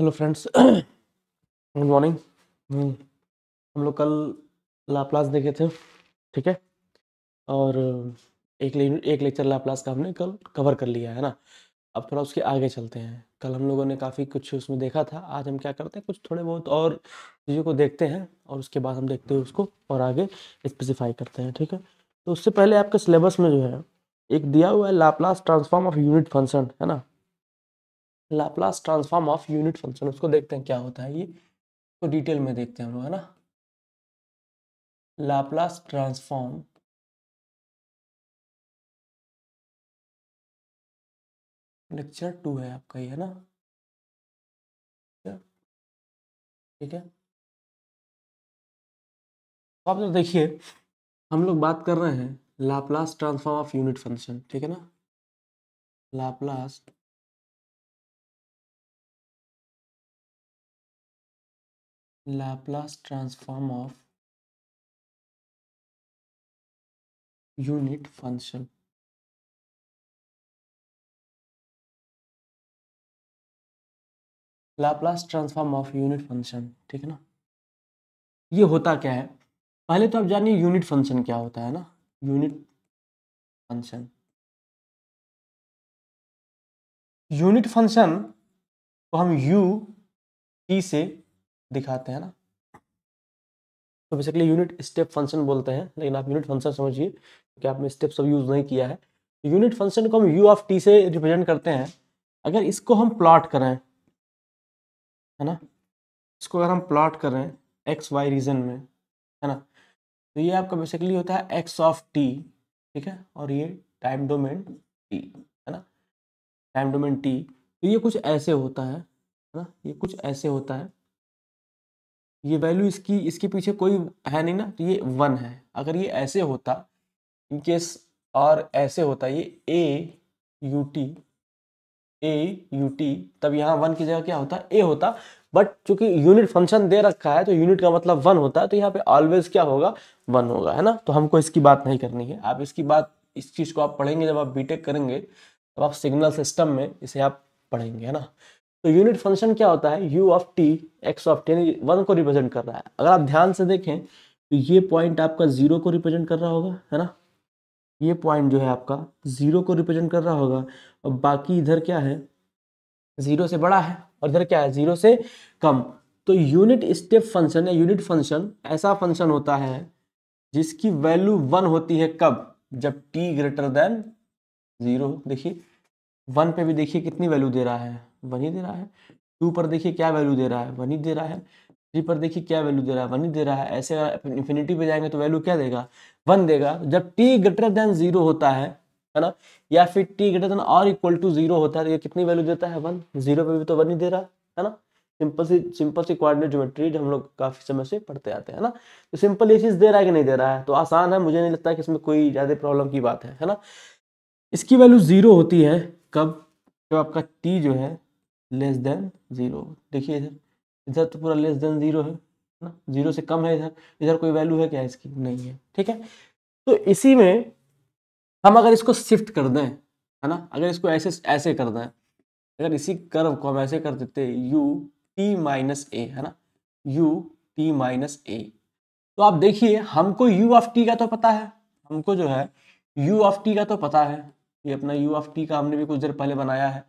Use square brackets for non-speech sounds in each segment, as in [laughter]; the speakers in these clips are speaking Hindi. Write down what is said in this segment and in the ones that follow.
Hello friends [clears throat] good morning hmm, हम लोग कल लाप्लास देखे थे ठीक है और एक ले, एक लेक्चर लाप्लास का हमने कल कवर कर लिया है ना अब थोड़ा उसके आगे चलते हैं कल हम लोगों ने काफ़ी कुछ उसमें देखा था आज हम क्या करते हैं कुछ थोड़े बहुत और चीज़ों को देखते हैं और उसके बाद हम देखते हैं उसको और आगे स्पेसिफाई करते हैं ठीक है तो उससे पहले आपके सिलेबस में जो है एक दिया हुआ है Laplace transform of unit function है ना Laplace transform of unit function उसको देखते हैं क्या होता है ये तो डिटेल में देखते हैं हम लोग है ना लाप्लास ट्रांसफॉर्म लेक्चर टू है आपका ये है ना ठीक है तो आप लोग देखिए हम लोग बात कर रहे हैं Laplace transform of unit function ठीक है ना लाप्लास्ट Laplace transform of unit function. Laplace transform of unit function ठीक है ना ये होता क्या है पहले तो आप जानिए यूनिट फंक्शन क्या होता है ना यूनिट फंक्शन यूनिट फंक्शन को हम यू टी से दिखाते हैं ना तो बेसिकली यूनिट स्टेप फंक्शन बोलते हैं लेकिन आप यूनिट फंक्शन समझिए क्योंकि आपने स्टेप सब यूज़ नहीं किया है यूनिट फंक्शन को हम यू ऑफ टी से रिप्रेजेंट करते हैं अगर इसको हम प्लॉट करें है ना इसको अगर हम प्लॉट करें एक्स वाई रीजन में है ना तो ये आपका बेसिकली होता है एक्स ऑफ टी ठीक है और ये टाइम डोमेन टी है ना टाइम डोमेन टी तो ये कुछ ऐसे होता है ना ये कुछ ऐसे होता है ये वैल्यू इसकी इसके पीछे कोई है नहीं ना तो ये वन है अगर ये ऐसे होता इनकेस और ऐसे होता ये A U T A U T तब यहाँ वन की जगह क्या होता ए होता बट चूंकि यूनिट फंक्शन दे रखा है तो यूनिट का मतलब वन होता है तो यहाँ पे ऑलवेज क्या होगा वन होगा है ना तो हमको इसकी बात नहीं करनी है आप इसकी बात इस चीज़ को आप पढ़ेंगे जब आप बीटेक करेंगे तब आप सिग्नल सिस्टम में इसे आप पढ़ेंगे है ना तो यूनिट फंक्शन क्या होता है U of T X of T one को रिप्रेजेंट कर रहा है अगर आप ध्यान से देखें तो ये पॉइंट आपका जीरो को रिप्रेजेंट कर रहा होगा है ना ये पॉइंट जो है आपका जीरो को रिप्रेजेंट कर रहा होगा और बाकी इधर क्या है जीरो से बड़ा है और इधर क्या है जीरो से कम तो यूनिट स्टेप फंक्शन या यूनिट फंक्शन ऐसा फंक्शन होता है जिसकी वैल्यू वन होती है कब जब टी ग्रेटर देन जीरो देखिए वन पे भी देखिए कितनी वैल्यू दे रहा है वन ही दे रहा है टू पर देखिए क्या वैल्यू दे रहा है वन ही दे रहा है थ्री पर देखिए क्या वैल्यू दे रहा है वन ही दे रहा है ऐसे इन्फिनिटी पे जाएंगे तो वैल्यू क्या देगा वन देगा जब टी ग्रेटर देन जीरो होता है है ना या फिर टी ग्रेटर देन और इक्वल टू जीरो होता है तो ये कितनी वैल्यू देता है वन जीरो पे भी तो वन ही दे रहा है ना सिंपल सी सिंपल सी कोऑर्डिनेट ज्योमेट्री जो हम लोग काफी समय से पढ़ते आते हैं ना तो सिंपल ये चीज दे रहा है कि नहीं दे रहा है तो आसान है मुझे नहीं लगता कि इसमें कोई ज्यादा प्रॉब्लम की बात है है ना इसकी वैल्यू जीरो होती है कब जब आपका टी जो है लेस देन ज़ीरो देखिए इधर इधर तो पूरा लेस देन ज़ीरो है ना ज़ीरो से कम है इधर इधर कोई वैल्यू है क्या इसकी नहीं है ठीक है तो इसी में हम अगर इसको शिफ्ट कर दें है ना अगर इसको ऐसे ऐसे कर दें अगर इसी कर्व को हम ऐसे कर देते यू टी माइनस ए है ना यू टी माइनस ए तो आप देखिए हमको u ऑफ t का तो पता है हमको जो है u ऑफ t का तो पता है ये अपना u ऑफ t का हमने भी कुछ देर पहले बनाया है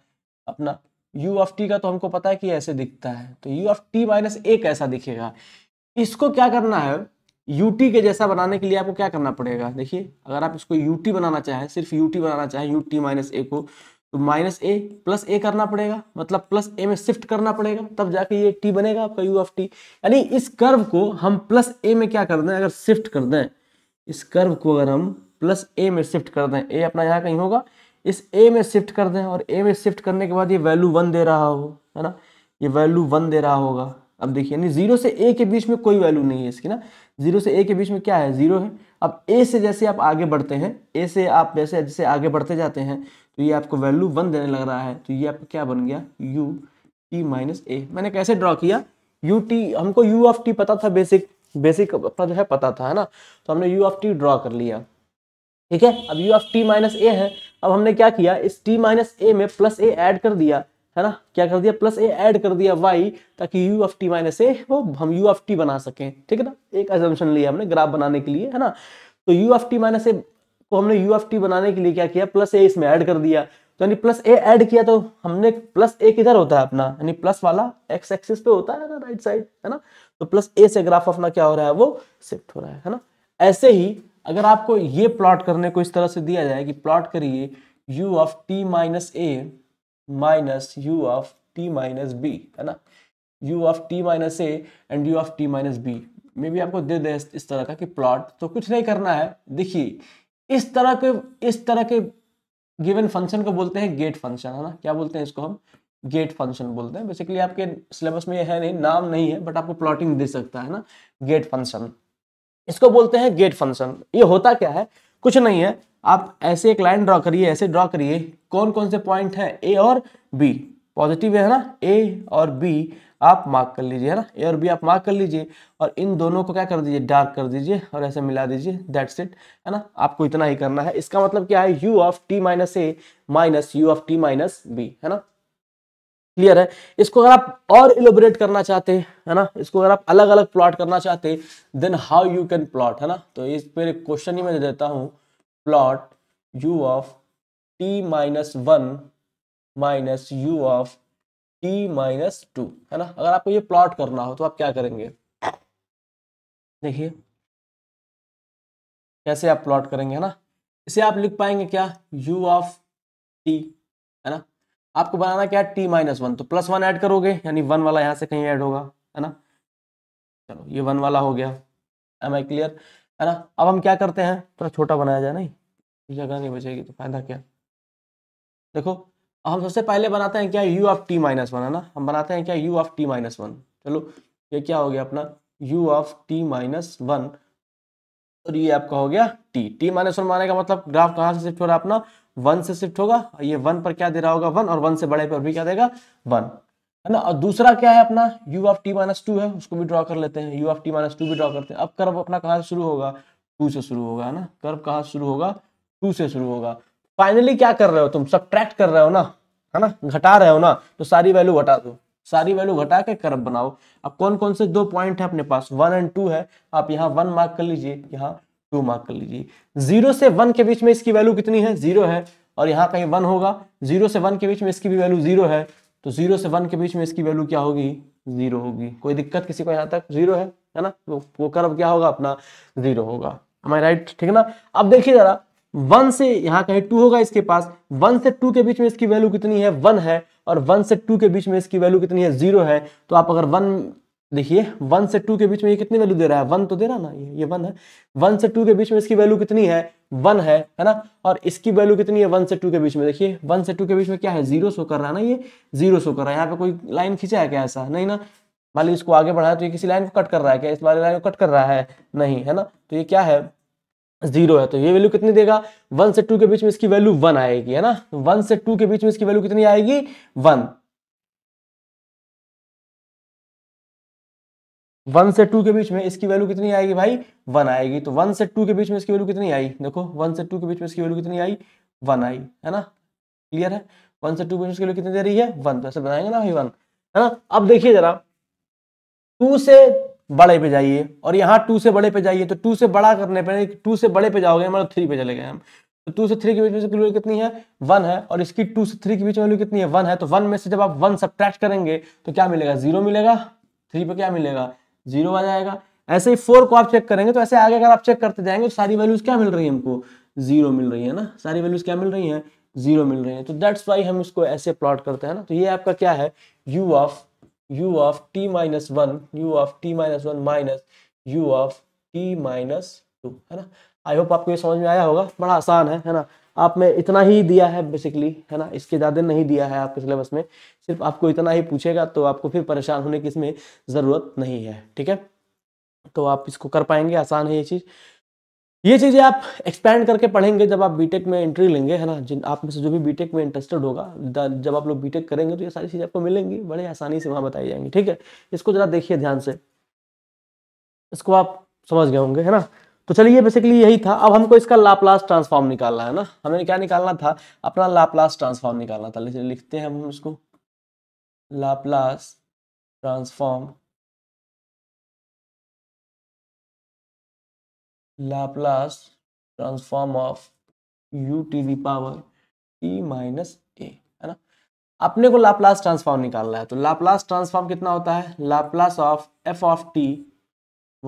अपना यू ऑफ टी का तो हमको पता है कि ऐसे दिखता है तो U of T minus A कैसा दिखेगा इसको क्या करना है यू टी के जैसा बनाने के लिए आपको क्या करना पड़ेगा देखिए अगर आप इसको यू टी बनाना चाहें सिर्फ यू टी बनाना चाहें यू टी माइनस ए को तो माइनस ए प्लस ए करना पड़ेगा मतलब प्लस ए में शिफ्ट करना पड़ेगा तब जाके ये टी बनेगा आपका यू ऑफ टी यानी इस कर्व को हम प्लस ए में क्या कर दें अगर शिफ्ट कर दें इस कर्व को अगर हम प्लस ए में शिफ्ट कर दें ए अपना यहाँ कहीं होगा इस ए में शिफ्ट कर दें और ए में शिफ्ट करने के बाद ये वैल्यू वन दे रहा हो है ना ये वैल्यू वन दे रहा होगा अब देखिए यानी जीरो से ए के बीच में कोई वैल्यू नहीं है इसकी ना जीरो से ए के बीच में क्या है जीरो है अब ए से जैसे आप आगे बढ़ते हैं ए से आप जैसे जैसे आगे बढ़ते जाते हैं तो ये आपको वैल्यू वन देने लग रहा है तो ये आपका क्या बन गया यू टी माइनस ए मैंने कैसे ड्रॉ किया यू टी हमको यू ऑफ टी पता था बेसिक बेसिक अपना जो है पता था है ना तो हमने यू ऑफ टी ड्रॉ कर लिया ठीक है अब U of T minus A है अब हमने क्या किया इस टी माइनस ए में प्लस ए ऐड कर दिया है ना क्या कर दिया प्लस ए ऐड कर दिया वाई ताकि U of T minus A वो हम यू एफ टी बना सकें ठीक है ना एक एजम्पन लिया हमने ग्राफ बनाने के लिए है ना तो U of T minus A को हमने यू एफ टी बनाने के लिए क्या किया प्लस ए इसमें ऐड कर दिया तो यानी प्लस ए ऐड किया तो हमने प्लस ए किधर होता है अपना यानी प्लस वाला एक्स एक्सिस पे होता है ना राइट साइड है ना तो प्लस ए से ग्राफ अपना क्या हो रहा है वो शिफ्ट हो रहा है ना ऐसे ही अगर आपको ये प्लॉट करने को इस तरह से दिया जाए कि प्लॉट करिए U of T minus A minus U of T minus B है ना you of T minus A and U of T minus B maybe आपको दे दे इस तरह का कि प्लॉट तो कुछ नहीं करना है देखिए इस तरह के इस तरह के गिवन फंक्शन को बोलते हैं गेट फंक्शन है ना क्या बोलते हैं इसको हम गेट फंक्शन बोलते हैं बेसिकली आपके सिलेबस में यह है नहीं नाम नहीं है बट आपको प्लॉटिंग दे सकता है ना गेट फंक्शन इसको बोलते हैं गेट फंक्शन ये होता क्या है कुछ नहीं है आप ऐसे एक लाइन ड्रॉ करिए ऐसे ड्रॉ करिए कौन कौन से पॉइंट है ए और बी पॉजिटिव है ना ए और बी आप मार्क कर लीजिए है ना ए और बी आप मार्क कर लीजिए और इन दोनों को क्या कर दीजिए डार्क कर दीजिए और ऐसे मिला दीजिए दैट्स इट है ना आपको इतना ही करना है इसका मतलब क्या है U of T minus A minus U of T minus B है ना क्लियर है इसको अगर आप और इलोबरेट करना चाहते हैं है ना इसको अगर आप अलग अलग प्लॉट करना चाहते हैं then how you can plot है ना तो इस पर एक क्वेश्चन ही मैं दे देता हूँ plot U of T minus one minus U of T minus two है ना अगर आपको ये प्लॉट करना हो तो आप क्या करेंगे देखिए कैसे आप प्लॉट करेंगे है ना इसे आप लिख पाएंगे क्या यू ऑफ टी है ना आपको बनाना क्या है टी माइनस वन तो प्लस वन ऐड करोगे यानी वन वाला यहाँ से कहीं ऐड होगा है ना चलो ये वन वाला हो गया एम आई क्लियर है ना अब हम क्या करते हैं थोड़ा छोटा बनाया जाए नहीं जगह नहीं बचेगी तो फायदा क्या देखो अब हम सबसे पहले बनाते हैं क्या U of T minus one है ना हम बनाते हैं क्या U of T minus one चलो ये क्या हो गया अपना U of T minus one और ये आपका हो गया टी टी माइनस वन माने का मतलब ग्राफ कहाँ से शिफ्ट हो रहा है अपना वन से शिफ्ट होगा ये वन पर क्या दे रहा होगा वन और वन से बड़े पर भी क्या देगा वन है ना और दूसरा क्या है अपना U of T minus two है उसको भी ड्रॉ कर लेते हैं U of T minus two भी ड्रॉ करते हैं अब कर्व अपना कहाँ से शुरू होगा टू से शुरू होगा है ना कर्व कहाँ से शुरू होगा टू से शुरू होगा फाइनली क्या कर रहे हो तुम सब्ट्रैक्ट कर रहे हो ना है ना घटा रहे हो ना तो सारी वैल्यू घटा दो सारी वैल्यू घटा के कर्व बनाओ अब कौन कौन से दो पॉइंट है अपने पास वन एंड टू है आप यहाँ वन मार्क कर लीजिए यहाँ टू मार्क कर लीजिए जीरो से वन के बीच में इसकी वैल्यू कितनी है जीरो है और यहाँ कहीं वन होगा जीरो से वन के बीच में इसकी भी वैल्यू जीरो है तो जीरो से वन के बीच में इसकी वैल्यू क्या होगी जीरो होगी कोई दिक्कत किसी को यहाँ तक जीरो है है ना तो वो कर्व क्या होगा अपना जीरो होगा हमारे राइट ठीक है ना अब देखिए जरा वन से यहाँ कहीं टू होगा इसके पास वन से टू के बीच में इसकी वैल्यू कितनी है वन है और वन से टू के बीच में इसकी वैल्यू कितनी है जीरो है तो आप अगर वन देखिए वन से टू के बीच में ये कितनी वैल्यू दे रहा है वन तो दे रहा ना ये ये वन है वन से टू के बीच में इसकी वैल्यू कितनी है वन है है ना और इसकी वैल्यू कितनी है वन से टू के बीच में देखिए वन से टू के बीच में क्या है जीरो शो कर रहा है ना ये जीरो शो कर रहा है यहाँ पे कोई लाइन खींचा है क्या ऐसा नहीं ना मान लीजिए इसको आगे बढ़ाया तो ये किसी लाइन को कट कर रहा है क्या इस वाली लाइन को कट कर रहा है नहीं है ना तो ये क्या है जीरो है तो ये वैल्यू कितनी देगा वन से टू के बीच में इसकी वैल्यू वन आएगी है ना वन से टू के बीच में इसकी वैल्यू कितनी आएगी वन वन से टू के बीच में इसकी वैल्यू कितनी आएगी भाई वन आएगी तो वन से टू के बीच में इसकी वैल्यू कितनी आई देखो वन से टू के बीच में इसकी वैल्यू कितनी आई वन आई है ना क्लियर है वन से टू के बीच में वैल्यू कितनी दे रही है वन तो ऐसे बनाएंगे ना भाई वन है ना अब देखिए जरा टू से बड़े पे जाइए और यहाँ टू से बड़े पे जाइए तो टू से बड़ा करने पे टू से बड़े पे जाओगे मतलब थ्री पे चले गए हम तो टू से थ्री के बीच में वैल्यू कितनी है वन है और इसकी टू से थ्री के बीच में वैल्यू कितनी है वन है तो वन में से जब आप वन सब करेंगे तो क्या मिलेगा जीरो मिलेगा थ्री पे क्या मिलेगा जीरो आ जाएगा ऐसे ही फोर को आप चेक करेंगे तो ऐसे आगे अगर आप चेक करते जाएंगे तो सारी वैल्यूज क्या मिल रही है हमको जीरो मिल रही है ना सारी वैल्यूज क्या मिल रही है जीरो मिल रही है तो दैट्स वाई हम इसको ऐसे प्लॉट करते हैं ना तो ये आपका क्या है U of U of T minus one U of T minus one minus U of T minus two है ना आई होप आपको ये समझ में आया होगा बड़ा आसान है है ना आप में इतना ही दिया है बेसिकली है ना इसके ज़्यादा नहीं दिया है आपके सिलेबस में सिर्फ आपको इतना ही पूछेगा तो आपको फिर परेशान होने की इसमें ज़रूरत नहीं है ठीक है तो आप इसको कर पाएंगे आसान है ये चीज़ ये चीज़ें आप एक्सपैंड करके पढ़ेंगे जब आप बीटेक में एंट्री लेंगे है ना जिन आप में से जो भी बीटेक में इंटरेस्टेड होगा जब आप लोग बीटेक करेंगे तो ये सारी चीज़ें आपको मिलेंगी बड़े आसानी से वहाँ बताई जाएंगी ठीक है इसको जरा देखिए ध्यान से इसको आप समझ गए होंगे है ना तो चलिए बेसिकली यही था अब हमको इसका लाप्लास ट्रांसफॉर्म निकालना है ना हमें क्या निकालना था अपना लाप्लास ट्रांसफॉर्म निकालना था लिखते हैं हम इसको Laplace transform Laplace transform of U T the power T minus A है ना अपने को लाप्लास ट्रांसफॉर्म निकालना है तो लाप्लास ट्रांसफॉर्म कितना होता है Laplace of F of T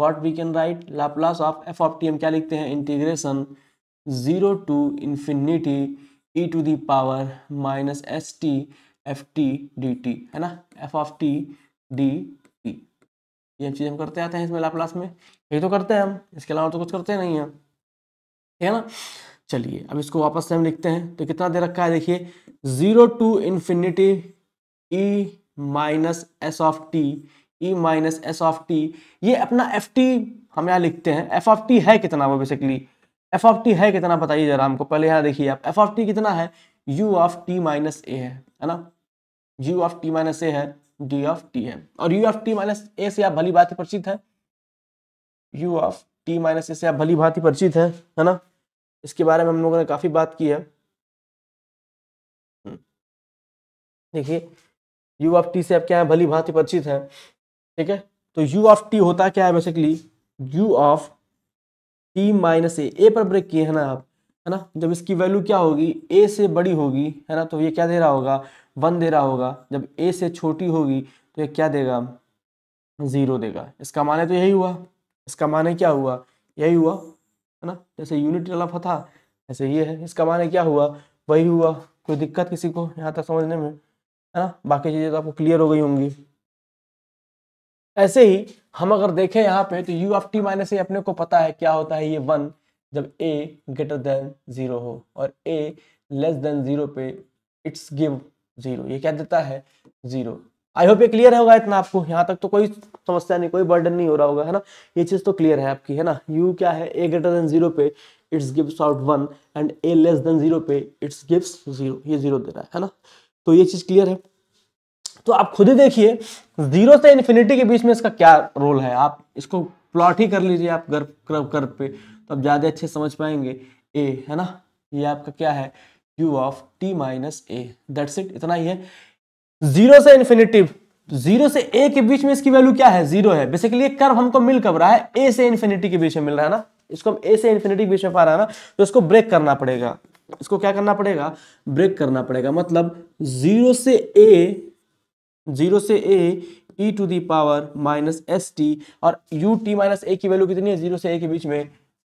what we can write Laplace of F of T हम क्या लिखते हैं integration zero to infinity E to the power minus S T F T D T है ना F of T D T ये चीज़ हम करते आते हैं इसमें लाप्लास में यही तो करते हैं हम इसके अलावा तो कुछ करते है नहीं हैं ठीक है ना चलिए अब इसको वापस से हम लिखते हैं तो कितना दे रखा है देखिए zero to infinity E minus S of T E minus S of T ये अपना एफ टी हम यहाँ लिखते हैं एफ ऑफ टी है कितना वो बेसिकली एफ ऑफ टी है कितना बताइए जरा हमको पहले यहाँ देखिए आप एफ ऑफ टी कितना है U of T minus A है है ना you of T minus A है डी ऑफ टी है और you of T minus A से आप भली भांति परिचित है U of T minus A से आप भली भांति परिचित है है ना इसके बारे में हम लोगों ने काफ़ी बात की है हम्म। देखिए यू ऑफ टी से आप क्या है भली भांति परिचित है ठीक है तो u ऑफ t होता क्या है basically u of t minus A A पर ब्रेक किए है ना आप है ना जब इसकी वैल्यू क्या होगी ए से बड़ी होगी है ना तो ये क्या दे रहा होगा वन दे रहा होगा जब ए से छोटी होगी तो ये क्या देगा ज़ीरो देगा इसका माने तो यही हुआ इसका माने क्या हुआ यही हुआ है ना जैसे यूनिट वाला था ऐसे ये है इसका माने क्या हुआ वही हुआ कोई दिक्कत किसी को यहाँ तक समझने में है ना बाकी चीज़ें तो आपको क्लियर हो गई होंगी ऐसे ही हम अगर देखें यहाँ पे तो U of T minus A अपने को पता है क्या होता है ये वन जब ए ग्रेटर देन जीरो हो और ए लेस देन जीरो पे इट्स गिव जीरो ये क्या देता है जीरो आई होप ये क्लियर होगा इतना आपको यहाँ तक तो कोई समस्या नहीं कोई बर्डन नहीं हो रहा होगा है ना ये चीज़ तो क्लियर है आपकी है ना यू क्या है ए ग्रेटर देन जीरो पे it's gives out one and A less than zero पे इट्स गिव्स जीरो ये जीरो दे रहा है ना तो ये चीज़ क्लियर है तो आप खुद ही देखिए जीरो से इन्फिनिटी के बीच में इसका क्या रोल है आप इसको प्लॉट ही कर लीजिए आप गर्व कर्व कर पे तो आप ज़्यादा अच्छे समझ पाएंगे ए है ना ये आपका क्या है Q of T minus A that's it इतना ही है जीरो से इन्फिनिटी जीरो से ए के बीच में इसकी वैल्यू क्या है जीरो है बेसिकली कर्व हमको मिल कब रहा है ए से इन्फिनिटी के बीच में मिल रहा है ना इसको हम ए से इन्फिनिटी के बीच में पा रहा है ना तो इसको ब्रेक करना पड़ेगा इसको क्या करना पड़ेगा ब्रेक करना पड़ेगा मतलब जीरो से ए जीरो से A E to the power minus S T और यू टी माइनस ए की वैल्यू कितनी है जीरो से ए के बीच में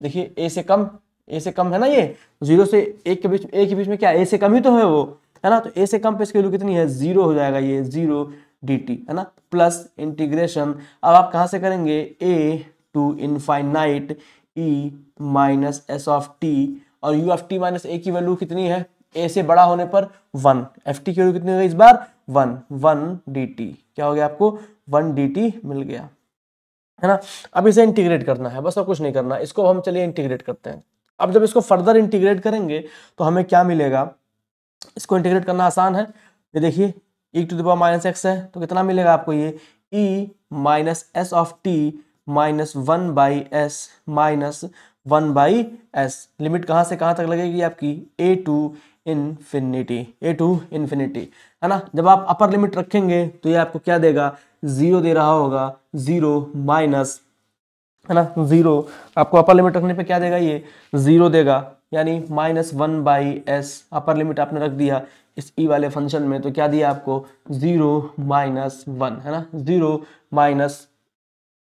देखिए ए से कम ए से कम है ना ये जीरो से ए के बीच ए के बीच में क्या ए से कम ही तो है वो है ना तो ए से कम पे इसकी वैल्यू कितनी है जीरो हो जाएगा ये जीरो डी टी है ना प्लस इंटीग्रेशन अब आप कहाँ से करेंगे A to infinite E minus S of T और you of T minus A की वैल्यू कितनी है ए से बड़ा होने पर वन एफ टी की वैल्यू कितनी होगी इस बार वन वन डी टी क्या हो गया आपको वन डी टी मिल गया है ना अब इसे इंटीग्रेट करना है बस और कुछ नहीं करना इसको हम चलिए इंटीग्रेट करते हैं अब जब इसको फर्दर इंटीग्रेट करेंगे तो हमें क्या मिलेगा इसको इंटीग्रेट करना आसान है ये देखिए ई टू दावर माइनस एक्स है तो कितना मिलेगा आपको ये E minus S of T minus one by S minus one by S limit कहाँ से कहाँ तक लगेगी आपकी A to infinity A to infinity है ना जब आप अपर लिमिट रखेंगे तो ये आपको क्या देगा जीरो दे रहा होगा जीरो माइनस है ना जीरो आपको अपर लिमिट रखने पे क्या देगा ये जीरो देगा यानी minus one by S upper limit आपने रख दिया इस ई e वाले फंक्शन में तो क्या दिया आपको जीरो माइनस वन है ना जीरो माइनस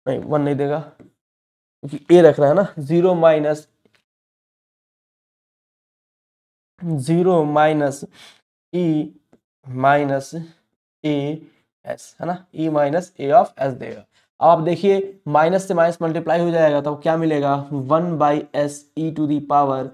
नहीं वन नहीं देगा क्योंकि ए रख रहा है ना zero minus zero minus E minus A S है ना E e minus A of S देगा अब आप देखिए माइनस से माइनस मल्टीप्लाई हो जाएगा तो क्या मिलेगा one by S E to the power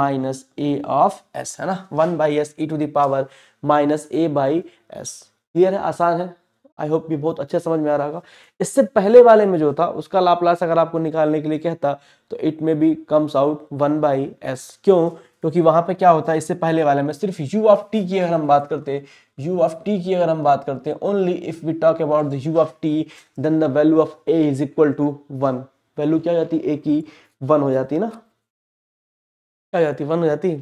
minus A of S है ना one by S E to the power minus A by S clear है आसान है आई होप कि बहुत अच्छे समझ में आ रहा होगा इससे पहले वाले में जो था उसका लाप्लास अगर आपको निकालने के लिए कहता तो इट में becomes out one by S क्यों क्योंकि वहां पे क्या होता है इससे पहले वाले में सिर्फ यू ऑफ टी की अगर हम बात करते हैं यू ऑफ टी की अगर हम बात करते हैं only if we talk about the U of T then the value of A is equal to one value क्या जाती है ए की वन हो जाती ना क्या जाती वन हो जाती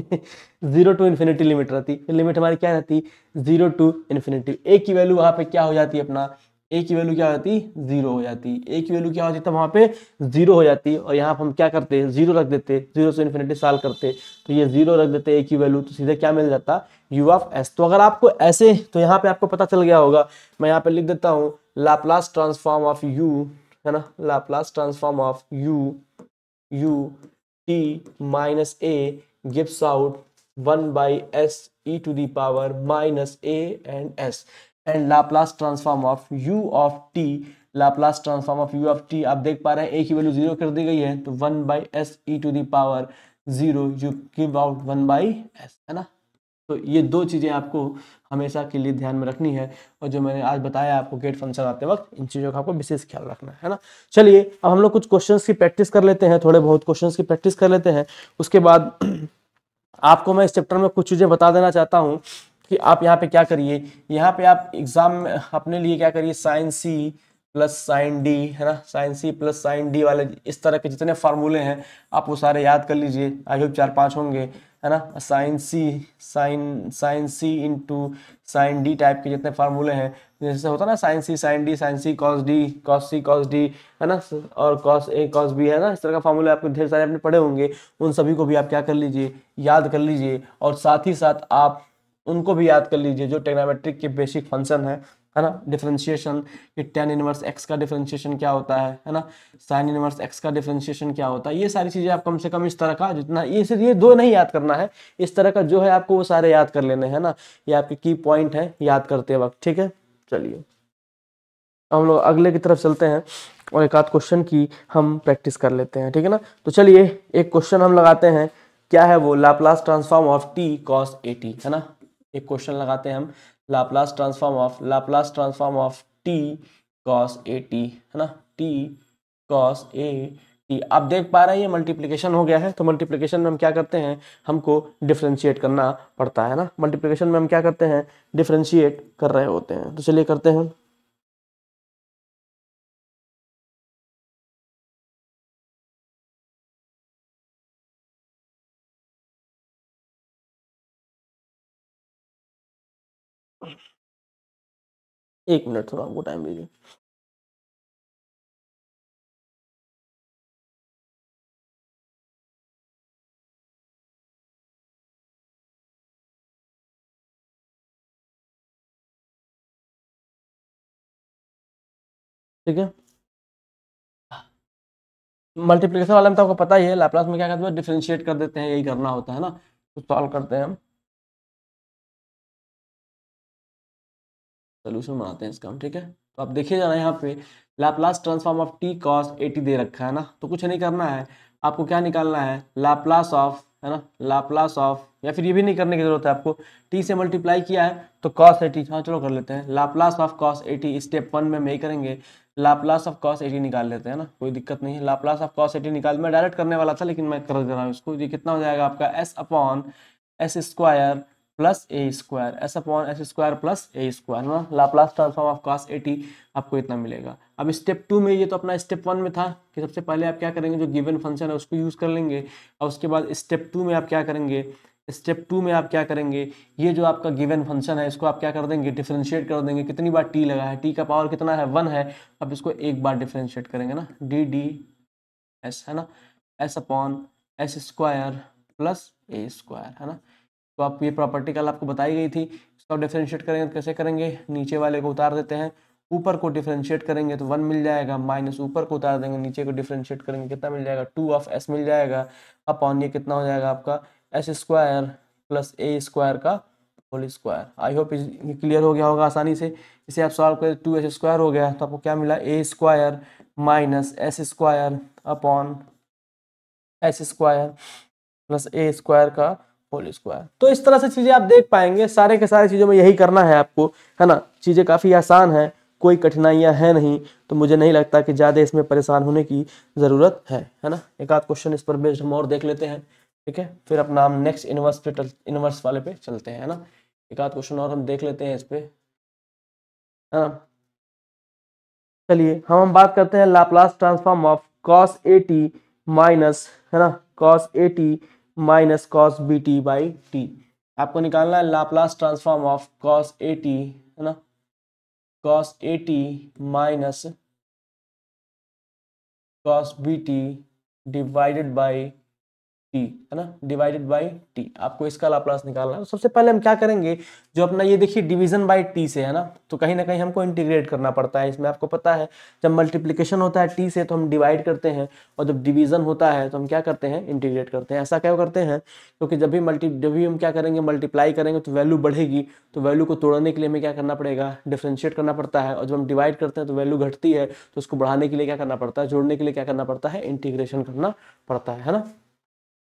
जीरो टू इन्फिनिटी लिमिट रहती है लिमिट हमारी क्या रहती जीरो टू इन्फिनिटी ए की वैल्यू वहाँ पे क्या हो जाती है अपना ए की वैल्यू क्या हो जाती जीरो हो जाती ए की वैल्यू क्या होती तो वहाँ पे जीरो हो जाती और यहाँ पे हम क्या करते हैं जीरो रख देते जीरो से इन्फिनिटी साल करते तो ये जीरो रख देते ए की वैल्यू तो सीधे क्या मिल जाता यू ऑफ एस तो अगर आपको ऐसे तो यहाँ पे आपको पता चल गया होगा मैं यहाँ पे लिख देता हूँ लाप्लास ट्रांसफॉर्म ऑफ यू है ना Laplace transform of U U T minus A gives out 1 by s e to the power minus a and s and Laplace transform of u of t Laplace transform of u of t आप देख पा रहे हैं a की वैल्यू जीरो कर दी गई है तो 1 by s e to the power zero U give out 1 by s है ना तो ये दो चीज़ें आपको हमेशा के लिए ध्यान में रखनी है और जो मैंने आज बताया आपको गेट फंक्शन आते वक्त इन चीज़ों का आपको विशेष ख्याल रखना है ना चलिए अब हम लोग कुछ क्वेश्चन की प्रैक्टिस कर लेते हैं थोड़े बहुत क्वेश्चन की प्रैक्टिस कर लेते हैं उसके बाद [clears throat] आपको मैं इस चैप्टर में कुछ चीज़ें बता देना चाहता हूँ कि आप यहाँ पे क्या करिए यहाँ पे आप एग्जाम में अपने लिए क्या करिए sine C plus sine D है ना sine C plus sine D वाले इस तरह के जितने फार्मूले हैं आप वो सारे याद कर लीजिए आई होप चार पाँच होंगे है ना sine C sine sine C into sine D type के जितने फार्मूले हैं जैसे होता है ना sine C sine D sine C cos D cos C cos D है ना और कॉस ए कॉस बी है ना इस तरह का फार्मूले आपको ढेर सारे आपने पढ़े होंगे उन सभी को भी आप क्या कर लीजिए याद कर लीजिए और साथ ही साथ आप उनको भी याद कर लीजिए जो टेक्नामेट्रिक के बेसिक फंक्शन है है ना डिफ्रेंशिएशन कि टेन इनवर्स एक्स का डिफ्रेंशिएशन क्या होता है है ना साइन इनवर्स एक्स का डिफ्रेंशिएशन क्या होता है ये सारी चीज़ें आप कम से कम इस तरह का जितना ये सिर्फ ये दो नहीं याद करना है इस तरह का जो है आपको वो सारे याद कर लेने हैं ना ये आपके की पॉइंट है याद करते वक्त ठीक है चलिए हम लोग अगले की तरफ चलते हैं और एक आध क्वेश्चन की हम प्रैक्टिस कर लेते हैं ठीक है ना तो चलिए एक क्वेश्चन हम लगाते हैं क्या है वो Laplace transform of T cos A है ना एक क्वेश्चन लगाते हैं हम Laplace transform of Laplace transform of T cos A T है ना टी कॉस ए टी आप देख पा रहे हैं ये मल्टीप्लीकेशन हो गया है तो मल्टीप्लीकेशन में हम क्या करते हैं हमको डिफ्रेंशिएट करना पड़ता है ना मल्टीप्लीकेशन में हम क्या करते हैं डिफ्रेंशिएट कर रहे होते हैं तो चलिए करते हैं एक मिनट थोड़ा हमको टाइम दीजिए ठीक है मल्टीप्लिकेशन वाले में तो आपको पता ही है लाप्लास में क्या करते हैं डिफ्रेंशिएट कर देते हैं यही करना होता है ना तो सॉल्व करते हैं हम सोल्यूशन बनाते हैं इसका हम ठीक है तो आप देखिए जाना यहाँ पे Laplace transform of T cos A T दे रखा है ना तो कुछ नहीं करना है आपको क्या निकालना है लाप्लास ऑफ है ना लाप्लास ऑफ या फिर ये भी नहीं करने की जरूरत है आपको टी से मल्टीप्लाई किया है तो कॉस एटी हाँ चलो कर लेते हैं Laplace of cos A T step one में मैं करेंगे लाप्लास ऑफ कॉस एटी निकाल लेते हैं ना कोई दिक्कत नहीं है लाप्लास ऑफ कॉस एटी निकाल मैं डायरेक्ट करने वाला था लेकिन मैं कर दे रहा हूँ इसको ये कितना हो जाएगा आपका S upon S square plus ए square S upon S square plus ए स्क्वायर ना Laplace transform of cos A T आपको इतना मिलेगा अब स्टेप टू में ये तो अपना स्टेप वन में था कि सबसे पहले आप क्या करेंगे जो गिवन फंक्शन है उसको यूज़ कर लेंगे और उसके बाद स्टेप टू में आप क्या करेंगे स्टेप टू में आप क्या करेंगे ये जो आपका गिवन फंक्शन है इसको आप क्या कर देंगे डिफ्रेंशिएट कर देंगे कितनी बार टी लगा है टी का पावर कितना है वन है अब इसको एक बार डिफ्रेंशिएट करेंगे ना डी डी एस है ना S upon S square plus ए स्क्वायर है ना तो आप ये प्रॉपर्टी कल आपको बताई गई थी इसको आप डिफ्रेंशिएट करेंगे तो कैसे करेंगे नीचे वाले को उतार देते हैं ऊपर को डिफ्रेंशिएट करेंगे तो वन मिल जाएगा माइनस ऊपर को उतार देंगे नीचे को डिफ्रेंशिएट करेंगे कितना मिल जाएगा टू ऑफ एस मिल जाएगा अपॉन ये कितना हो जाएगा आपका एस स्क्वायर प्लस ए स्क्वायर का होल स्क्वायर आई होप ये क्लियर हो गया होगा आसानी से इसे आप सॉल्व करें टू एस स्क्वायर हो गया तो आपको क्या मिला A square minus S square upon S square plus A square का होल स्क्वायर तो इस तरह से चीजें आप देख पाएंगे सारे के सारे चीजों में यही करना है आपको है ना चीजें काफी आसान है कोई कठिनाइयां है नहीं तो मुझे नहीं लगता कि ज़्यादा इसमें परेशान होने की ज़रूरत है है ना एक आध क्वेश्चन इस पर बेस्ड हम और देख लेते हैं ठीक है फिर अपना हम नेक्स्ट इनवर्स पे इनवर्स वाले पे चलते हैं है ना एक आध क्वेश्चन और हम देख लेते हैं इस पे है ना चलिए हम हम बात करते हैं Laplace transform of cos A T minus है ना cos A T minus cos B T by T आपको निकालना है Laplace transform of cos A T है ना cos A T minus cos B T divided by T है ना डिवाइडेड बाई टी आपको इसका लाप्लास निकालना है तो सबसे पहले हम क्या करेंगे जो अपना ये देखिए डिवीजन बाई टी से है ना तो कहीं ना कहीं हमको इंटीग्रेट करना पड़ता है इसमें आपको पता है जब मल्टीप्लिकेशन होता है टी से तो हम डिवाइड करते हैं और जब डिवीजन होता है तो हम क्या करते हैं इंटीग्रेट करते हैं ऐसा क्या करते हैं क्योंकि जब भी मल्टी जब भी हम क्या करेंगे मल्टीप्लाई करेंगे तो वैल्यू बढ़ेगी तो वैल्यू को तोड़ने के लिए हमें क्या करना पड़ेगा डिफ्रेंशिएट करना पड़ता है और जब हम डिवाइड करते हैं तो वैल्यू घटती है तो उसको बढ़ाने के लिए क्या करना पड़ता है जोड़ने के लिए क्या करना पड़ता है इंटीग्रेशन करना पड़ता है ना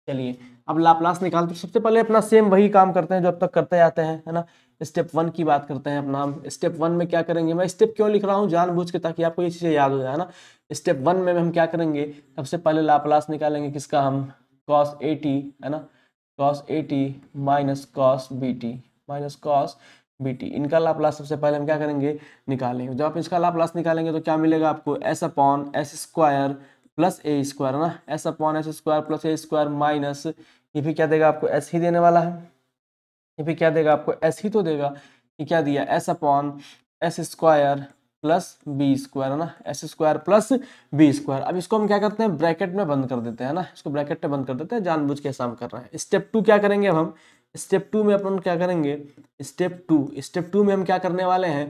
चलिए अब लाप्लास निकालते तो हैं सबसे पहले अपना सेम वही काम करते हैं जो अब तक करते आते हैं है ना स्टेप वन की बात करते हैं अपना हम स्टेप वन में क्या करेंगे मैं स्टेप क्यों लिख रहा हूँ जानबूझ के ताकि आपको ये चीज़ें याद हो जाए ना स्टेप वन में हम क्या करेंगे सबसे पहले लाप्लास निकालेंगे किसका हम कॉस ए टी है ना कॉस ए T minus cos B T minus cos B T इनका लाप्लास सबसे पहले हम क्या करेंगे निकालेंगे जब आप इसका लाप्लास निकालेंगे तो क्या मिलेगा आपको S upon S square plus ए स्क्वायर है ना S upon S square plus ए स्क्वायर माइनस ये भी क्या देगा आपको एस ही देने वाला है ये भी क्या देगा आपको एस ही तो देगा ये क्या दिया S upon S square plus B square है ना S square plus B square अब इसको हम क्या करते हैं ब्रैकेट में बंद कर देते हैं ना इसको ब्रैकेट में बंद कर देते हैं जानबूझ के ऐसा कर रहे हैं स्टेप टू क्या करेंगे अब हम स्टेप टू में अपन क्या करेंगे स्टेप टू स्टेप टू में हम क्या करने वाले हैं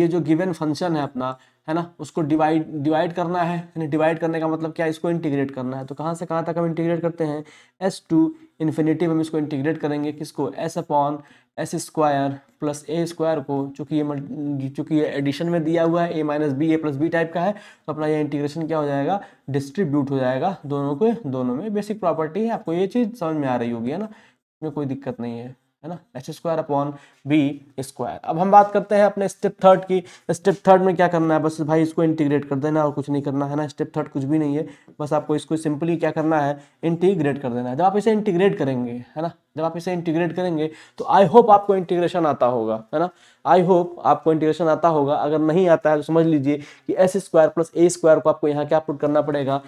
ये जो गिवन फंक्शन है अपना है ना उसको डिवाइड डिवाइड करना है यानी डिवाइड करने का मतलब क्या इसको इंटीग्रेट करना है तो कहाँ से कहाँ तक हम इंटीग्रेट करते हैं एस टू इन्फिनेटिव हम इसको इंटीग्रेट करेंगे किसको S upon S square plus ए स्क्वायर को चूँकि ये चूंकि ये एडिशन में दिया हुआ है A minus B A plus B type का है तो अपना ये इंटीग्रेशन क्या हो जाएगा डिस्ट्रीब्यूट हो जाएगा दोनों को दोनों में बेसिक प्रॉपर्टी है आपको ये चीज़ समझ में आ रही होगी है ना इसमें कोई दिक्कत नहीं है है ना H square upon B square अब हम बात करते हैं अपने स्टेप थर्ड की स्टेप थर्ड में क्या करना है बस भाई इसको इंटीग्रेट कर देना और कुछ नहीं करना है ना स्टेप थर्ड कुछ भी नहीं है बस आपको इसको सिंपली क्या करना है इंटीग्रेट कर देना है जब आप इसे इंटीग्रेट करेंगे है ना जब आप इसे इंटीग्रेट करेंगे तो आई होप आपको इंटीग्रेशन आता होगा है ना आई होप आपको इंटीग्रेशन आता होगा अगर नहीं आता है तो समझ लीजिए कि एस स्क्वायर प्लस ए स्क्वायर को आपको यहाँ क्या पुट करना पड़ेगा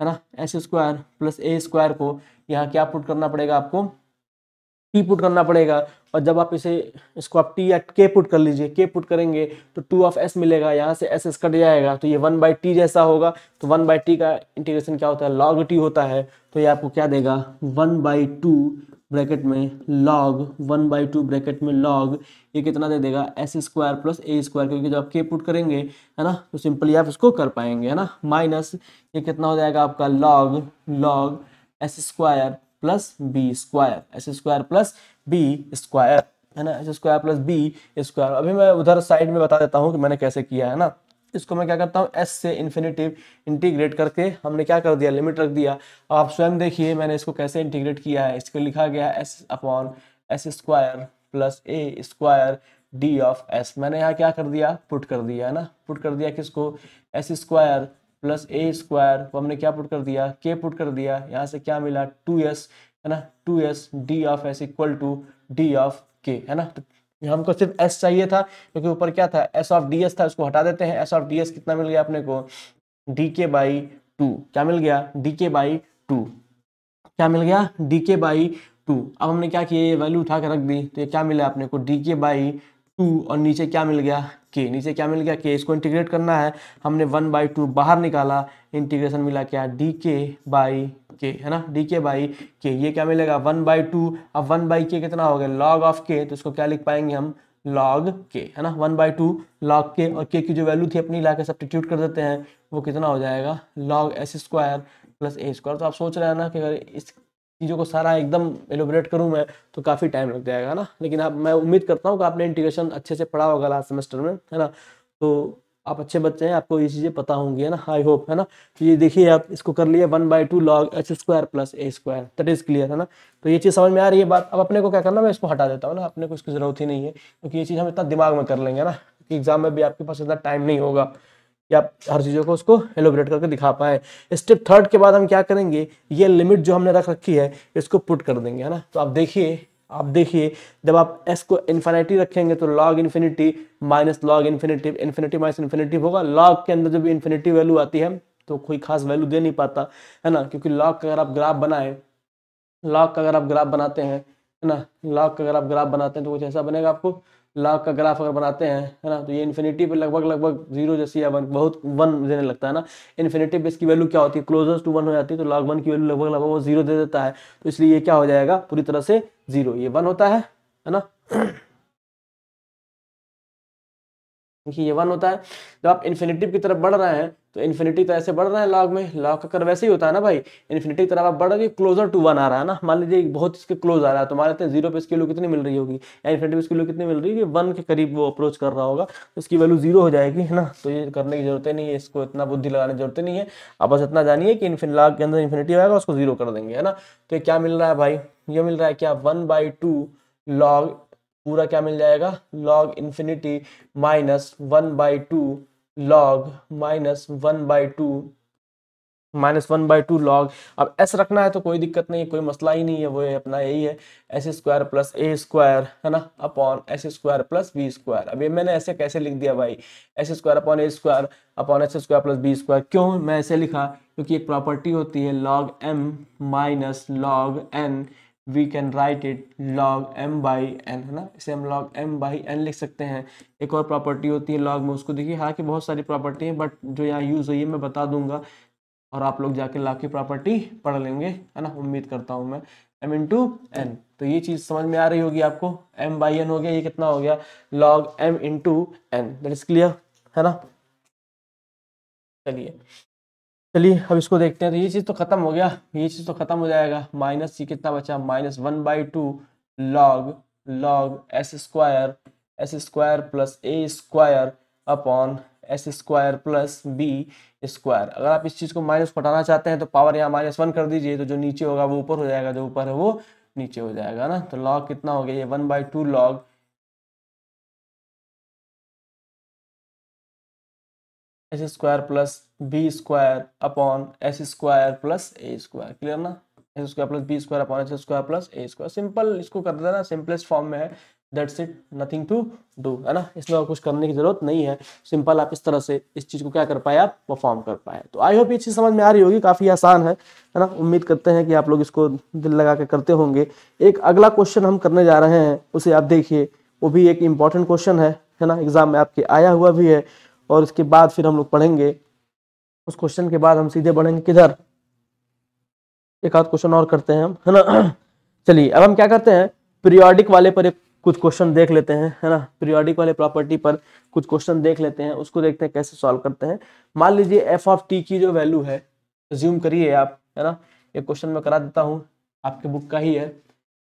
है ना एस स्क्वायर प्लस ए स्क्वायर को यहाँ क्या पुट करना पड़ेगा आपको टी पुट करना पड़ेगा और जब आप इसे इसको आप टी या के पुट कर लीजिए के पुट करेंगे तो टू ऑफ एस मिलेगा यहाँ से एस एस कट जाएगा तो ये वन बाई टी जैसा होगा तो वन बाई टी का इंटीग्रेशन क्या होता है लॉग टी होता है तो ये आपको क्या देगा वन बाई टू ब्रैकेट में log one by two bracket में लॉग ये कितना दे देगा एस स्क्वायर प्लस ए स्क्वायर क्योंकि जब आप के पुट करेंगे है ना तो सिंपली आप इसको कर पाएंगे है ना माइनस ये कितना हो जाएगा आपका log log S square plus B square S square plus B square है ना S square plus B square अभी मैं उधर साइड में बता देता हूँ कि मैंने कैसे किया है ना इसको मैं क्या करता हूँ एस से इन्फिनेटिव इंटीग्रेट करके हमने क्या कर दिया लिमिट रख दिया आप स्वयं देखिए मैंने इसको कैसे इंटीग्रेट किया है इसको लिखा गया S upon S square plus A square D of S मैंने यहाँ क्या कर दिया पुट कर दिया है ना पुट कर दिया किसको एस स्क्वायर प्लस ए स्क्वायर वो हमने क्या पुट कर दिया के पुट कर दिया यहाँ से क्या मिला टू एस है ना two S D of S equal to D of K है ना तो हमको सिर्फ एस चाहिए था क्योंकि ऊपर क्या था एस ऑफ डी एस था उसको हटा देते हैं एस ऑफ डी एस कितना मिल गया अपने को डी के बाई टू क्या मिल गया डी के बाई टू क्या मिल गया डी के बाई टू अब हमने क्या किया ये वैल्यू उठा कर रख दी तो ये क्या मिला अपने को डी के बाई टू और नीचे क्या मिल गया के नीचे क्या मिल गया के इसको इंटीग्रेट करना है हमने वन बाई टू बाहर निकाला इंटीग्रेशन मिला क्या डी के बाई के है ना डी के बाई के ये क्या मिलेगा वन बाई टू अब वन बाई के कितना हो गया लॉग ऑफ के तो इसको क्या लिख पाएंगे हम लॉग के है ना वन बाई टू लॉग के और के की जो वैल्यू थी अपनी ला के सब्टीट्यूट कर देते हैं वो कितना हो जाएगा लॉग एस स्क्वायर प्लस ए स्क्वायर तो आप सोच रहे हैं ना कि अगर इस चीज़ों को सारा एकदम एलोबरेट करूँ मैं तो काफ़ी टाइम लग जाएगा ना लेकिन आप मैं उम्मीद करता हूँ कि आपने इंटीग्रेशन अच्छे से पढ़ा होगा लास्ट सेमेस्टर में है ना तो आप अच्छे बच्चे हैं आपको ये चीज़ें पता होंगी है ना आई होप है ना तो ये देखिए आप इसको कर लिए one by two log H square plus A square that is clear है ना तो ये चीज़ समझ में आ रही है बात अब अपने को क्या करना मैं इसको हटा देता हूँ ना अपने को इसकी जरूरत ही नहीं है क्योंकि तो ये चीज़ हम इतना दिमाग में कर लेंगे ना कि एग्जाम में भी आपके पास इतना टाइम नहीं होगा या हर चीज़ों को उसको एलोबरेट करके दिखा पाए स्टेप थर्ड के बाद हम क्या करेंगे ये लिमिट जो हमने रख रखी है इसको पुट कर देंगे है ना तो आप देखिए आप देखिए जब आप एस को इन्फिनिटी रखेंगे तो log infinity minus log infinity infinity minus infinity होगा लॉग के अंदर जब इन्फिनिटी वैल्यू आती है तो कोई खास वैल्यू दे नहीं पाता है ना क्योंकि लॉग का अगर आप ग्राफ बनाए लॉग का अगर आप ग्राफ बनाते हैं है ना लॉग का अगर आप ग्राफ बनाते हैं तो कुछ ऐसा बनेगा आपको लॉग का ग्राफ अगर बनाते हैं है ना तो ये इन्फिनिटी पे लगभग लगभग जीरो जैसी या वन बहुत वन देने लगता है ना इन्फिनिटी पे इसकी वैल्यू क्या होती है क्लोजेस्ट टू वन हो जाती है तो लॉग वन की वैल्यू लगभग लगभग वो जीरो दे देता है तो इसलिए ये क्या हो जाएगा पूरी तरह से जीरो ये वन होता है है ना क्योंकि ये वन होता है जब आप इन्फिनेटिव की तरफ बढ़ रहे हैं तो इन्फिनिटी तो ऐसे बढ़ रहे हैं लॉग में लॉग का कर वैसे ही होता है ना भाई इन्फिनिटी की तरफ आप बढ़ रहे क्लोजर टू वन आ रहा है ना मान लीजिए बहुत इसके क्लोज आ रहा है तो मान लेते हैं जीरो पे इसकी वैल्यू कितनी मिल रही होगी या इन्फिनिटी इसकी वैल्यू कितनी मिल रही है वन के करीब वो अप्रोच कर रहा होगा तो इसकी वैल्यू जीरो हो जाएगी है ना तो ये करने की जरूरत नहीं है इसको इतना बुद्धि लगाने की जरूरत नहीं है आप बस इतना जानिए कि इन्फिन लॉग के अंदर इन्फिनिटी आएगा उसको जीरो कर देंगे है ना तो क्या मिल रहा है भाई ये मिल रहा है क्या वन बाई टू लॉग पूरा क्या मिल जाएगा log infinity minus one by two log minus one by two minus one by two log अब एस रखना है तो कोई दिक्कत नहीं है कोई मसला ही नहीं है वो है अपना यही है एस स्क्वायर प्लस ए स्क्वायर है ना upon S square plus B square अब ये मैंने ऐसे कैसे लिख दिया भाई एस स्क्वायर अपॉन ए square upon S square plus B square क्यों मैं ऐसे लिखा क्योंकि एक प्रॉपर्टी होती है log M minus log N we can write it log M by N है ना इसे हम लॉग एम बाई एन लिख सकते हैं एक और प्रॉपर्टी होती है लॉग में उसको देखिए हालांकि बहुत सारी प्रॉपर्टी हैं बट जो यहाँ यूज़ हुई है मैं बता दूंगा और आप लोग जाके लॉग की प्रॉपर्टी पढ़ लेंगे है ना उम्मीद करता हूँ मैं एम इन टू एन तो ये चीज़ समझ में आ रही होगी आपको एम बाई एन हो गया ये कितना हो गया log M into N that is clear है ना चलिए चलिए अब इसको देखते हैं तो ये चीज़ तो खत्म हो गया ये चीज़ तो खत्म हो जाएगा माइनस सी कितना बचा minus one by two log log S square S square plus A square upon S square plus B square अगर आप इस चीज़ को माइनस पटाना चाहते हैं तो पावर यहाँ माइनस वन कर दीजिए तो जो नीचे होगा वो ऊपर हो जाएगा जो ऊपर है वो नीचे हो जाएगा ना तो लॉग कितना हो गया ये one by two log S square plus B square upon S square plus A square clear ना S square plus B square upon S square plus ए स्क्वायर सिंपल इसको कर देना सिंपलेस्ट फॉर्म में है that's it nothing to do है ना इसमें और कुछ करने की जरूरत नहीं है सिंपल आप इस तरह से इस चीज को क्या कर पाए आप परफॉर्म कर पाए तो आई होप ये चीज समझ में आ रही होगी काफी आसान है है ना उम्मीद करते हैं कि आप लोग इसको दिल लगा के करते होंगे एक अगला क्वेश्चन हम करने जा रहे हैं उसे आप देखिए वो भी एक इंपॉर्टेंट क्वेश्चन है है ना एग्जाम में आपके आया हुआ भी है और उसके बाद फिर हम लोग पढ़ेंगे उस क्वेश्चन के बाद हम सीधे बढ़ेंगे किधर एक आध क्वेश्चन और करते हैं हम है ना [clears throat] चलिए अब हम क्या करते हैं पीरियोडिक वाले पर एक कुछ क्वेश्चन देख लेते हैं है ना पीरियोडिक वाले प्रॉपर्टी पर कुछ क्वेश्चन देख लेते हैं उसको देखते हैं कैसे सॉल्व करते हैं मान लीजिए एफ ऑफ टी की जो वैल्यू है ज्यूम करिए आप है ना ये क्वेश्चन में करा देता हूँ आपके बुक का ही है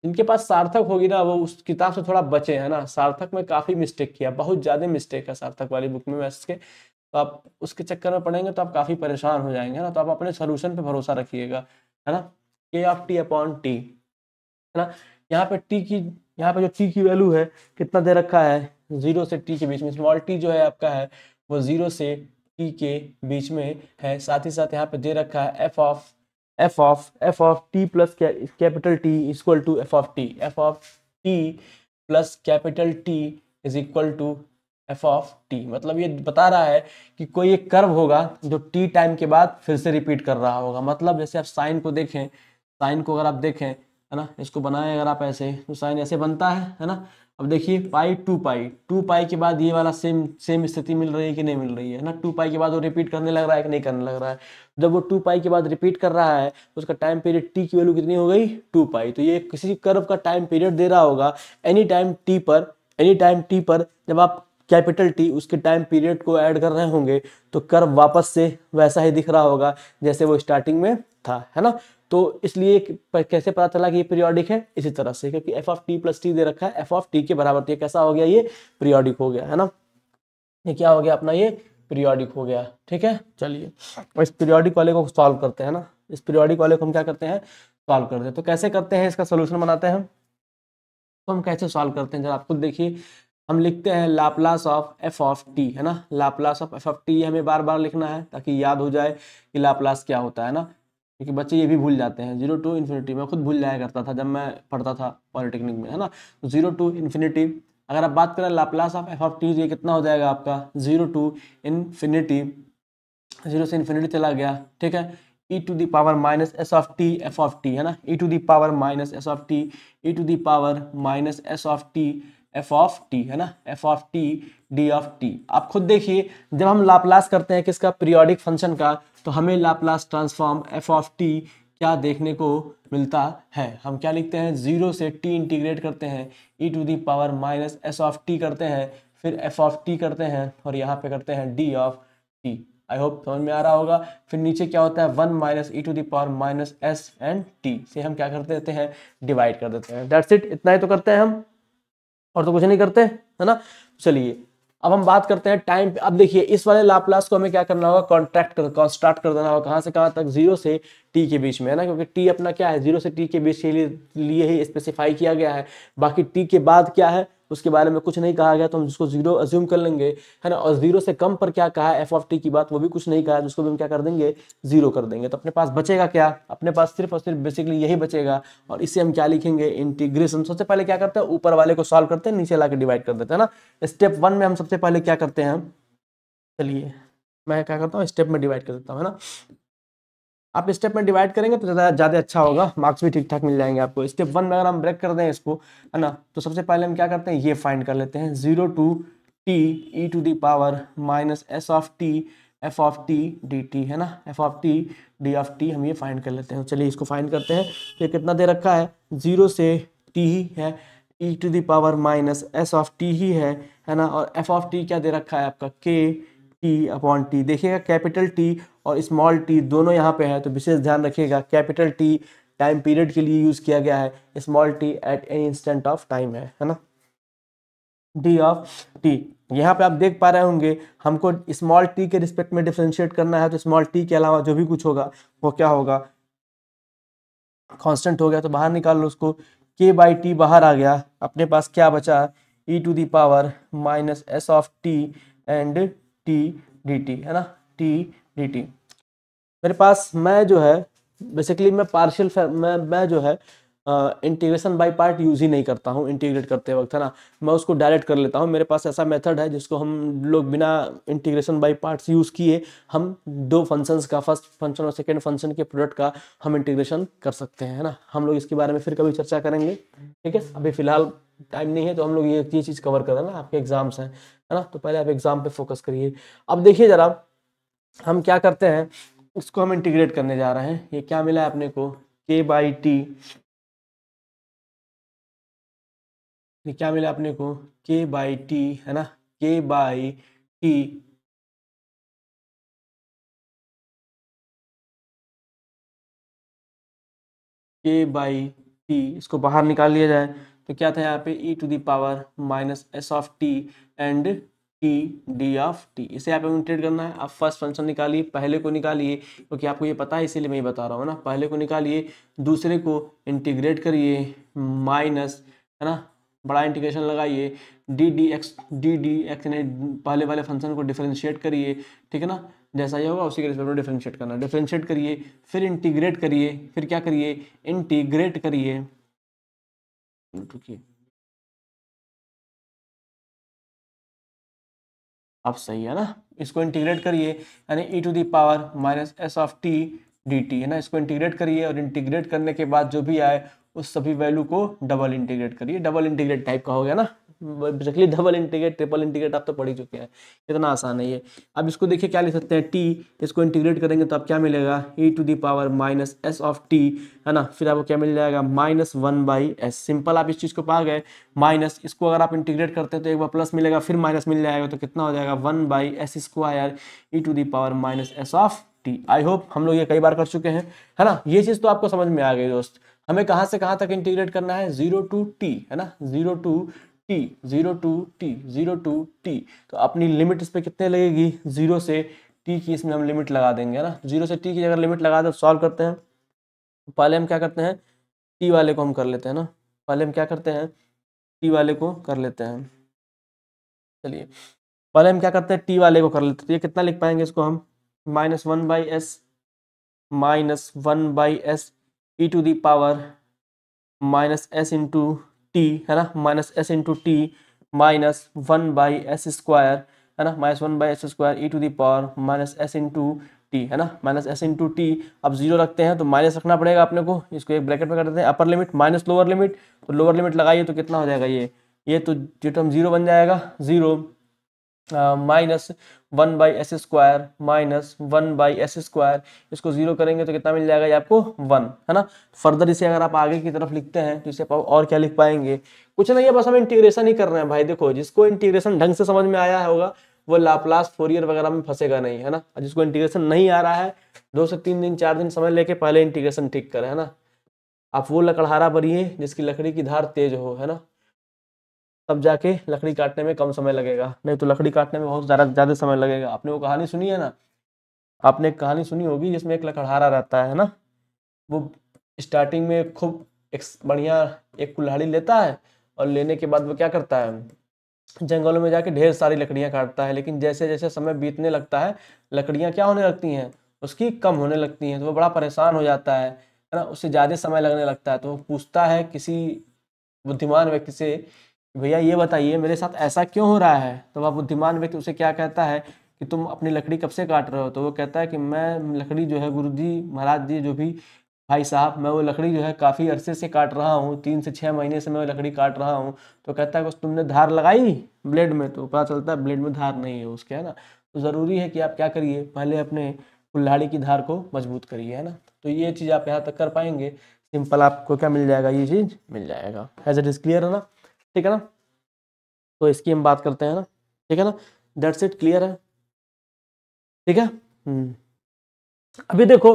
जिनके पास सार्थक होगी ना वो उस किताब से थोड़ा बचे है ना सार्थक में काफ़ी मिस्टेक किया बहुत ज़्यादा मिस्टेक है सार्थक वाली बुक में वैसे तो आप उसके चक्कर में पढ़ेंगे तो आप काफ़ी परेशान हो जाएंगे ना तो आप अपने सोल्यूशन पर भरोसा रखिएगा है ना के ऑफ टी अपॉन टी है ना यहाँ पे टी की यहाँ पे जो टी की वैल्यू है कितना दे रखा है जीरो से टी के बीच में स्मॉल टी जो है आपका है वो जीरो से टी के बीच में है साथ ही साथ यहाँ पे दे रखा है F of F of F of T plus capital T equal to F of T F of T plus capital T is equal to F of T मतलब ये बता रहा है कि कोई एक कर्व होगा जो टी टाइम के बाद फिर से रिपीट कर रहा होगा मतलब जैसे आप साइन को देखें साइन को अगर आप देखें है ना इसको बनाएं अगर आप ऐसे तो साइन ऐसे बनता है है ना अब देखिए पाई टू पाई टू पाई के बाद ये वाला सेम सेम स्थिति मिल रही है कि नहीं मिल रही है ना टू पाई के बाद वो रिपीट करने लग रहा है कि नहीं करने लग रहा है जब वो टू पाई के बाद रिपीट कर रहा है तो उसका टाइम पीरियड टी की वैल्यू कितनी हो गई टू पाई तो ये किसी कर्व का टाइम पीरियड दे रहा होगा एनी टाइम टी पर एनी टाइम टी पर जब आप कैपिटल टी उसके टाइम पीरियड को ऐड कर रहे होंगे तो कर्व वापस से वैसा ही दिख रहा होगा जैसे वो स्टार्टिंग में था है ना तो इसलिए कैसे पता चला कि ये पीरियोडिक है इसी तरह से क्योंकि F of T plus T दे रखा है एफ ऑफ टी के बराबर तो कैसा हो गया ये पीरियोडिक हो गया है ना ये क्या हो गया अपना ये पीरियोडिक हो गया ठीक है चलिए और इस पीरियोडिक वाले को सॉल्व करते हैं ना इस पीरियोडिक वाले को हम क्या करते हैं सॉल्व करते हैं तो कैसे करते हैं इसका सोल्यूशन बनाते हैं तो हम कैसे सॉल्व करते हैं जरा आप खुद देखिए हम लिखते हैं Laplace of F of T है ना Laplace of F of T हमें बार बार लिखना है ताकि याद हो जाए कि लाप्लास क्या होता है ना क्योंकि बच्चे ये भी भूल जाते हैं जीरो टू इन्फिनिटी मैं खुद भूल जाया करता था जब मैं पढ़ता था पॉलिटेक्निक में है ना तो जीरो टू इन्फिनिटी अगर आप बात करें Laplace of F of T ये कितना हो जाएगा आपका जीरो टू इन्फिनिटी जीरो से इन्फिनिटी चला गया ठीक है ई to the power minus S of T F of T है ना ई to the power minus S of T E to the power minus S of T F of T है ना F of T D of T आप खुद देखिए जब हम लाप्लास करते हैं किसका पीरियोडिक फंक्शन का तो हमें Laplace transform F of T क्या देखने को मिलता है हम क्या लिखते हैं जीरो से टी इंटीग्रेट करते हैं ई to the power minus S of T करते हैं फिर एफ ऑफ टी करते हैं और यहाँ पे करते हैं D of T I hope समझ में आ रहा होगा फिर नीचे क्या होता है one minus E to the power minus S and T से हम क्या कर देते हैं डिवाइड कर देते हैं डेट्स इट इतना ही तो करते हैं हम और तो कुछ नहीं करते है ना चलिए अब हम बात करते हैं टाइम अब देखिए इस वाले लाप्लास को हमें क्या करना होगा कॉन्ट्रैक्ट कर कॉन्स्ट्राक्ट कर देना होगा कहाँ से कहाँ तक जीरो से टी के बीच में है ना क्योंकि टी अपना क्या है जीरो से टी के बीच के लिए लिए ही स्पेसिफाई किया गया है बाकी टी के बाद क्या है उसके बारे में कुछ नहीं कहा गया तो हम जिसको जीरो अज्यूम कर लेंगे है ना और जीरो से कम पर क्या कहा एफ ऑफ टी की बात वो भी कुछ नहीं कहा जिसको भी हम क्या कर देंगे जीरो कर देंगे तो अपने पास बचेगा क्या अपने पास सिर्फ और सिर्फ बेसिकली यही बचेगा और इसे हम क्या लिखेंगे इंटीग्रेशन सबसे पहले क्या करते हैं ऊपर वाले को सॉल्व करते हैं नीचे ला डिवाइड कर देते हैं ना स्टेप वन में हम सबसे पहले क्या करते हैं चलिए मैं क्या करता हूँ स्टेप में डिवाइड कर देता हूँ है ना आप स्टेप में डिवाइड करेंगे तो ज़्यादा अच्छा होगा मार्क्स भी ठीक ठाक मिल जाएंगे आपको स्टेप वन में अगर हम ब्रेक कर दें इसको है ना तो सबसे पहले हम क्या करते हैं ये फाइंड कर लेते हैं zero to T E to the power minus S of T F of T D T है ना F of T D of T हम ये फाइंड कर लेते हैं तो चलिए इसको फाइंड करते हैं तो ये कितना दे रखा है जीरो से टी ही है ई to the power minus S of T ही है है ना और एफ ऑफ टी क्या दे रखा है आपका के टी अपॉन टी देखिएगा कैपिटल टी और स्मॉल टी दोनों यहाँ पे है तो विशेष ध्यान रखिएगा कैपिटल टी टाइम पीरियड के लिए यूज़ किया गया है small T at any instant of time है है ना डी ऑफ टी यहाँ पे आप देख पा रहे होंगे हमको स्मॉल टी के रिस्पेक्ट में डिफ्रेंशिएट करना है तो स्मॉल टी के अलावा जो भी कुछ होगा वो क्या होगा कांस्टेंट हो गया तो बाहर निकाल लो उसको के बाई टी बाहर आ गया अपने पास क्या बचा E to the power minus S of T and T D T है ना टी डी टी मेरे पास मैं जो है बेसिकली मैं पार्शियल मैं मैं जो है इंटीग्रेशन बाय पार्ट यूज़ ही नहीं करता हूँ इंटीग्रेट करते वक्त है ना मैं उसको डायरेक्ट कर लेता हूँ मेरे पास ऐसा मेथड है जिसको हम लोग बिना इंटीग्रेशन बाय पार्ट्स यूज़ किए हम दो फंक्शंस का फर्स्ट फंक्शन और सेकेंड फंक्शन के प्रोडक्ट का हम इंटीग्रेशन कर सकते हैं है ना हम लोग इसके बारे में फिर कभी चर्चा करेंगे ठीक है अभी फिलहाल टाइम नहीं है तो हम लोग ये ये चीज़ कवर कर रहे हैं ना आपके एग्जाम्स हैं है ना तो पहले आप एग्जाम पे फोकस करिए अब देखिए ज़रा हम क्या करते हैं इसको हम इंटीग्रेट करने जा रहे हैं ये क्या मिला है अपने को के बाई टी ये क्या मिला अपने को के बाई टी है ना K by T K by T इसको बाहर निकाल लिया जाए तो क्या था यहाँ पे E to the power minus S of T and T D of T इसे आप इंटीग्रेट करना है आप फर्स्ट फंक्शन निकालिए पहले को निकालिए क्योंकि तो आपको ये पता है इसीलिए मैं ये बता रहा हूँ ना पहले को निकालिए दूसरे को इंटीग्रेट करिए माइनस है ना बड़ा इंटीग्रेशन लगाइए D D X D D X ने पहले वाले फंक्शन को डिफ्रेंशिएट करिए ठीक है ना जैसा ये होगा उसी के रिस्पेक्ट में डिफ्रेंशिएट करना डिफ्रेंशिएट करिए फिर इंटीग्रेट करिए फिर क्या करिए इंटीग्रेट करिए अब सही है ना इसको इंटीग्रेट करिए यानी E to the power minus S of T D T है ना इसको इंटीग्रेट करिए और इंटीग्रेट करने के बाद जो भी आए उस सभी वैल्यू को डबल इंटीग्रेट करिए डबल इंटीग्रेट टाइप का हो गया ना basically double integrate triple integrate आप तो पढ़ ही चुके हैं इतना आसान है ये अब इसको देखिए क्या लिख सकते हैं टी इसको इंटीग्रेट करेंगे तो आप क्या मिलेगा ई to the power minus S of T है ना फिर आपको क्या मिल जाएगा minus one by S simple आप इस चीज़ को पा गए माइनस इसको अगर आप इंटीग्रेट करते हैं तो एक बार प्लस मिलेगा फिर माइनस मिल जाएगा तो कितना हो जाएगा one by S square E to the power minus S of T I hope हम लोग ये कई बार कर चुके हैं है ना ये चीज़ तो आपको समझ में आ गई दोस्त हमें कहाँ से कहाँ तक इंटीग्रेट करना है जीरो टू टी है ना zero to T zero to T zero to T तो अपनी लिमिट इस पर कितने लगेगी जीरो से टी की इसमें हम लिमिट लगा देंगे है ना जीरो से टी की अगर लिमिट लगा दो सॉल्व करते हैं तो पहले हम क्या करते हैं टी वाले को हम कर लेते हैं ना पहले हम क्या करते हैं टी वाले को कर लेते हैं चलिए पहले हम क्या करते हैं टी वाले को कर लेते हैं तो ये कितना लिख पाएंगे इसको हम minus one by S minus one by S E to the power minus S into T है ना minus S into T minus one by S square है ना minus one by S square E to the power minus S into T है ना माइनस एस इंटू टी अब जीरो रखते हैं तो माइनस रखना पड़ेगा अपने को इसको एक ब्रैकेट में कर देते हैं upper limit minus lower limit तो लोअर लिमिट लगाइए तो कितना हो जाएगा ये ये तो जो तो टर्म जीरो बन जाएगा zero minus one by S square minus one by S square इसको जीरो करेंगे तो कितना मिल जाएगा ये आपको वन है ना फर्दर इसे अगर आप आगे की तरफ लिखते हैं तो इसे आप और क्या लिख पाएंगे कुछ नहीं है बस हम इंटीग्रेशन ही कर रहे हैं भाई देखो जिसको इंटीग्रेशन ढंग से समझ में आया होगा वो लाप्लास फोरियर वगैरह में फंसेगा नहीं है ना जिसको इंटीग्रेशन नहीं आ रहा है दो से तीन दिन चार दिन समय लेके पहले इंटीग्रेशन ठीक करें है ना आप वो लकड़हारा बनिए जिसकी लकड़ी की धार तेज हो है ना तब जाके लकड़ी काटने में कम समय लगेगा नहीं तो लकड़ी काटने में बहुत ज़्यादा ज़्यादा समय लगेगा आपने वो कहानी सुनी है ना आपने एक कहानी सुनी होगी जिसमें एक लकड़हारा रहता है ना वो स्टार्टिंग में खूब एक बढ़िया एक कुल्हाड़ी लेता है और लेने के बाद वो क्या करता है जंगलों में जाके ढेर सारी लकड़ियाँ काटता है लेकिन जैसे जैसे समय बीतने लगता है लकड़ियाँ क्या होने लगती हैं उसकी कम होने लगती हैं तो वो बड़ा परेशान हो जाता है है ना उससे ज़्यादा समय लगने लगता है तो वो पूछता है किसी बुद्धिमान व्यक्ति से भैया ये बताइए मेरे साथ ऐसा क्यों हो रहा है तो वह बुद्धिमान व्यक्ति उसे क्या कहता है कि तुम अपनी लकड़ी कब से काट रहे हो तो वो कहता है कि मैं लकड़ी जो है गुरु जी महाराज जी जो भी भाई साहब मैं वो लकड़ी जो है काफ़ी अरसे से काट रहा हूँ तीन से छः महीने से मैं वो लकड़ी काट रहा हूँ तो कहता है कि तुमने धार लगाई ब्लेड में तो पता चलता है ब्लेड में धार नहीं है उसके है ना तो ज़रूरी है कि आप क्या करिए पहले अपने कुल्हाड़ी की धार को मजबूत करिए है ना तो ये चीज़ आप यहाँ तक कर पाएंगे सिंपल आपको क्या मिल जाएगा ये चीज़ मिल जाएगा एज इट इज़ क्लियर है ना ठीक है ना तो इसकी हम बात करते हैं ना ठीक है ना डेट्स इट क्लियर है ठीक है हम्म। अभी देखो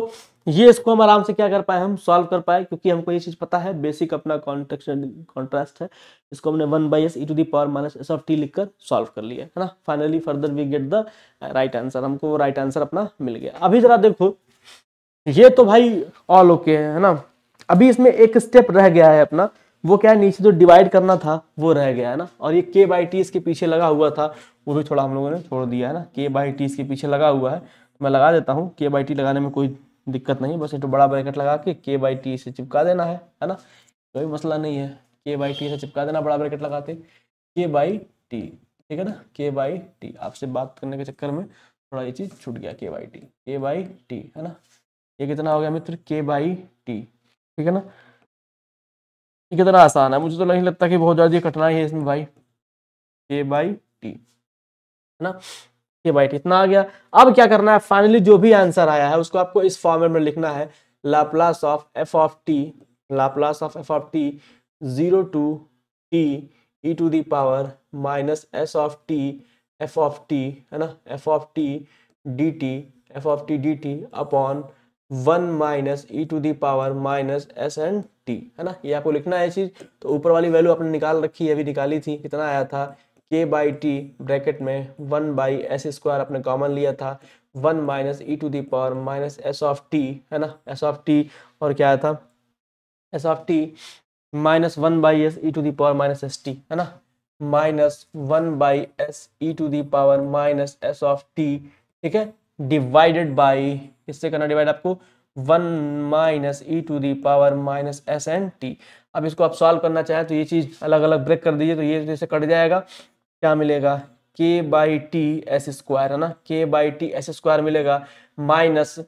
ये इसको हम आराम से क्या कर पाए हम सॉल्व कर पाए क्योंकि हमको ये चीज पता है बेसिक अपना कॉन्टेक्स कॉन्ट्रास्ट है इसको हमने one by S E to the power minus S of T लिख कर सॉल्व कर लिया है ना finally further we get the right answer हमको राइट right आंसर अपना मिल गया अभी जरा देखो ये तो भाई ऑल ओके है ना अभी इसमें एक स्टेप रह गया है अपना वो क्या नीचे जो डिवाइड करना था वो रह गया है ना और ये के बाई टी इसके पीछे लगा हुआ था वो भी थोड़ा हम लोगों ने छोड़ दिया है ना के बाई टी इसके पीछे लगा हुआ है तो मैं लगा देता हूँ के बाई टी लगाने में कोई दिक्कत नहीं बस एक तो बड़ा ब्रैकेट लगा के के बाई टी से चिपका देना है है ना कोई मसला नहीं है के बाई टी से चिपका देना बड़ा ब्रैकेट लगाते के बाई टी ठीक है ना के बाई टी आपसे बात करने के चक्कर में थोड़ा ये चीज़ छूट गया K by T K by T है ना ये कितना हो गया मित्र के बाई टी ठीक है ना ये कितना आसान है मुझे तो नहीं लगता कि बहुत ज़्यादा कठिनाई है इसमें भाई के बाई टी है ना के बाई टी इतना आ गया अब क्या करना है फाइनली जो भी आंसर आया है उसको आपको इस फॉर्मेट में लिखना है Laplace of F of T Laplace of F of T zero to T E to the power minus S of T F of T है ना F of T D T F of T D T upon one minus E to the power minus S and T है ना ये आपको लिखना है चीज़ तो ऊपर वाली वैल्यू आपने निकाल रखी है अभी निकाली थी कितना आया था के बाई टी ब्रैकेट में वन बाई एस स्क्वायर आपने कॉमन लिया था one minus E to the power minus S of T है ना एस ऑफ टी और क्या आया था S of T minus one by S E to the power minus S T है ना minus one by S E to the power minus S of T ठीक है डिवाइडेड बाई किससे करना डिवाइड आपको one minus E to the power minus S and T अब इसको आप सॉल्व करना चाहें तो ये चीज़ अलग अलग ब्रेक कर दीजिए तो ये जैसे कट जाएगा क्या मिलेगा के बाई टी एस स्क्वायर है ना K by T S square मिलेगा minus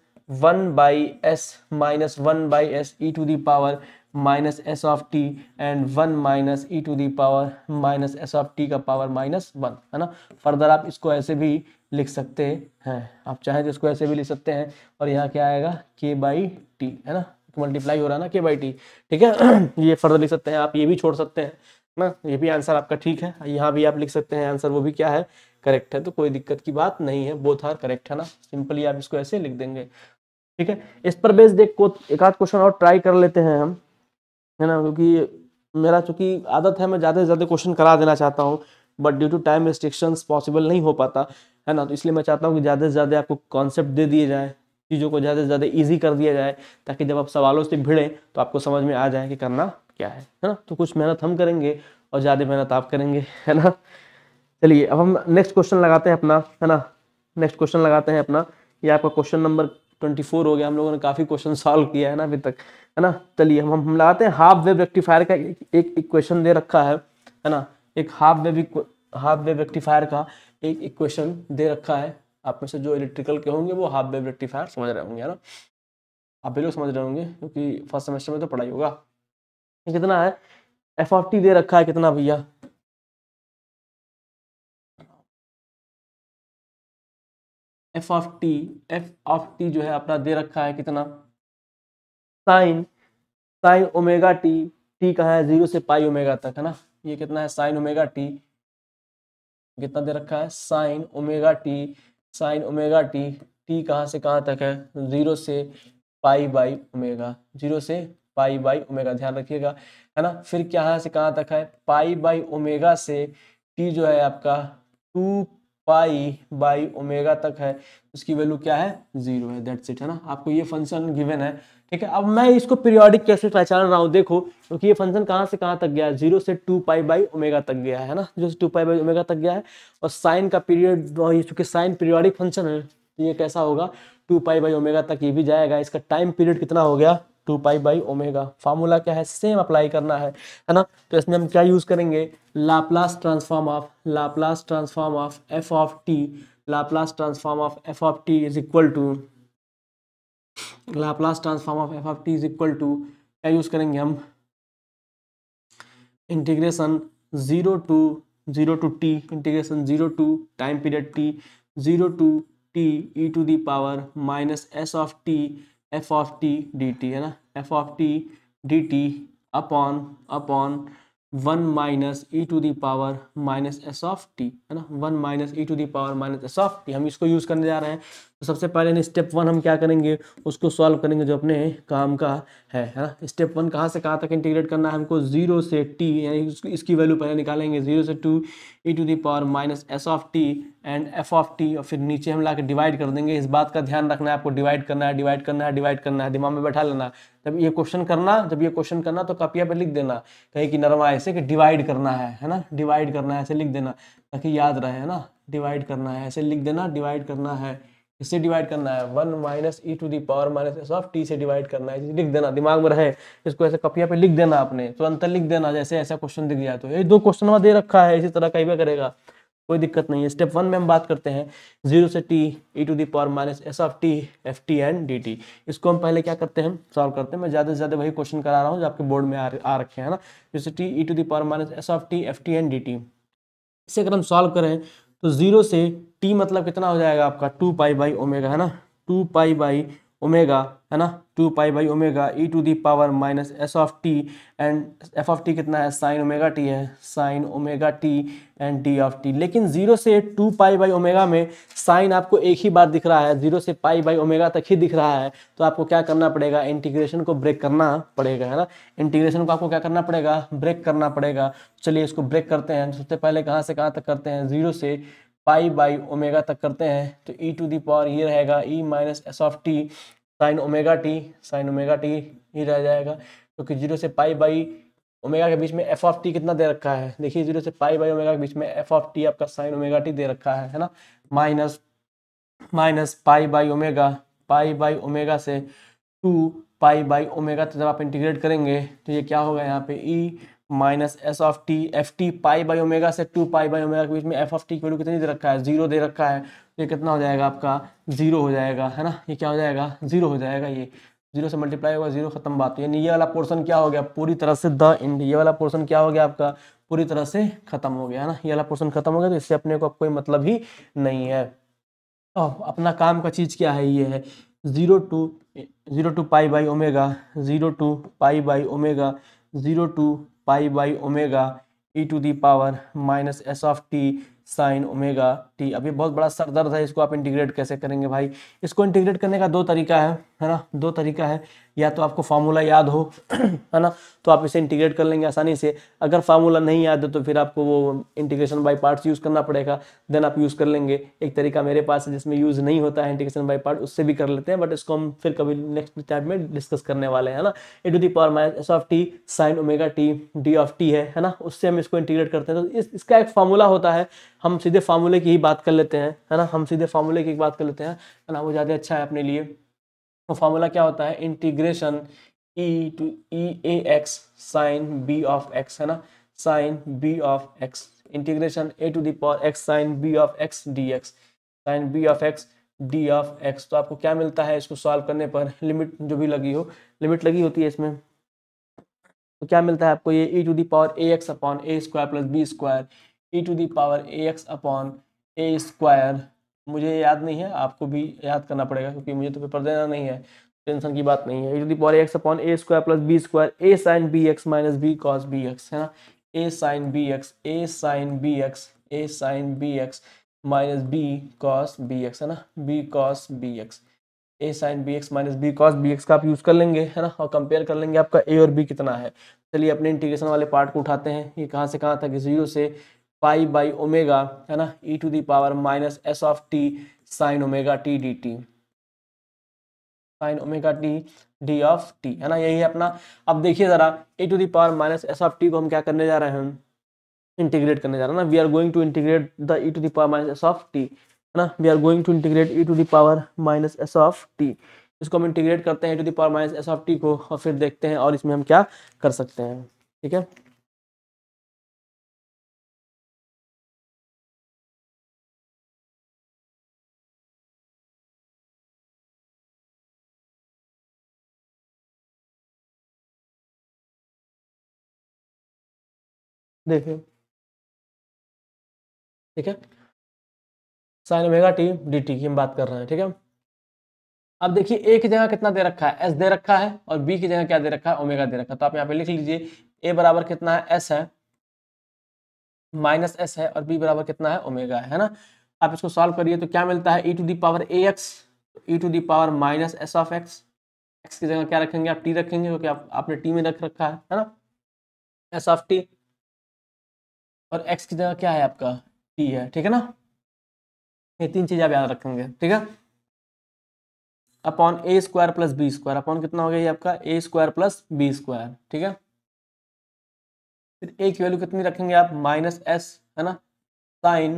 one by S minus one by S E to the power minus S of T and one minus E to the power minus S of T का पावर माइनस वन है ना फर्दर आप इसको ऐसे भी लिख सकते हैं आप चाहें तो इसको ऐसे भी लिख सकते हैं और यहाँ क्या आएगा के बाई टी है ना मल्टीप्लाई हो रहा है ना के बाई टी ठीक है [clears throat] ये फर्दर लिख सकते हैं आप ये भी छोड़ सकते हैं ना ये भी आंसर आपका ठीक है यहाँ भी आप लिख सकते हैं आंसर वो भी क्या है करेक्ट है तो कोई दिक्कत की बात नहीं है बोथ आर करेक्ट है ना सिंपली आप इसको ऐसे लिख देंगे ठीक है इस पर बेस्ड एक, एक आध क्वेश्चन और ट्राई कर लेते हैं हम है ना क्योंकि मेरा चूँकि आदत है मैं ज़्यादा से ज़्यादा क्वेश्चन करा देना चाहता हूँ but due to time restrictions possible नहीं हो पाता है ना तो इसलिए मैं चाहता हूँ कि ज़्यादा से ज़्यादा आपको कॉन्सेप्ट दे दिए जाए चीज़ों को ज़्यादा से ज़्यादा ईजी कर दिया जाए ताकि जब आप सवालों से भिड़ें तो आपको समझ में आ जाए कि करना क्या है है ना तो कुछ मेहनत हम करेंगे और ज़्यादा मेहनत आप करेंगे है ना चलिए अब हम नेक्स्ट क्वेश्चन लगाते हैं अपना है ना नेक्स्ट क्वेश्चन लगाते हैं अपना ये आपका क्वेश्चन नंबर ट्वेंटी फोर हो गया हम लोगों ने काफ़ी क्वेश्चन सॉल्व किया है ना अभी तक है ना चलिए हम हम लगाते हैं हाफ वेव रेक्टिफायर का एक इक्वेशन दे रखा है है ना एक half wave half wave rectifier का एक इक्वेशन दे रखा है आप में से जो इलेक्ट्रिकल के होंगे वो हाफ वेव रेक्टिफायर समझ रहे होंगे है ना आप भी लोग समझ रहे होंगे क्योंकि फर्स्ट सेमेस्टर में तो पढ़ाई होगा कितना है एफ ऑफ टी दे रखा है कितना भैया F of T F of T जो है अपना दे रखा है कितना sine sine omega T T कहाँ है जीरो से पाई ओमेगा तक है ना ये कितना है साइन ओमेगा टी कितना दे रखा है sine omega T sine omega T T कहाँ से कहाँ तक है जीरो से पाई बाई ओमेगा जीरो से पाई बाई ओमेगा ध्यान रखिएगा है ना फिर क्या से कहाँ तक है पाई बाई ओमेगा से टी जो है आपका टू पाई बाई ओमेगा तक है उसकी वैल्यू क्या है जीरो है दैट्स इट है ना आपको ये फंक्शन गिवन है ठीक है अब मैं इसको पीरियोडिक कैसे पहचान रहा हूँ देखो क्योंकि तो ये फंक्शन कहाँ से कहाँ तक गया है जीरो से टू पाई बाई ओमेगा तक गया है ना जो टू पाई बाई ओमेगा तक गया है और साइन का पीरियड चूंकि साइन पीरियोडिक फंक्शन है तो ये कैसा होगा टू पाई बाई ओमेगा तक ये भी जाएगा इसका टाइम पीरियड कितना हो गया two pi by omega formula क्या है सेम अप्लाई करना है है ना तो इसमें हम क्या यूज़ करेंगे Laplace transform of Laplace transform of F of T Laplace transform of F of T is equal to Laplace transform of F of T is equal to क्या यूज़ करेंगे हम integration zero to zero to T integration zero to time period T zero to T E to the power minus S of T F of T D T है ना F of T D T upon upon one minus E to the power minus S of T है ना one minus E to the power minus S of T हम इसको यूज़ करने जा रहे हैं तो सबसे पहले यानी स्टेप वन हम क्या करेंगे उसको सॉल्व करेंगे जो अपने काम का है ना स्टेप वन कहाँ से कहाँ तक इंटीग्रेट करना है हमको जीरो से टी यानी इसकी वैल्यू पहले निकालेंगे जीरो से to E to the power minus S of T and F of T और फिर नीचे हम ला डिवाइड कर देंगे इस बात का ध्यान रखना है आपको डिवाइड करना है डिवाइड करना है डिवाइड करना है दिमाग में बैठा लेना जब ये क्वेश्चन करना जब ये क्वेश्चन करना तो कापिया पर लिख देना कहीं कि नरमा ऐसे कि डिवाइड करना है है ना डिवाइड करना है ऐसे लिख देना ताकि याद रहे है ना डिवाइड करना है ऐसे लिख देना डिवाइड करना है किससे डिवाइड करना है one minus E to the power minus S of T से डिवाइड करना है लिख देना दिमाग में रहे इसको ऐसे कपिया पे लिख देना आपने तो अंतर लिख देना जैसे ऐसा क्वेश्चन दिख जाए तो ये दो क्वेश्चन वहाँ दे रखा है इसी तरह कहीं बार करेगा कोई दिक्कत नहीं है स्टेप वन में हम बात करते हैं जीरो से t E to the power minus S of T F t and d t इसको हम पहले क्या करते हैं सॉल्व करते हैं मैं ज़्यादा से ज़्यादा वही क्वेश्चन करा रहा हूँ जो आपके बोर्ड में आ, आ रखे हैं ना जैसे t E to the power minus S of T F t and d t इसे अगर हम सॉल्व करें तो जीरो से टी मतलब कितना हो जाएगा आपका टू पाई बाई ओमेगा है ना टू पाई बाई ओमेगा है ना two pi by omega e to the power minus S of T and F of T कितना है साइन ओमेगा टी है sine omega t and d of t लेकिन जीरो से टू पाई बाई ओमेगा में साइन आपको एक ही बार दिख रहा है जीरो से पाई बाई ओमेगा तक ही दिख रहा है तो आपको क्या करना पड़ेगा इंटीग्रेशन को ब्रेक करना पड़ेगा है ना इंटीग्रेशन को आपको क्या करना पड़ेगा ब्रेक करना पड़ेगा चलिए इसको ब्रेक करते हैं सबसे पहले कहाँ से कहाँ तक करते हैं जीरो से पाई बाई ओमेगा तक करते हैं तो ई टू दी पावर ये रहेगा e minus S of t sine omega T sine omega t ही रह जाएगा क्योंकि तो जीरो से पाई बाई ओमेगा के बीच में एफ ऑफ टी कितना दे रखा है देखिए जीरो से पाई बाई ओमेगा के बीच में एफ ऑफ टी आपका साइन ओमेगा टी दे रखा है है ना minus minus pi by omega pi by omega से टू पाई बाई ओमेगा तो जब आप इंटीग्रेट करेंगे तो ये क्या होगा यहाँ पे e e, minus S of T F t pi by omega से टू पाई बाई ओमेगा के बीच में एफ ऑफ टी की वैल्यू कितनी दे रखा है जीरो दे रखा है तो ये कितना हो जाएगा आपका जीरो हो जाएगा है ना ये क्या हो जाएगा जीरो हो जाएगा ये जीरो से मल्टीप्लाई होगा जीरो खत्म बात तो यानी ये वाला पोर्सन क्या हो गया पूरी तरह से द इंड ये वाला पोर्सन क्या हो गया आपका पूरी तरह से खत्म हो गया है ना ये वाला पोर्सन खत्म हो गया तो इससे अपने को कोई मतलब ही नहीं है तो अपना काम का चीज़ क्या है ये है zero to zero to pi by omega zero to pi by omega zero to pi by omega e to the power minus S of t sine omega t अभी बहुत बड़ा सर दर्द है इसको आप इंटीग्रेट कैसे करेंगे भाई इसको इंटीग्रेट करने का दो तरीका है है ना दो तरीका है या तो आपको फार्मूला याद हो [clears throat] है ना तो आप इसे इंटीग्रेट कर लेंगे आसानी से अगर फार्मूला नहीं याद हो तो फिर आपको वो इंटीग्रेशन बाय पार्ट्स यूज़ करना पड़ेगा देन आप यूज़ कर लेंगे एक तरीका मेरे पास है जिसमें यूज़ नहीं होता है इंटीग्रेशन बाय पार्ट उससे भी कर लेते हैं बट इसको हम फिर कभी नेक्स्ट टाइप में डिस्कस करने वाले हैं ना a to the power minus S of t sine omega t D of T है है ना उससे हम इसको इंटीग्रेट करते हैं तो इस, इसका एक फार्मूला होता है हम सीधे फार्मूले की ही बात कर लेते हैं है ना हम सीधे फार्मूले की बात कर लेते हैं ना वो ज़्यादा अच्छा है अपने लिए तो फॉर्मूला क्या होता है integration e to e a x sine b of x है ना sine b of x integration a to the power x sine b of x d x sine b of x D of x तो आपको क्या मिलता है इसको सॉल्व करने पर लिमिट जो भी लगी हो लिमिट लगी होती है इसमें तो क्या मिलता है आपको ये e to the power a x upon A square plus B square E to the power a x upon A square मुझे याद नहीं है आपको भी याद करना पड़ेगा क्योंकि मुझे तो पेपर देना नहीं है टेंशन की बात नहीं है यदि power x upon A square plus B square a sine b x minus b cos b x है ना a sine b x a sine b x a sine b x minus b cos b x है ना b cos b x a sine b x minus b cos b x का आप यूज़ कर लेंगे है ना और कंपेयर कर लेंगे आपका ए और बी कितना है चलिए अपने इंटीग्रेशन वाले पार्ट को उठाते हैं ये कहाँ से कहाँ तक जीरो से पाई बाई ओमेगा है ना ई to the power minus S of t sine omega t D t sine omega t D of T है ना यही है अपना अब देखिए जरा a to the power minus S of t को हम क्या करने जा रहे हैं इंटीग्रेट करने जा रहे हैं ना we are going to integrate the e to the power minus S of T है ना we are going to integrate e to the power minus S of t इसको हम इंटीग्रेट करते हैं a to the power minus S of t को और फिर देखते हैं और इसमें हम क्या कर सकते हैं ठीक है देखिए ठीक है sine omega t D t की हम बात कर रहे हैं ठीक है अब देखिए ए की जगह कितना दे रखा है एस दे रखा है और बी की जगह क्या दे रखा है ओमेगा दे रखा है तो आप यहाँ पे लिख लीजिए ए बराबर कितना है एस है माइनस एस है और बी बराबर कितना है ओमेगा है ना आप इसको सॉल्व करिए तो क्या मिलता है ई to the power a x e to the power minus S of x x की जगह क्या रखेंगे आप टी रखेंगे क्योंकि आप आपने टी में रख रखा है ना एस ऑफ टी और x की जगह क्या है आपका t है ठीक है ना ये तीन चीज़ आप याद रखेंगे ठीक है अपॉन ए square plus B square upon कितना हो गया ये आपका a square plus B square ठीक है फिर ए की वैल्यू कितनी रखेंगे आप माइनस एस है ना sine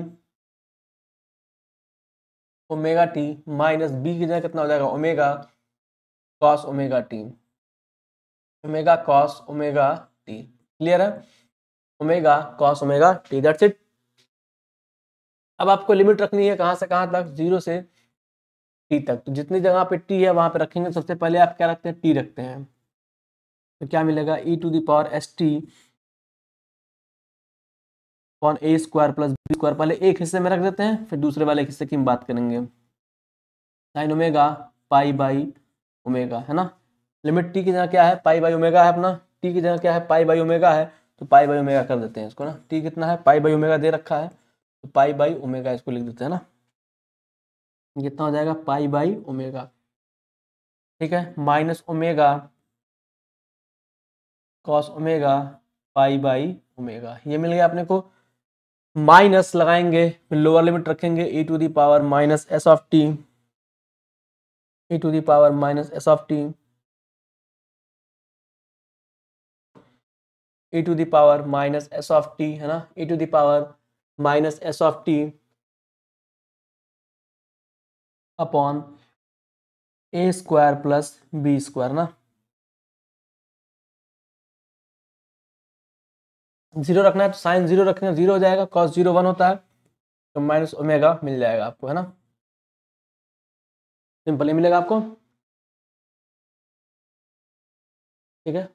omega t minus b की जगह कितना हो जाएगा omega cos omega t omega cos omega t clear है omega cos omega t that's it अब आपको लिमिट रखनी है कहां से कहां तक जीरो से टी तक तो जितनी जगह पे टी है वहां पे रखेंगे सबसे पहले आप क्या रखते हैं टी रखते हैं तो क्या मिलेगा ई to the power s t upon A square plus B square पहले एक हिस्से में रख देते हैं फिर दूसरे वाले हिस्से की हम बात करेंगे sine omega pi by omega है ना लिमिट टी की जगह क्या है पाई बाई ओमेगा है अपना टी की जगह क्या है पाई बाई ओमेगा है तो पाई बाई ओमेगा कर देते हैं इसको ना टी कितना है पाई बाई ओमेगा दे रखा है तो पाई बाई ओमेगा इसको लिख देते हैं ना कितना हो जाएगा पाई बाई ओमेगा ठीक है minus omega cos omega pi by omega ये मिल गया अपने को माइनस लगाएंगे लोअर लिमिट रखेंगे e to the power minus S of T E to the power minus S of t a to the power minus S of T है ना a to the power minus S of t upon A square plus B square ना जीरो रखना है तो साइन जीरो रखेंगे जीरो हो जाएगा कॉस जीरो वन होता है तो माइनस ओमेगा मिल जाएगा आपको है ना सिंपल ही मिलेगा आपको ठीक है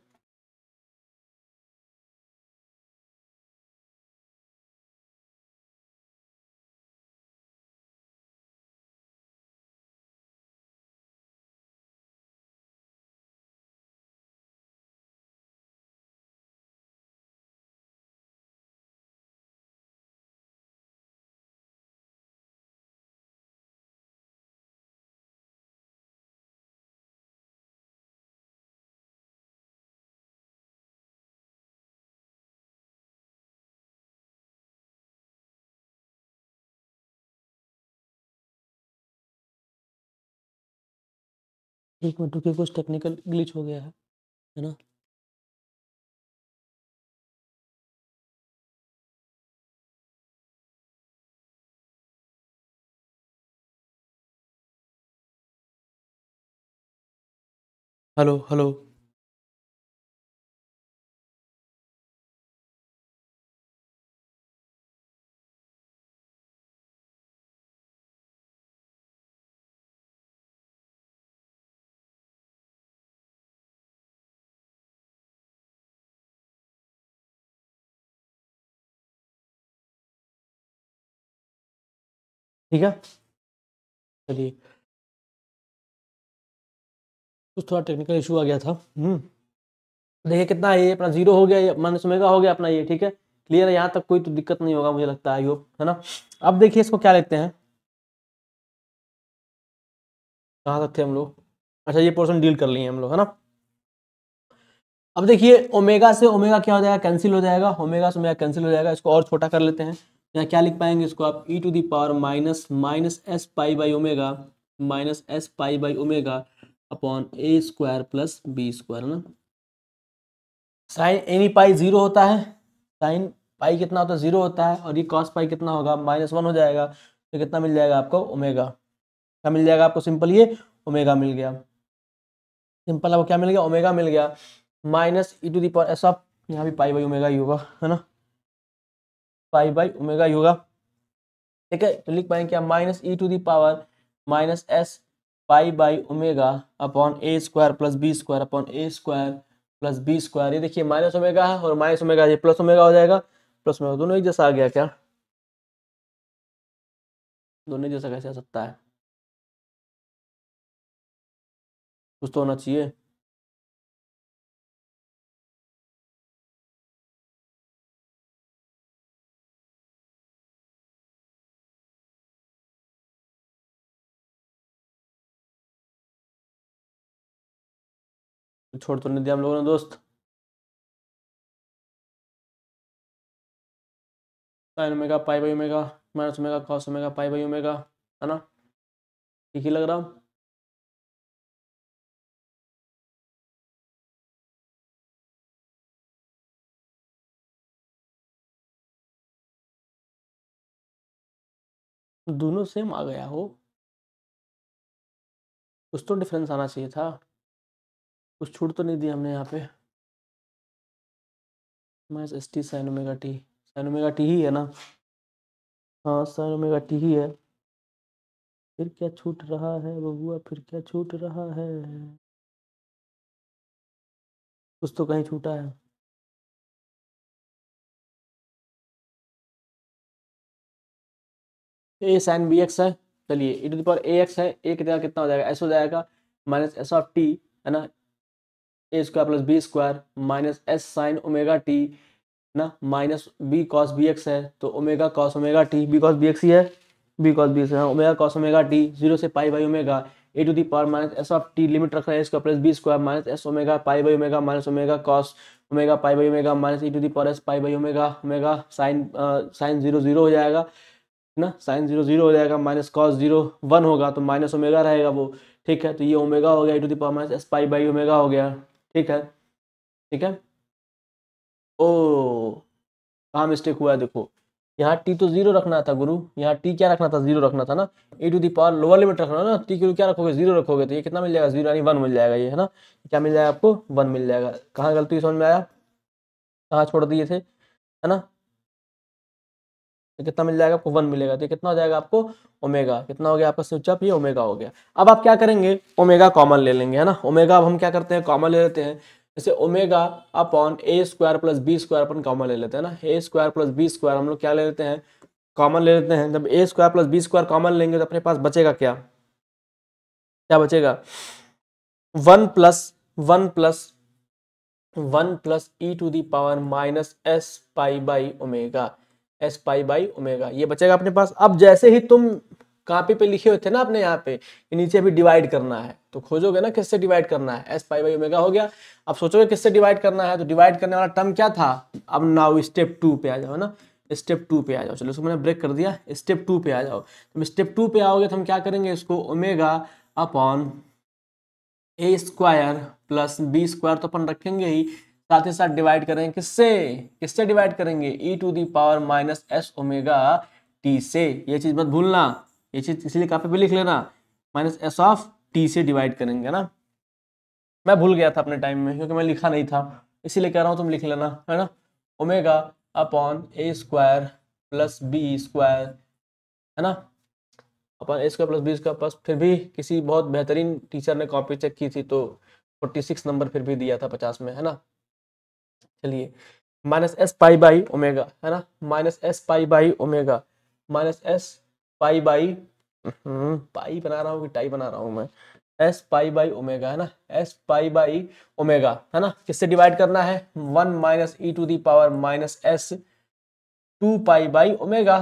एक मिनट रुकिए कुछ टेक्निकल ग्लिच हो गया है है ना हेलो हेलो ठीक है चलिए कुछ थोड़ा टेक्निकल इशू आ गया था हम्म। देखिए कितना है ये अपना जीरो हो गया समय का हो गया अपना ये ठीक है क्लियर है यहाँ तक कोई तो दिक्कत नहीं होगा मुझे लगता है यो है ना अब देखिए इसको क्या लेते हैं कहाँ तक थे हम लोग अच्छा ये पोर्सन डील कर लिए हम लोग है ना अब देखिए ओमेगा से ओमेगा क्या हो जाएगा कैंसिल हो जाएगा ओमेगा से ओमेगा कैंसिल हो जाएगा इसको और छोटा कर लेते हैं यहाँ क्या लिख पाएंगे इसको आप e to the power minus minus s pi by omega minus s pi by omega upon A square plus B square ना साइन एनी पाई जीरो होता है साइन पाई कितना होता है जीरो होता है और ये कॉस पाई कितना होगा माइनस वन हो जाएगा तो कितना मिल जाएगा आपको ओमेगा क्या मिल जाएगा आपको सिंपल ये ओमेगा मिल गया सिंपल आपको क्या मिल गया ओमेगा मिल गया minus E to the power s of यहाँ भी पाई बाई ओमेगा ही होगा है ना पाई बाई ओमेगा ही होगा ठीक है तो लिख पाएंगे आप minus E to the power minus s pi by omega upon A square plus B square upon A square plus B square ये देखिए माइनस ओमेगा है और माइनस ओमेगा ये प्लस ओमेगा हो जाएगा प्लस ओमेगा दोनों ही जैसा आ गया क्या दोनों ही जैसा कैसे आ सकता है कुछ तो होना चाहिए छोड़ तो नहीं दिया हम लोगों ने दोस्त sine omega pi by omega minus omega cos omega pi by omega है ना ठीक ही लग रहा दोनों सेम आ गया हो उस तो डिफरेंस आना चाहिए था कुछ छूट तो नहीं दिया हमने यहाँ पे minus S t sine omega T sine omega t ही है ना हाँ साइन ओमेगा टी ही है फिर क्या छूट रहा है बबुआ फिर क्या छूट रहा है कुछ तो कहीं छूटा है ए साइन बी एक्स है चलिए a to the power a x है ए कितना कितना हो जाएगा एस हो जाएगा माइनस एस ऑफ टी है ना a square plus B square minus s sine omega t ना minus b cos b x है तो omega cos omega t b cos b x ही है बी कॉस बी एक्स है omega cos omega t zero से pi by omega a to the power minus S of t limit रख रहे हैं square plus B square minus s omega pi by omega minus omega cos omega pi by omega minus E to the power s pi by omega omega sine sine zero zero हो जाएगा ना साइन जीरो जीरो हो जाएगा माइनस कॉस जीरो वन होगा तो माइनस ओमेगा रहेगा वो ठीक है तो ये ओमेगा हो गया a to the power minus s pi by omega हो गया ठीक है ठीक है ओ कहा मिस्टेक हुआ है देखो यहाँ टी तो जीरो रखना था गुरु यहाँ टी क्या रखना था जीरो रखना था ना a to the power lower limit रखना ना टी के क्या रखोगे जीरो रखोगे तो ये कितना मिल जाएगा जीरो यानी वन मिल जाएगा ये है ना क्या मिल जाएगा आपको वन मिल जाएगा कहाँ गलती समझ में आया कहाँ छोड़ दिए थे है ना तो कितना मिल जाएगा आपको वन मिलेगा तो कितना हो जाएगा आपको ओमेगा कितना हो गया आपका स्विच अप ये ओमेगा हो गया अब आप क्या करेंगे ओमेगा कॉमन ले लेंगे है ना ओमेगा अब हम क्या करते हैं कॉमन ले लेते हैं जैसे ओमेगा अपॉन ए स्क्वायर प्लस बी स्क्वायर अपन कॉमन ले लेते हैं ना a square plus B square हम लोग क्या ले लेते हैं कॉमन ले लेते हैं जब a square plus B square common लेंगे तो अपने पास बचेगा क्या क्या बचेगा one plus one plus one plus e to the power minus s pi by omega s pi by omega ये बचेगा अपने पास अब जैसे ही तुम कापी पे लिखे हुए थे ना अपने यहाँ पे नीचे अभी डिवाइड करना है तो खोजोगे ना किससे डिवाइड करना है एस पाई बाई ओमेगा हो गया अब सोचोगे किससे डिवाइड करना है तो डिवाइड करने वाला टर्म क्या था अब नाउ स्टेप टू पे आ जाओ ना स्टेप टू पे आ जाओ चलो इसको मैंने ब्रेक कर दिया स्टेप टू पे आ जाओ तुम स्टेप टू पे आओगे तो हम क्या करेंगे इसको ओमेगा अपॉन ए स्क्वायर प्लस बी स्क्वायर तो अपन रखेंगे ही साथ ही साथ डिवाइड करेंगे किससे किससे डिवाइड करेंगे e to the power minus s omega t से ये चीज़ मत भूलना ये चीज़ इसलिए काफ़ी भी लिख लेना माइनस एस ऑफ टी से डिवाइड करेंगे ना मैं भूल गया था अपने टाइम में क्योंकि मैं लिखा नहीं था इसीलिए कह रहा हूँ तुम लिख लेना है ना ओमेगा अपॉन ए स्क्वायर प्लस बी स्क्वायर है ना अपन a square plus B square plus फिर भी किसी बहुत बेहतरीन टीचर ने कॉपी चेक की थी तो फोर्टी सिक्स नंबर फिर भी दिया था पचास में है ना चलिए minus s pi by omega है ना minus s pi by omega minus s pi by hmm, pi बना रहा हूँ कि टाई बना रहा हूँ मैं एस पाई बाई ओमेगा है ना एस पाई बाई ओमेगा है ना किससे डिवाइड करना है one minus E to the power minus s two pi by omega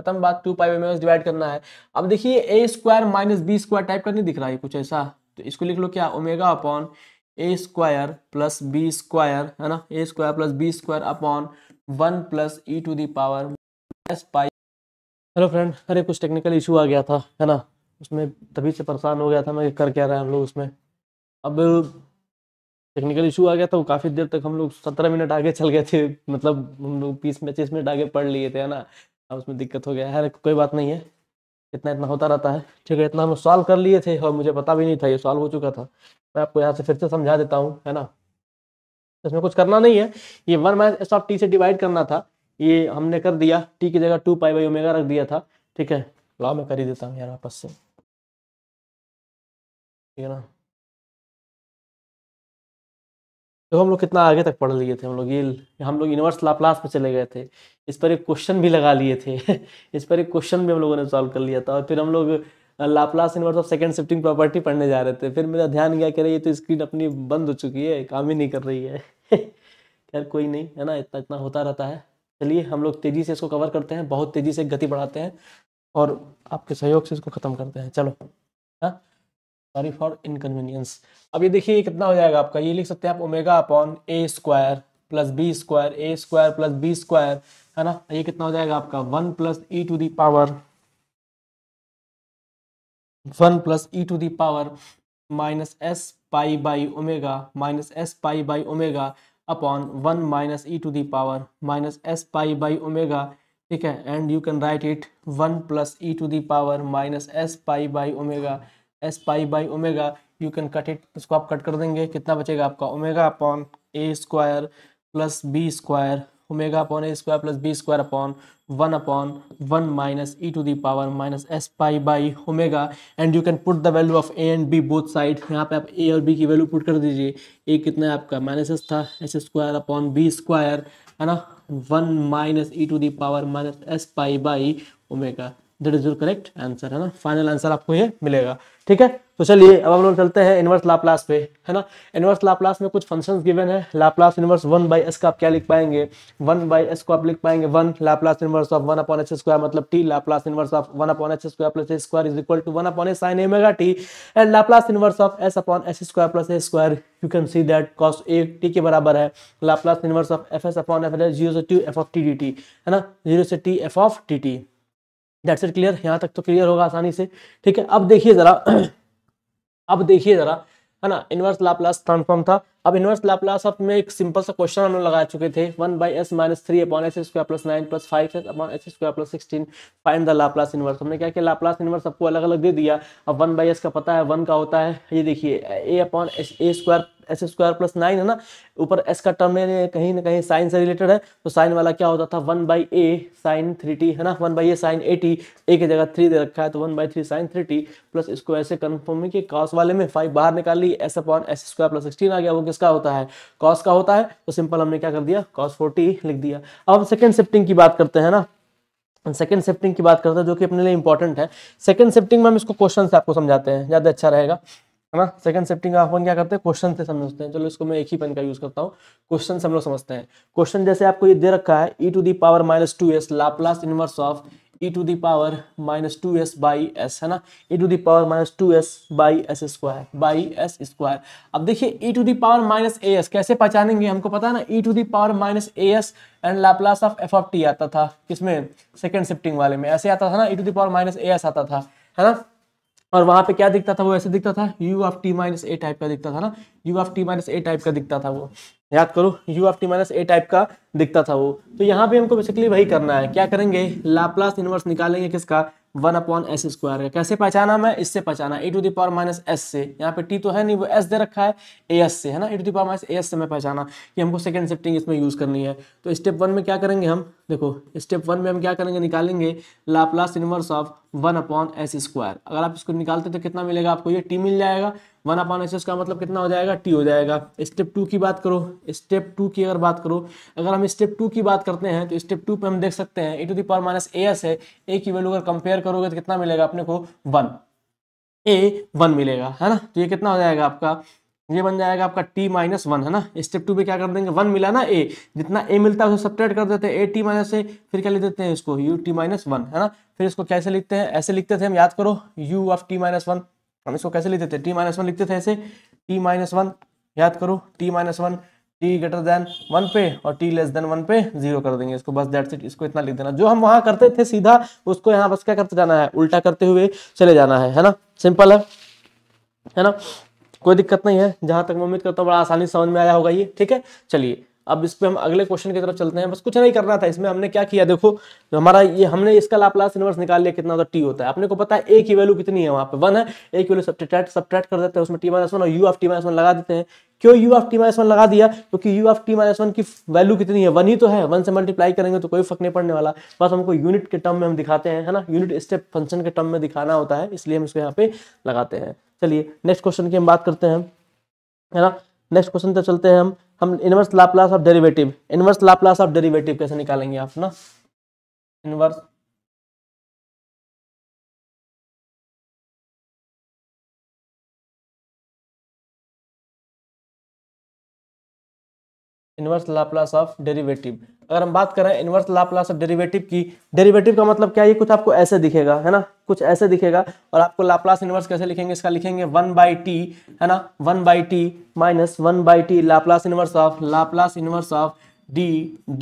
खत्म बात two pi by omega divide करना है अब देखिए a square minus b square type का नहीं दिख रहा है कुछ ऐसा तो इसको लिख लो क्या ओमेगा अपॉन ए स्क्वायर प्लस बी स्क्वायर है ना a square plus B square upon one plus e to the power minus pi hello friend अरे कुछ टेक्निकल इशू आ गया था है ना उसमें तभी से परेशान हो गया था मैं कर क्या रहा है हम लोग उसमें अब टेक्निकल इशू आ गया था वो काफ़ी देर तक हम लोग सत्रह मिनट आगे चल गए थे मतलब हम लोग बीस पच्चीस मिनट आगे पढ़ लिए थे है ना अब उसमें दिक्कत हो गया है कोई बात नहीं है इतना इतना होता रहता है ठीक है इतना हम सॉल्व कर लिए थे और मुझे पता भी नहीं था ये सॉल्व हो चुका था मैं आपको यहाँ से फिर से समझा देता हूँ है ना इसमें कुछ करना नहीं है ये one minus S of T से डिवाइड करना था ये हमने कर दिया टी की जगह टू पाई बाई ओमेगा रख दिया था ठीक है लॉ मैं कर ही देता हूँ यार वापस से ठीक है ना तो हम लोग कितना आगे तक पढ़ लिए थे हम लोग ये हम लोग यूनिवर्स लाप्लास पे चले गए थे इस पर एक क्वेश्चन भी लगा लिए थे [laughs] इस पर एक क्वेश्चन भी हम लोगों ने सॉल्व कर लिया था और फिर हम लोग Laplace inverse of second shifting property पढ़ने जा रहे थे फिर मेरा ध्यान गया कि ये तो स्क्रीन अपनी बंद हो चुकी है काम ही नहीं कर रही है [laughs] खैर कोई नहीं है ना इतना इतना होता रहता है चलिए हम लोग तेज़ी से इसको कवर करते हैं बहुत तेज़ी से गति बढ़ाते हैं और आपके सहयोग से इसको ख़त्म करते हैं चलो हाँ सॉरी फॉर इनकन्वीनियंस अब ये देखिए कितना हो जाएगा आपका ये लिख सकते हैं आप omega upon A square plus B square a square plus B square है ना ये कितना हो जाएगा आपका one plus e to the power one plus e to the power minus s pi by omega minus s pi by omega upon one minus E to the power minus s pi by omega ठीक है and you can write it one plus e to the power minus s pi by omega s pi by omega you can cut it इसको आप कट कर देंगे कितना बचेगा आपका omega upon A square plus B square omega upon A square plus B square upon one upon one minus E to the power minus s pi by omega and you can put the value of a and b both side यहाँ पे आप ए और बी की वैल्यू पुट कर दीजिए ए कितना है आपका माइनस एस था s square upon B square है ना one minus E to the power minus s pi by omega that is your correct answer है ना फाइनल आंसर आपको ये मिलेगा ठीक है तो चलिए अब हम लोग चलते हैं इनवर्स लाप्लास पे है ना इनवर्स लाप्लास में कुछ फंक्शंस गिवन है Laplace inverse one by s का आप क्या लिख पाएंगे वन बाई एस को आप लिख पाएंगे one Laplace inverse of one upon h square मतलब t Laplace inverse of one upon h square plus A square is equal to one upon a sine omega t and Laplace inverse of s upon S square plus A square you can see that cos A t के बराबर है Laplace inverse of f s upon f s zero से to F of T D T है ना जीरो से t F of t t that's it clear यहाँ तक तो क्लियर होगा आसानी से ठीक है अब देखिए ज़रा [clears throat] अब देखिए ज़रा है ना इनवर्स लाप्लास ट्रांसफॉर्म था अब इनवर्स लाप्लास ऑफ में एक सिंपल सा क्वेश्चन हम लगा चुके थे one by S minus three upon S square plus nine plus five s upon S square plus sixteen fine the Laplace inverse हमने क्या किया लाप्लास इनवर्स सबको अलग अलग दे दिया अब वन बाई एस का पता है वन का होता है ये देखिए a upon s a square S square plus nine है ना ऊपर एस का टर्म लेने कहीं ना कहीं साइन से रिलेटेड है तो साइन वाला क्या होता था one by a sine three t है ना one by a sine a t a की जगह थ्री दे रखा है तो one by three sine three t plus इसको ऐसे कन्फर्म कि कॉस वाले में फाइव बाहर निकाल ली s upon S square plus sixteen आ गया वो किसका होता है कॉस का होता है तो सिंपल हमने क्या कर दिया कॉस फोर्टी लिख दिया अब हम सेकेंड शिफ्टिंग की बात करते हैं ना सेकेंड शिफ्टिंग की बात करते हैं जो कि अपने लिए इंपॉर्टेंट है सेकेंड शिफ्टिंग में हम इसको क्वेश्चन से आपको समझाते हैं ज़्यादा अच्छा रहेगा है ना सेकंड शिफ्टिंग का अपन क्या करते हैं क्वेश्चन से समझते हैं चलो इसको मैं एक ही पेन का यूज करता हूँ क्वेश्चन से हम लोग समझते हैं क्वेश्चन जैसे आपको ये दे रखा है ई to the power minus two s Laplace inverse of e to the power minus two s by s है ना ई to the power minus two s by S square by S square अब देखिए ई to the power minus A s कैसे पहचानेंगे हमको पता है ना ई to the power minus A s and Laplace of F of t आता था किसमें सेकेंड शिफ्टिंग वाले में ऐसे आता था ना ई to the power minus A s आता था है ना और वहां पे क्या दिखता था वो ऐसे दिखता था u of T minus a type का दिखता था ना you of T minus a type का दिखता था वो याद करो u of T minus a type का दिखता था वो तो यहाँ पे हमको बेसिकली वही करना है क्या करेंगे लाप्लास इनवर्स निकालेंगे किसका वन अपॉन एस स्क्वायर का कैसे पहचाना मैं इससे पहचाना a to the power minus s से यहाँ पे टी तो है नहीं वो एस दे रखा है ए एस से है ना a to the power minus A s से मैं पहचाना कि हमको सेकंड शिफ्टिंग इसमें यूज़ करनी है तो स्टेप वन में क्या करेंगे हम देखो स्टेप वन में हम क्या करेंगे निकालेंगे Laplace inverse of one upon S square अगर आप इसको निकालते तो कितना मिलेगा आपको ये टी मिल जाएगा वन अपॉन एस का मतलब कितना हो जाएगा टी हो जाएगा स्टेप टू की बात करो स्टेप टू की अगर बात करो अगर हम स्टेप टू की बात करते हैं तो स्टेप टू पे हम देख सकते हैं a to the power minus A S है ए की वैल्यू अगर कंपेयर करोगे तो कितना मिलेगा अपने को वन ए वन मिलेगा है ना तो ये कितना हो जाएगा आपका ये बन जाएगा आपका t माइनस वन है ना स्टेप टू पे क्या कर देंगे वन मिला ना a जितना a मिलता है उसे सपरेट कर देते हैं ए टी माइनस ए फिर क्या लिख देते हैं इसको u t माइनस वन है ना फिर इसको कैसे लिखते हैं ऐसे लिखते थे हम याद करो u of t minus one हम इसको कैसे लिखते थे t माइनस वन लिखते थे ऐसे t माइनस वन याद करो t minus one t greater than one पे और टी लेस देन वन पे जीरो कर देंगे इसको बस दैट्स इट इसको इतना लिख देना जो हम वहां करते थे सीधा उसको यहाँ बस क्या करते जाना है उल्टा करते हुए चले जाना है है ना सिंपल है है ना कोई दिक्कत नहीं है जहां तक मैं उम्मीद करता हूँ बड़ा आसानी समझ में आया होगा ये ठीक है चलिए अब इस पर हम अगले क्वेश्चन की तरफ चलते हैं बस कुछ नहीं करना था इसमें हमने क्या किया देखो हमारा ये हमने इसका लाप्लास इनवर्स निकाल लिया कितना होता है टी होता है अपने को पता है ए की वैल्यू कितनी है वहाँ पे वन है ए की वैल्यू सब्ट्रैक्ट सब्ट्रैक्ट कर देते हैं उसमें टी माइनस वन और you of T minus one लगा देते हैं क्यों u of T minus one लगा दिया क्योंकि u of T minus one की वैल्यू कितनी है वन ही तो है वन से मल्टीप्लाई करेंगे तो कोई फर्क नहीं पड़ने वाला बस हमको यूनिट के टर्म में हम दिखाते हैं है ना यूनिट स्टेप फंक्शन के टर्म में दिखाना होता है इसलिए हम इसको यहाँ पे लगाते हैं चलिए नेक्स्ट क्वेश्चन की हम बात करते हैं है ना नेक्स्ट क्वेश्चन तो चलते हैं हम हम inverse Laplace of derivative inverse Laplace of derivative कैसे निकालेंगे आप ना inverse inverse Laplace of derivative अगर हम बात करें इनवर्स लाप्लास ऑफ डेरिवेटिव की डेरिवेटिव का मतलब क्या है कुछ आपको ऐसे दिखेगा है ना कुछ ऐसे दिखेगा और आपको लाप्लास इनवर्स कैसे लिखेंगे इसका लिखेंगे वन बाई टी है ना one by t minus one by t Laplace inverse of Laplace inverse of d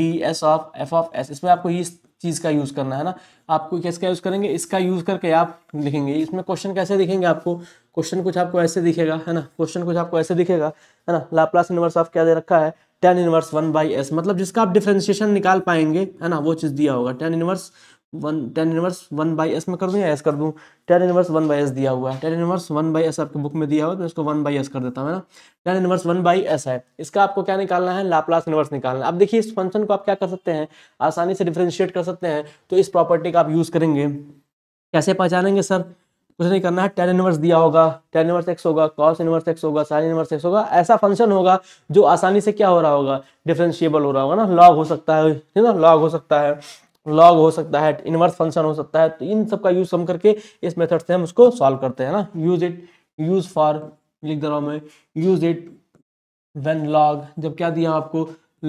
d s of F of s इसमें आपको इस चीज़ का यूज़ करना है ना आपको किसका यूज़ करेंगे इसका यूज़ करके आप लिखेंगे इसमें क्वेश्चन कैसे दिखेंगे आपको क्वेश्चन कुछ आपको ऐसे दिखेगा है ना क्वेश्चन कुछ आपको ऐसे दिखेगा है ना लाप्लास इनवर्स ऑफ क्या दे रखा है tan inverse one by s मतलब जिसका आप डिफ्रेंशिएशन निकाल पाएंगे है ना वो चीज़ दिया होगा tan inverse one tan inverse one by s में कर दूँ या एस कर दूँ tan inverse one by s दिया हुआ है tan inverse one by s आपके बुक में दिया हुआ तो इसको वन बाई एस कर देता हूँ है ना tan inverse one by s है इसका आपको क्या निकालना है लाप्लास इनवर्स निकालना है अब देखिए इस फंक्शन को आप क्या कर सकते हैं आसानी से डिफ्रेंशिएट कर सकते हैं तो इस प्रॉपर्टी का आप यूज़ करेंगे कैसे पहचानेंगे सर कुछ नहीं करना है टेन इनवर्स दिया होगा टेन इनवर्स एक्स होगा कॉस इनवर्स एक्स होगा साइन इनवर्स एक्स होगा ऐसा फंक्शन होगा जो आसानी से क्या हो रहा होगा डिफ्रेंशिएबल हो रहा होगा ना लॉग हो सकता है ना लॉग हो सकता है लॉग हो सकता है इनवर्स फंक्शन हो सकता है तो इन सब का यूज हम करके इस मेथड से हम उसको सॉल्व करते हैं ना यूज इट यूज फॉर लिख दे रहा हूँ मैं यूज इट वेन लॉग जब क्या दिया आपको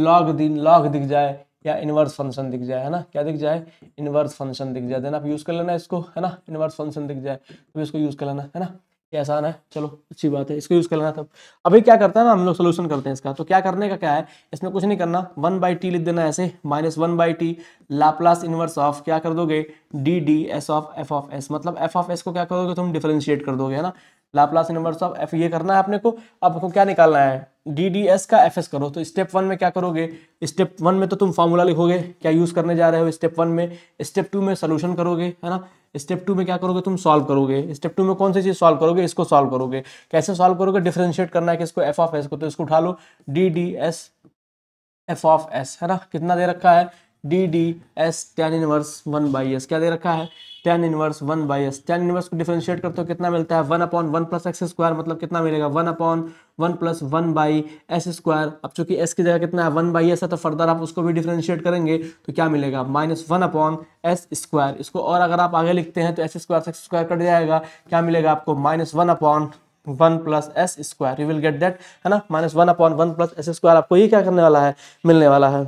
लॉग दिन लॉग दिख जाए या इनवर्स फंक्शन दिख जाए है ना क्या दिख जाए इनवर्स फंक्शन दिख जाए देन आप यूज़ कर लेना इसको है ना इनवर्स फंक्शन दिख जाए तो इसको यूज़ कर लेना है ना ये आसान है चलो अच्छी बात है इसको यूज़ कर लेना तब अभी क्या करता है ना हम लोग सोल्यूशन करते हैं इसका तो क्या करने का क्या है इसमें कुछ नहीं करना वन बाई टी लिख देना ऐसे minus one by t Laplace inverse of क्या कर दोगे d d s of F of s मतलब एफ ऑफ एस को क्या करोगे तुम डिफ्रेंशिएट कर दोगे है ना लाप्लास इनवर्स ऑफ एफ ये करना है आपने को आपको क्या निकालना है डी डी एस का एफ एस करो तो स्टेप वन में क्या करोगे स्टेप वन में तो तुम फार्मूला लिखोगे क्या यूज करने जा रहे हो स्टेप वन में स्टेप टू में सोल्यूशन करोगे है ना स्टेप टू में क्या करोगे तुम सॉल्व करोगे स्टेप टू में कौन सी चीज सॉल्व करोगे इसको सॉल्व करोगे कैसे सॉल्व करोगे डिफ्रेंशिएट करना है किसको एफ ऑफ एस को तो इसको उठा लो d d s f of S है ना कितना दे रखा है d d s tan inverse one by s क्या दे रखा है tan inverse one by s tan inverse को डिफ्रेंशिएट करते हो कितना मिलता है one upon one plus x square मतलब कितना मिलेगा one upon one plus one by S square अब चूंकि एस की जगह कितना है वन बाई एस है तो फर्दर आप उसको भी डिफ्रेंशिएट करेंगे तो क्या मिलेगा minus one upon S square इसको और अगर आप आगे लिखते हैं तो एस स्क्वायर से एक्स स्क्वायर कट जाएगा क्या मिलेगा आपको minus one upon one plus s square you will get that है ना minus one upon one plus s square आपको ये क्या करने वाला है मिलने वाला है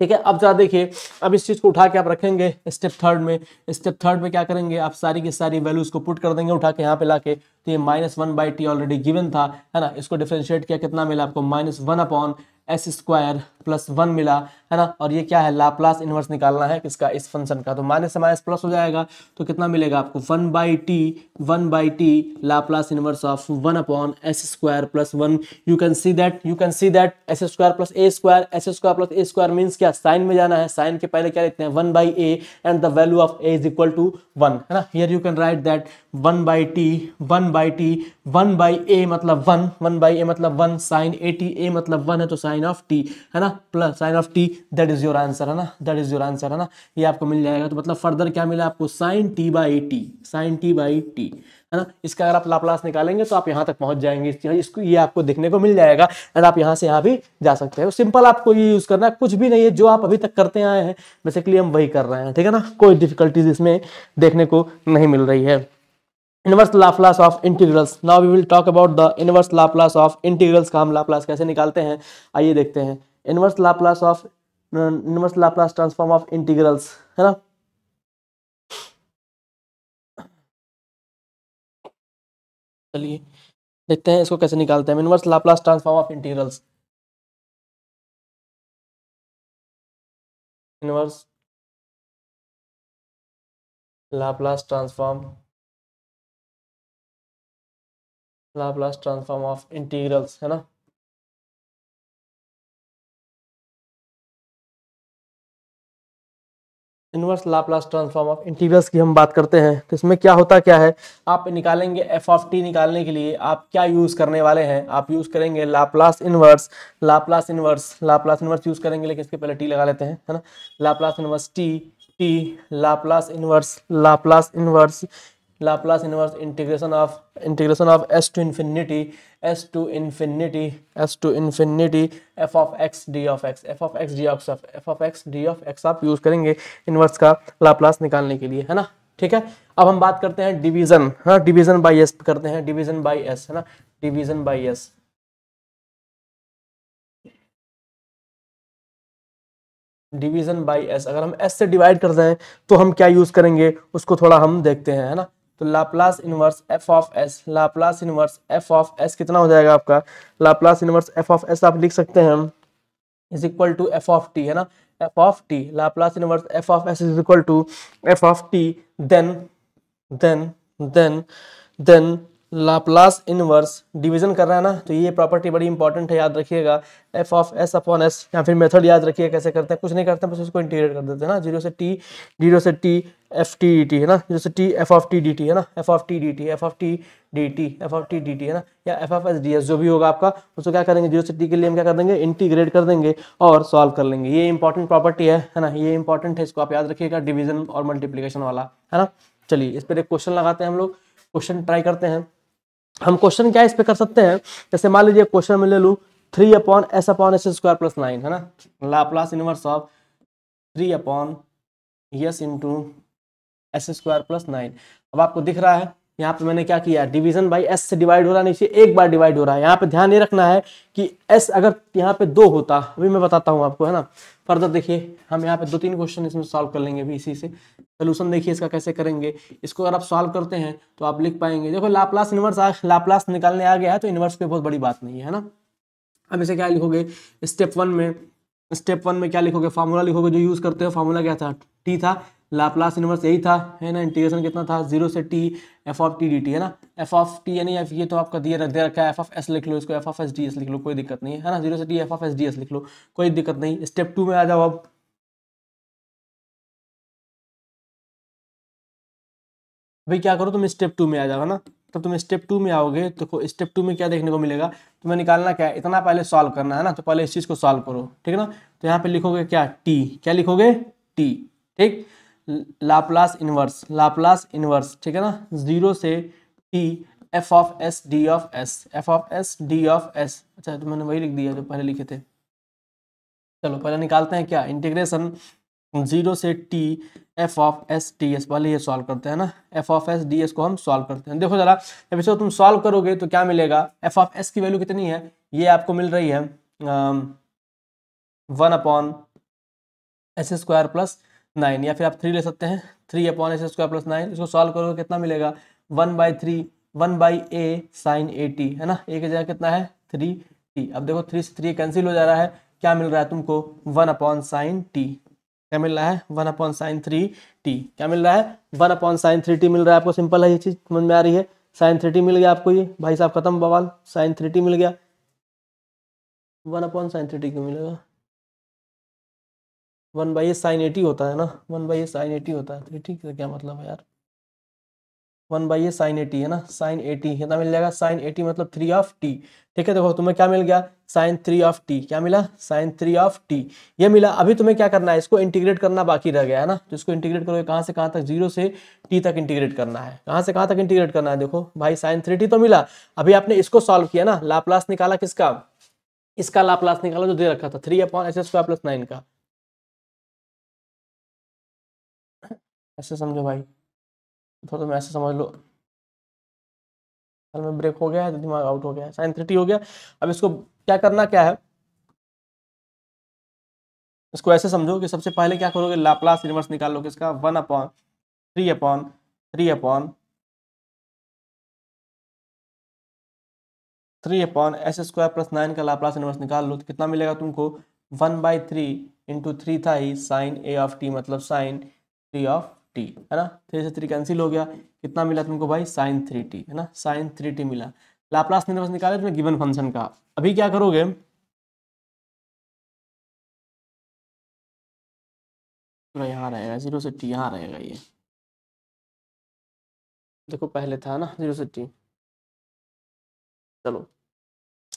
ठीक है अब जरा देखिए अब इस चीज़ को उठा के आप रखेंगे स्टेप थर्ड में स्टेप थर्ड में क्या करेंगे आप सारी की सारी वैल्यूज को पुट कर देंगे उठा के यहाँ पे लाके तो ये minus one by t already given था है ना इसको डिफ्रेंशिएट किया कितना मिला आपको minus one upon S square plus one मिला है ना और ये क्या है लाप्लास इनवर्स निकालना है किसका इस फंक्शन का तो माइनस माइनस प्लस हो जाएगा तो कितना मिलेगा आपको one by t one by t Laplace inverse of one upon S square plus one you can see that you can see that s square plus A square S square plus A square means क्या साइन में जाना है साइन के पहले क्या लिखते हैं one by a and the value of A is equal to one है ना here you can write that one by t one by t one by a मतलब वन वन बाई ए मतलब one sine a t a मतलब वन है तो साइन साइन ऑफ टी है ना plus sine of t that is your answer है ना दैट इज योर आंसर है ना ये आपको मिल जाएगा तो मतलब फर्दर क्या मिला आपको sine t by t sine t by T है ना इसका अगर आप लाप्लास निकालेंगे तो आप यहाँ तक पहुंच जाएंगे इसको ये आपको देखने को मिल जाएगा एंड आप यहाँ से यहाँ भी जा सकते हैं सिंपल आपको ये यूज़ करना है कुछ भी नहीं है जो आप अभी तक करते आए हैं बेसिकली हम वही कर रहे हैं ठीक है ना कोई डिफिकल्टीज इसमें देखने को नहीं मिल रही है inverse Laplace of integrals now we will talk about the inverse Laplace of integrals का हम लाप्लास कैसे निकालते हैं आइए देखते हैं inverse Laplace of inverse Laplace transform of integrals है ना चलिए देखते हैं इसको कैसे निकालते हैं inverse Laplace transform of integrals inverse Laplace transform Laplace transform of integrals है ना inverse Laplace transform of integrals की हम बात करते हैं तो इसमें क्या होता क्या है आप निकालेंगे एफ ऑफ टी निकालने के लिए आप क्या यूज़ करने वाले हैं आप यूज़ करेंगे Laplace inverse Laplace inverse Laplace inverse use करेंगे लेकिन इसके पहले टी लगा लेते हैं है ना Laplace inverse T T Laplace inverse Laplace inverse Laplace inverse integration of integration of S to infinity S to infinity S to infinity F of x D of X F of x D of F of x D of X आप यूज़ करेंगे इनवर्स का लाप्लास निकालने के लिए है ना ठीक है अब हम बात करते हैं डिवीजन हाँ डिवीजन बाई एस करते हैं डिवीजन बाई एस है ना division by s division by s अगर हम एस से डिवाइड कर जाए तो हम क्या यूज़ करेंगे उसको थोड़ा हम देखते हैं है ना तो Laplace inverse f of s Laplace inverse f of s कितना हो जाएगा आपका Laplace inverse f of s आप लिख सकते हैं is equal to F of T है ना F of T Laplace inverse f of s is equal to F of T then then then then Laplace inverse division कर रहा है ना तो ये प्रॉपर्टी बड़ी इंपॉर्टेंट है याद रखिएगा f of s upon s या फिर मेथड याद रखिए कैसे करते हैं कुछ नहीं करते हैं बस उसको इंटीग्रेट कर देते हैं ना जीरो से टी जीरो से t F T D T है ना जैसे t F of T D T है ना F of T D T F of T D T F of T D T है ना या f of s d s जो भी होगा आपका उसको क्या करेंगे जीरो से टी के लिए हम क्या कर देंगे इंटीग्रेट कर देंगे और सॉल्व कर लेंगे ये इंपॉर्टेंट प्रॉपर्टी है है ना ये इंपॉर्टेंट है इसको आप याद रखिएगा डिविजन और मल्टीप्लीकेशन वाला है ना चलिए इस पर एक क्वेश्चन लगाते हैं हम लोग क्वेश्चन ट्राई करते हैं हम क्वेश्चन क्या इस पर कर सकते हैं जैसे मान लीजिए क्वेश्चन में ले लूँ three upon s upon S square plus nine है ना Laplace inverse of three upon s into s square plus nine अब आपको दिख रहा है यहाँ पे मैंने क्या किया डिवीजन बाई एस से डिवाइड हो रहा नीचे एक बार डिवाइड हो रहा है यहाँ पे ध्यान ये रखना है कि एस अगर यहाँ पे दो होता अभी मैं बताता हूँ आपको है ना फर्दर देखिए हम यहाँ पे दो तीन क्वेश्चन इसमें सॉल्व कर लेंगे अभी इसी से सोल्यूशन देखिए इसका कैसे करेंगे इसको अगर आप सॉल्व करते हैं तो आप लिख पाएंगे देखो लाप्लास इनवर्स आ लाप्लास निकालने आ गया है तो इनवर्स पे बहुत बड़ी बात नहीं है ना अब इसे क्या लिखोगे स्टेप वन में स्टेप वन में क्या लिखोगे फार्मूला लिखोगे जो यूज करते हो फार्मूला क्या था टी था लाप्लास इनवर्स यही था है ना इंटीग्रेशन कितना था जीरो से t F of T D T है ना एफ ऑफ टी यानी एफ ये तो आपका दिया रख दिया रखा है एफ ऑफ एस लिख लो इसको f of s d s लिख लो कोई दिक्कत नहीं है ना जीरो से t F of s d s लिख लो कोई दिक्कत नहीं स्टेप टू में आ जाओ अब भाई क्या करो तुम स्टेप टू में आ जाओ है ना तब तुम स्टेप टू में आओगे तो स्टेप टू में क्या देखने को मिलेगा तुम्हें निकालना क्या है इतना पहले सॉल्व करना है ना तो पहले इस चीज़ को सॉल्व करो ठीक है ना तो यहाँ पे लिखोगे क्या टी क्या लिखोगे टी ठीक लाप्लास इनवर्स लाप्लास इनवर्स ठीक है ना जीरो से t F of s D of s f of s D of s अच्छा तो मैंने वही लिख दिया जो पहले लिखे थे चलो पहले निकालते हैं क्या इंटीग्रेशन जीरो से t F of s t s पहले ये सॉल्व करते हैं ना F of s d s को हम सॉल्व करते हैं देखो जरा जब इसको तुम सॉल्व करोगे तो क्या मिलेगा एफ ऑफ एस की वैल्यू कितनी है ये आपको मिल रही है one upon S square plus nine या फिर आप थ्री ले सकते हैं three upon S square plus nine इसको सॉल्व करोगे कितना मिलेगा one by three one by a sine a T है ना ए की जगह कितना है थ्री टी अब देखो थ्री से थ्री कैंसिल हो जा रहा है क्या मिल रहा है तुमको वन अपॉन साइन टी क्या मिल रहा है one upon sine three t क्या मिल रहा है one upon sine three t मिल रहा है आपको सिंपल है ये चीज़ समझ में आ रही है साइन थ्री टी मिल गया आपको ये भाई साहब खत्म बवाल साइन थ्री टी मिल गया one upon sine three t क्यों मिलेगा one by a sine a t होता है ना one by a sine a t होता है तो ठीक है क्या मतलब है यार one by a sine a t है ना साइन एटी कितना मिल जाएगा साइन एटी मतलब थ्री ऑफ टी ठीक है देखो तुम्हें क्या मिल गया साइन थ्री ऑफ टी क्या मिला साइन थ्री ऑफ टी ये मिला अभी तुम्हें क्या करना है इसको इंटीग्रेट करना बाकी रह गया है ना तो इसको इंटीग्रेट करोगे कहाँ से कहाँ तक जीरो से टी तक इंटीग्रेट करना है कहाँ से कहाँ तक इंटीग्रेट करना है देखो भाई साइन थ्री टी तो मिला अभी आपने इसको सॉल्व किया ना लाप्लास निकाला किसका इसका लाप्लास निकाला जो दे रखा था three upon h square plus nine का ऐसे समझो भाई थोड़ा तो तुम ऐसे समझ लो कल में ब्रेक हो गया है तो दिमाग आउट हो गया है साइन थर्टी हो गया अब इसको क्या करना क्या है इसको ऐसे समझो कि सबसे पहले क्या करोगे लाप्लास रिवर्स निकाल लो किसका one upon three upon three upon three upon S square plus nine का लाप्लास इनवर्स निकाल लो तो कितना मिलेगा तुमको one by three into three था ही साइन ए ऑफ टी मतलब साइन थ्री ऑफ टी है ना थ्री से थ्री कैंसिल हो गया कितना मिला तुमको भाई साइन थ्री टी है ना साइन थ्री टी मिला लाप्लास मेरे पास निकाले तुमने गिवन फंक्शन का अभी क्या करोगे पूरा यहाँ रहेगा जीरो से टी यहाँ रहेगा ये देखो पहले था ना जीरो से टी चलो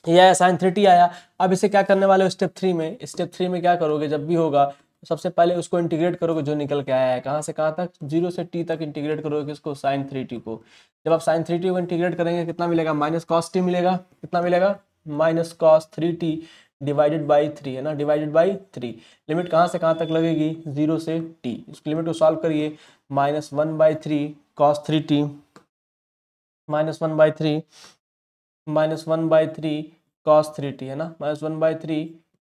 ये आया साइन थ्री टी आया अब इसे क्या करने वाले हो स्टेप थ्री में स्टेप थ्री में क्या करोगे जब भी होगा सबसे पहले उसको इंटीग्रेट करोगे जो निकल के आया है कहाँ से कहाँ तक जीरो से टी तक इंटीग्रेट करोगे इसको साइन थ्री टी को जब आप साइन थ्री टी को इंटीग्रेट करेंगे कितना मिलेगा माइनस कॉस टी मिलेगा कितना मिलेगा minus cos three t divided by three है ना डिवाइडेड बाई थ्री लिमिट कहाँ से कहाँ तक लगेगी जीरो से टी इसकी लिमिट को सॉल्व करिए minus one by three cos three t minus one by three minus one by three cos three t है ना minus one by three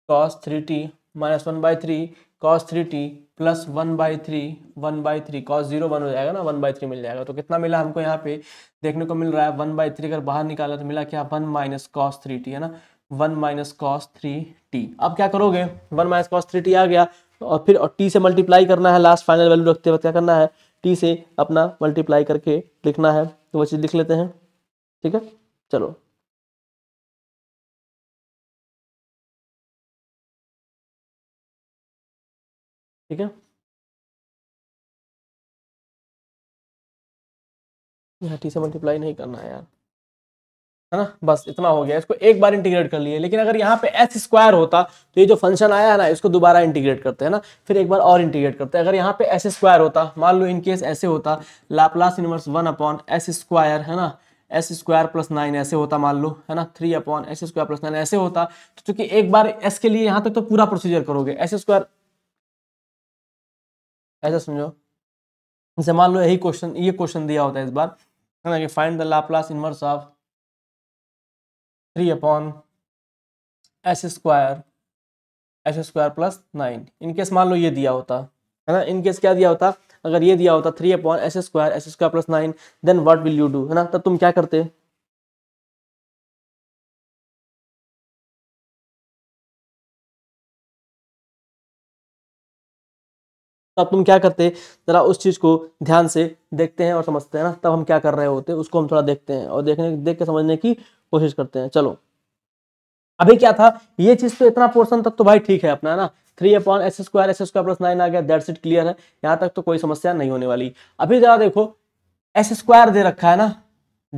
cos three t minus one by three cos three t plus one by three one by three cos zero one हो जाएगा ना वन बाई थ्री मिल जाएगा तो कितना मिला हमको यहाँ पे देखने को मिल रहा है वन बाई थ्री अगर बाहर निकाला तो मिला क्या one minus cos three t है ना one minus cos three t अब क्या करोगे one minus cos three t आ गया और फिर और टी से मल्टीप्लाई करना है लास्ट फाइनल वैल्यू रखते वक्त क्या करना है टी से अपना मल्टीप्लाई करके लिखना है तो वो चीज़ लिख लेते हैं ठीक है चलो ठीक है यहाँ टी से मल्टीप्लाई नहीं करना है यार है ना बस इतना हो गया इसको एक बार इंटीग्रेट कर लिए लेकिन अगर यहाँ पे एस स्क्वायर होता तो ये जो फंक्शन आया है ना इसको दोबारा इंटीग्रेट करते हैं ना फिर एक बार और इंटीग्रेट करते हैं अगर यहाँ पे एस स्क्वायर होता मान लो इनकेस ऐसे होता Laplace inverse one upon S square है ना एस स्क्वायर प्लस नाइन ऐसे होता मान लो है ना three upon S square plus nine ऐसे होता तो चूंकि एक बार एस के लिए यहाँ तक तो पूरा प्रोसीजर करोगे एस स्क्वायर ऐसा समझो जैसे मान लो यही क्वेश्चन ये क्वेश्चन दिया होता है इस बार है ना कि find the Laplace inverse of three upon S square S square plus nine in case मान लो ये दिया होता है ना इनकेस क्या दिया होता अगर ये दिया होता three upon S square S square plus nine then what will you do है ना तब तुम क्या करते तो अब तुम क्या करते जरा उस चीज़ को ध्यान से देखते हैं और समझते हैं ना तब हम क्या कर रहे होते हैं उसको हम थोड़ा देखते हैं और देखने देख के समझने की कोशिश करते हैं चलो अभी क्या था ये चीज़ तो इतना पोर्सन तक तो भाई ठीक है अपना है ना three upon S square S square plus nine आ गया दैट्स इट क्लियर है यहाँ तक तो कोई समस्या नहीं होने वाली अभी जरा देखो एस स्क्वायर दे रखा है ना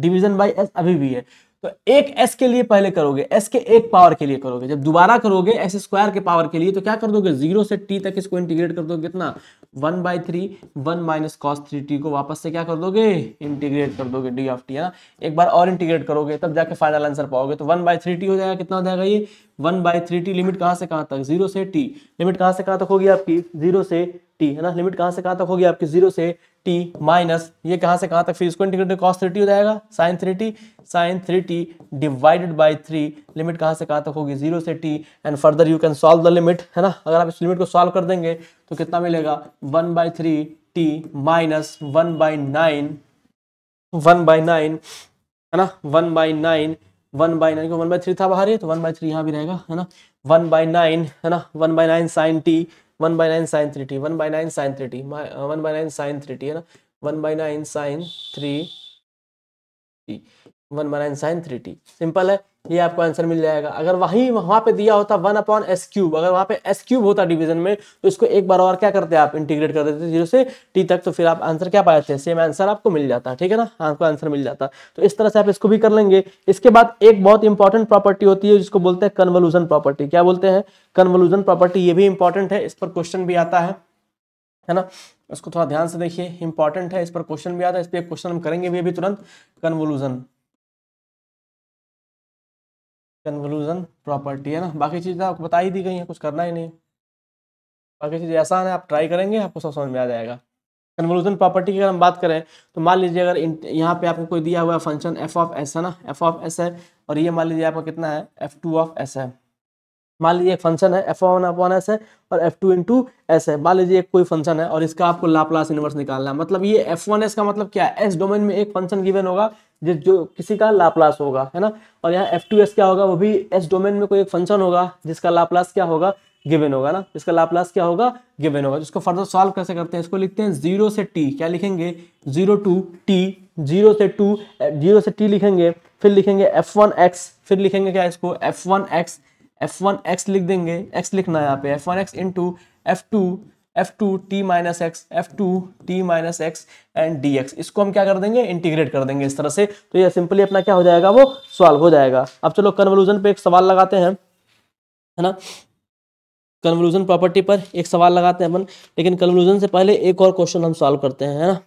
डिवीजन बाई एस अभी भी है तो एक एस के लिए पहले करोगे एस के एक पावर के लिए करोगे जब दोबारा करोगे एस स्क्वायर के पावर के लिए तो क्या कर दोगे जीरो से टी तक इसको इंटीग्रेट कर दोगे कितना one by three one minus cos three t को वापस से क्या कर दोगे इंटीग्रेट कर दोगे डी ऑफ टी है ना एक बार और इंटीग्रेट करोगे तब जाके फाइनल आंसर पाओगे तो वन बाई थ्री टी हो जाएगा कितना हो जाएगा ये one by three t limit कहाँ से कहाँ तक जीरो से टी लिमिट कहाँ से कहाँ तक होगी आपकी जीरो से टी है ना लिमिट कहाँ से कहाँ तक होगी आपकी जीरो से टी माइनस ये कहां से कहां तक फिर इसको इंटीग्रेट कॉस थ्री टी हो जाएगा sine three t sine three t divided by three limit कहां से कहां तक होगी जीरो से t and further you can solve the limit है ना अगर आप इस लिमिट को सॉल्व कर देंगे तो कितना मिलेगा one by three t minus one by nine one by nine है ना one by nine one by nine one by three था बाहर ही तो वन बाई थ्री यहाँ भी रहेगा है ना वन बाई नाइन है ना one by nine sine t one by nine sine three t one by nine sine three t one by nine sine three t है ना one by nine sine three t one by nine sine three t simple है ये आपको आंसर मिल जाएगा अगर वहीं वहां पे दिया होता वन अपॉन एस क्यूब अगर वहां पे एस क्यूब होता डिवीजन में तो इसको एक बार और क्या करते आप इंटीग्रेट कर देते जीरो से टी तक तो फिर आप आंसर क्या पा जाते हैं सेम आंसर आपको मिल जाता ठीक है ना हाँ, आपको आंसर मिल जाता तो इस तरह से आप इसको भी कर लेंगे इसके बाद एक बहुत इंपॉर्टेंट प्रॉपर्टी होती है जिसको बोलते हैं कन्वलूजन प्रॉपर्टी क्या बोलते हैं कन्वलूजन प्रॉपर्टी ये भी इंपॉर्टेंट है इस पर क्वेश्चन भी आता है है ना इसको थोड़ा ध्यान से देखिए इंपॉर्टेंट है इस पर क्वेश्चन भी आता है इस पर क्वेश्चन हम करेंगे भी अभी तुरंत कन्वोलूजन कन्वलूजन प्रॉपर्टी है ना बाकी चीज़ें आपको बता ही दी गई हैं कुछ करना ही नहीं बाकी चीज़ आसान है आप ट्राई करेंगे आपको सब समझ में आ जाएगा कन्वलूजन प्रॉपर्टी की अगर हम बात करें तो मान लीजिए अगर यहाँ पे आपको कोई दिया हुआ फंक्शन एफ ऑफ एस है ना एफ ऑफ एस है और ये मान लीजिए आपका कितना है एफ टू ऑफ एस है मान लीजिए एक फंक्शन है एफ वन अपन एस है और एफ टू इंटू एस है मान लीजिए कोई फंक्शन है और इसका आपको लाप्लास इनवर्स निकालना है मतलब ये एफ वन एस का मतलब क्या है एस डोमेन में एक फंक्शन गिवन होगा जिस जो किसी का लाप्लास होगा है ना और यहाँ एफ टू एस क्या होगा वो भी एस डोमेन में कोई एक फंक्शन होगा जिसका लाप्लास क्या होगा गिवन होगा ना इसका लाप्लास क्या होगा गिवन होगा जिसको फर्दर सॉल्व कैसे करते हैं इसको लिखते हैं जीरो से टी क्या लिखेंगे जीरो टू टी जीरो से टू जीरो से टी लिखेंगे फिर लिखेंगे एफ वन एक्स फिर लिखेंगे क्या इसको f one x f one x लिख देंगे एक्स लिखना है यहाँ पे f one x into f two f two t minus x f two t minus x and d x इसको हम क्या कर देंगे इंटीग्रेट कर देंगे इस तरह से तो ये सिंपली अपना क्या हो जाएगा वो सॉल्व हो जाएगा अब चलो कन्वोल्यूजन पे एक सवाल लगाते हैं है ना कन्वलूजन प्रॉपर्टी पर एक सवाल लगाते हैं अपन लेकिन कन्वोल्यूजन से पहले एक और क्वेश्चन हम सॉल्व करते हैं है ना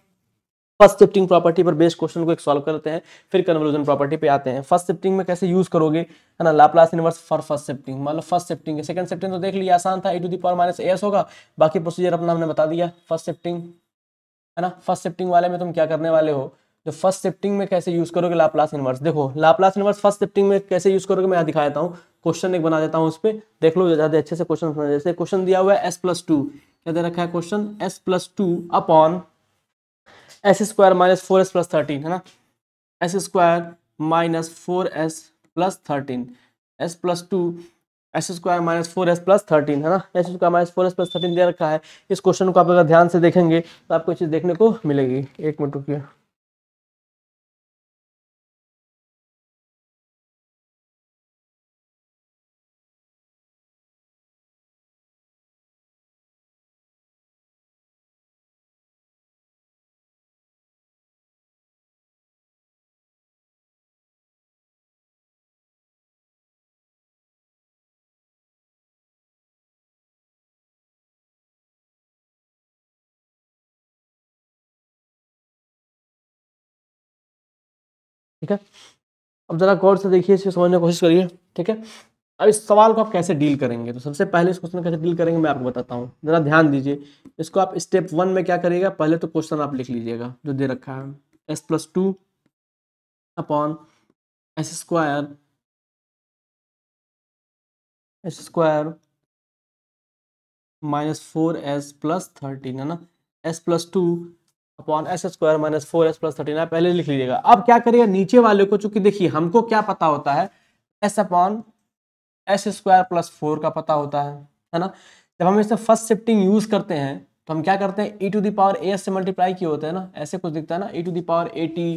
फर्स्ट शिफ्टिंग प्रॉपर्टी पर बेस्ट क्वेश्चन को एक सॉल्व करते हैं फिर कन्वर्जन प्रॉपर्टी पे आते हैं फर्स्ट शिफ्टिंग में कैसे यूज करोगे है ना Laplace inverse for first shifting मतलब फर्स्ट शिफ्टिंग सेकंड शिफ्टिंग तो देख लिया आसान था a to the power minus s होगा बाकी प्रोसीजर अपना हमने बता दिया फर्स्ट शिफ्टिंग है ना फर्स्ट शिफ्टिंग वाले में तुम क्या करने वाले हो जो फर्स्ट शिफ्टिंग में कैसे यूज करोगे लाप्लास इनवर्स देखो लाप्लास इनवर्स फर्स्ट शिफ्टिंग में कैसे यूज करोगे मैं यहाँ दिखा देता हूँ क्वेश्चन एक बना देता हूँ उस पर देख लो ज्यादा अच्छे से क्वेश्चन जैसे क्वेश्चन दिया हुआ है एस प्लस टू क्या दे रखा है question s plus two upon S square minus four s plus thirteen है ना S square minus four s plus thirteen s plus two s square minus four s plus thirteen है ना S square minus four s plus thirteen दे रखा है इस क्वेश्चन को आप अगर ध्यान से देखेंगे तो आपको चीज़ देखने को मिलेगी एक मिनट रुकिए ठीक है अब ज़रा गौर से देखिए इसे समझने की कोशिश करिए ठीक है अब इस सवाल को आप कैसे डील करेंगे तो सबसे पहले इस क्वेश्चन कैसे डील करेंगे मैं आपको बताता हूँ ज़रा ध्यान दीजिए इसको आप स्टेप वन में क्या करिएगा पहले तो क्वेश्चन आप लिख लीजिएगा जो दे रखा है s plus two upon S square S square minus four s plus thirteen है ना s plus two upon S square minus four s plus thirteen पहले लिख लीजिएगा अब क्या करिएगा नीचे वाले को चूंकि देखिए हमको क्या पता होता है s upon S square plus four का पता होता है है ना जब हम इसमें फर्स्ट शिफ्टिंग यूज करते हैं तो हम क्या करते हैं ई to the power a s से मल्टीप्लाई किए होते हैं ना ऐसे कुछ दिखता है ना ई to the power a T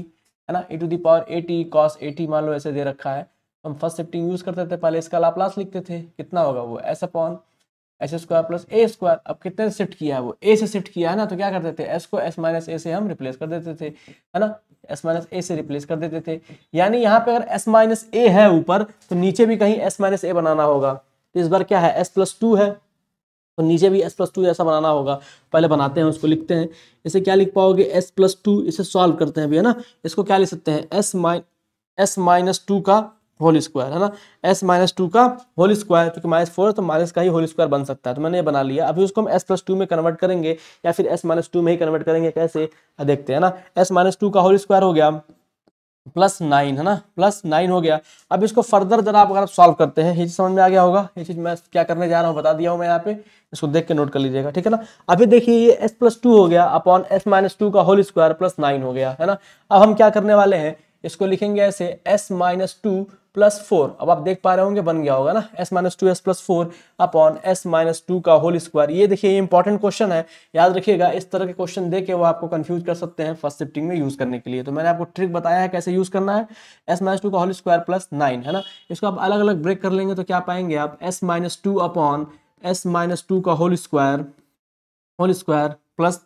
है ना ई to the power a t cos A t मान लो ऐसे दे रखा है हम फर्स्ट शिफ्टिंग यूज करते थे पहले इसका लाप्लास लिखते थे कितना होगा वो s upon S square plus ए स्क्वायर अब कितने शिफ्ट किया है वो ए से शिफ्ट किया है ना तो क्या करते थे एस को एस माइनस ए से हम रिप्लेस कर देते थे है ना एस माइनस ए से रिप्लेस कर देते थे यानी यहाँ पे अगर एस माइनस ए है ऊपर तो नीचे भी कहीं एस माइनस ए बनाना होगा तो इस बार क्या है एस प्लस टू है तो नीचे भी एस प्लस टू ऐसा बनाना होगा पहले बनाते हैं उसको लिखते हैं इसे क्या लिख पाओगे एस प्लस टू इसे सॉल्व करते हैं अभी है ना इसको क्या लिख सकते हैं s mine s minus two का होल स्क्वायर है ना एस माइनस टू का होल स्क्वायर क्योंकि माइनस फोर तो माइनस का ही होल स्क्वायर बन सकता है तो मैंने ये बना लिया अभी उसको हम एस प्लस टू में कन्वर्ट करेंगे या फिर एस माइनस टू में ही कन्वर्ट करेंगे कैसे देखते हैं ना एस माइनस टू का होल स्क्वायर हो गया प्लस नाइन है ना प्लस नाइन हो गया अब इसको फर्दर जरा आप अगर आप सॉल्व करते हैं ये चीज़ समझ में आ गया होगा ये चीज़ मैं क्या करने जा रहा हूँ बता दिया हूँ मैं यहाँ पे इसको देख के नोट कर लीजिएगा ठीक है ना अभी देखिए ये एस प्लस टू हो गया अपॉन एस माइनस टू का होल स्क्वायर प्लस नाइन हो गया है ना अब हम क्या करने वाले हैं इसको लिखेंगे ऐसे s minus two plus four अब आप देख पा रहे होंगे बन गया होगा ना s minus two s plus four upon s minus two का होल स्क्वायर ये देखिए ये इंपॉर्टेंट क्वेश्चन है याद रखिएगा इस तरह के क्वेश्चन दे के वो आपको कंफ्यूज कर सकते हैं फर्स्ट शिफ्टिंग में यूज करने के लिए तो मैंने आपको ट्रिक बताया है कैसे यूज करना है एस माइनस टू का होल स्क्वायर प्लस नाइन है ना इसको आप अलग अलग ब्रेक कर लेंगे तो क्या पाएंगे आप s minus two upon s minus two का whole square whole square plus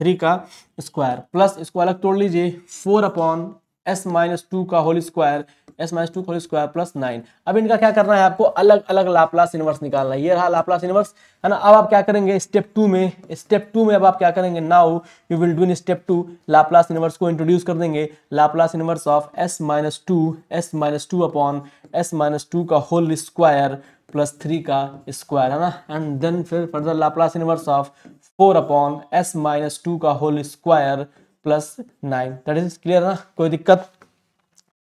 three का स्क्वायर प्लस इसको अलग तोड़ लीजिए four upon s minus two का whole square s minus two का होल स्क्वायर प्लस नाइन अब इनका क्या करना है आपको अलग अलग लाप्लास इनवर्स निकालना है ये रहा लाप्लास इनवर्स है ना अब आप क्या करेंगे स्टेप टू में स्टेप टू में अब आप क्या करेंगे now you will do in step two Laplace inverse को इंट्रोड्यूस कर देंगे Laplace inverse of s minus two s minus two upon s minus two का होल स्क्वायर प्लस थ्री का स्क्वायर है ना एंड देन फिर further Laplace inverse of four upon s minus two का whole square plus nine that is clear ना कोई दिक्कत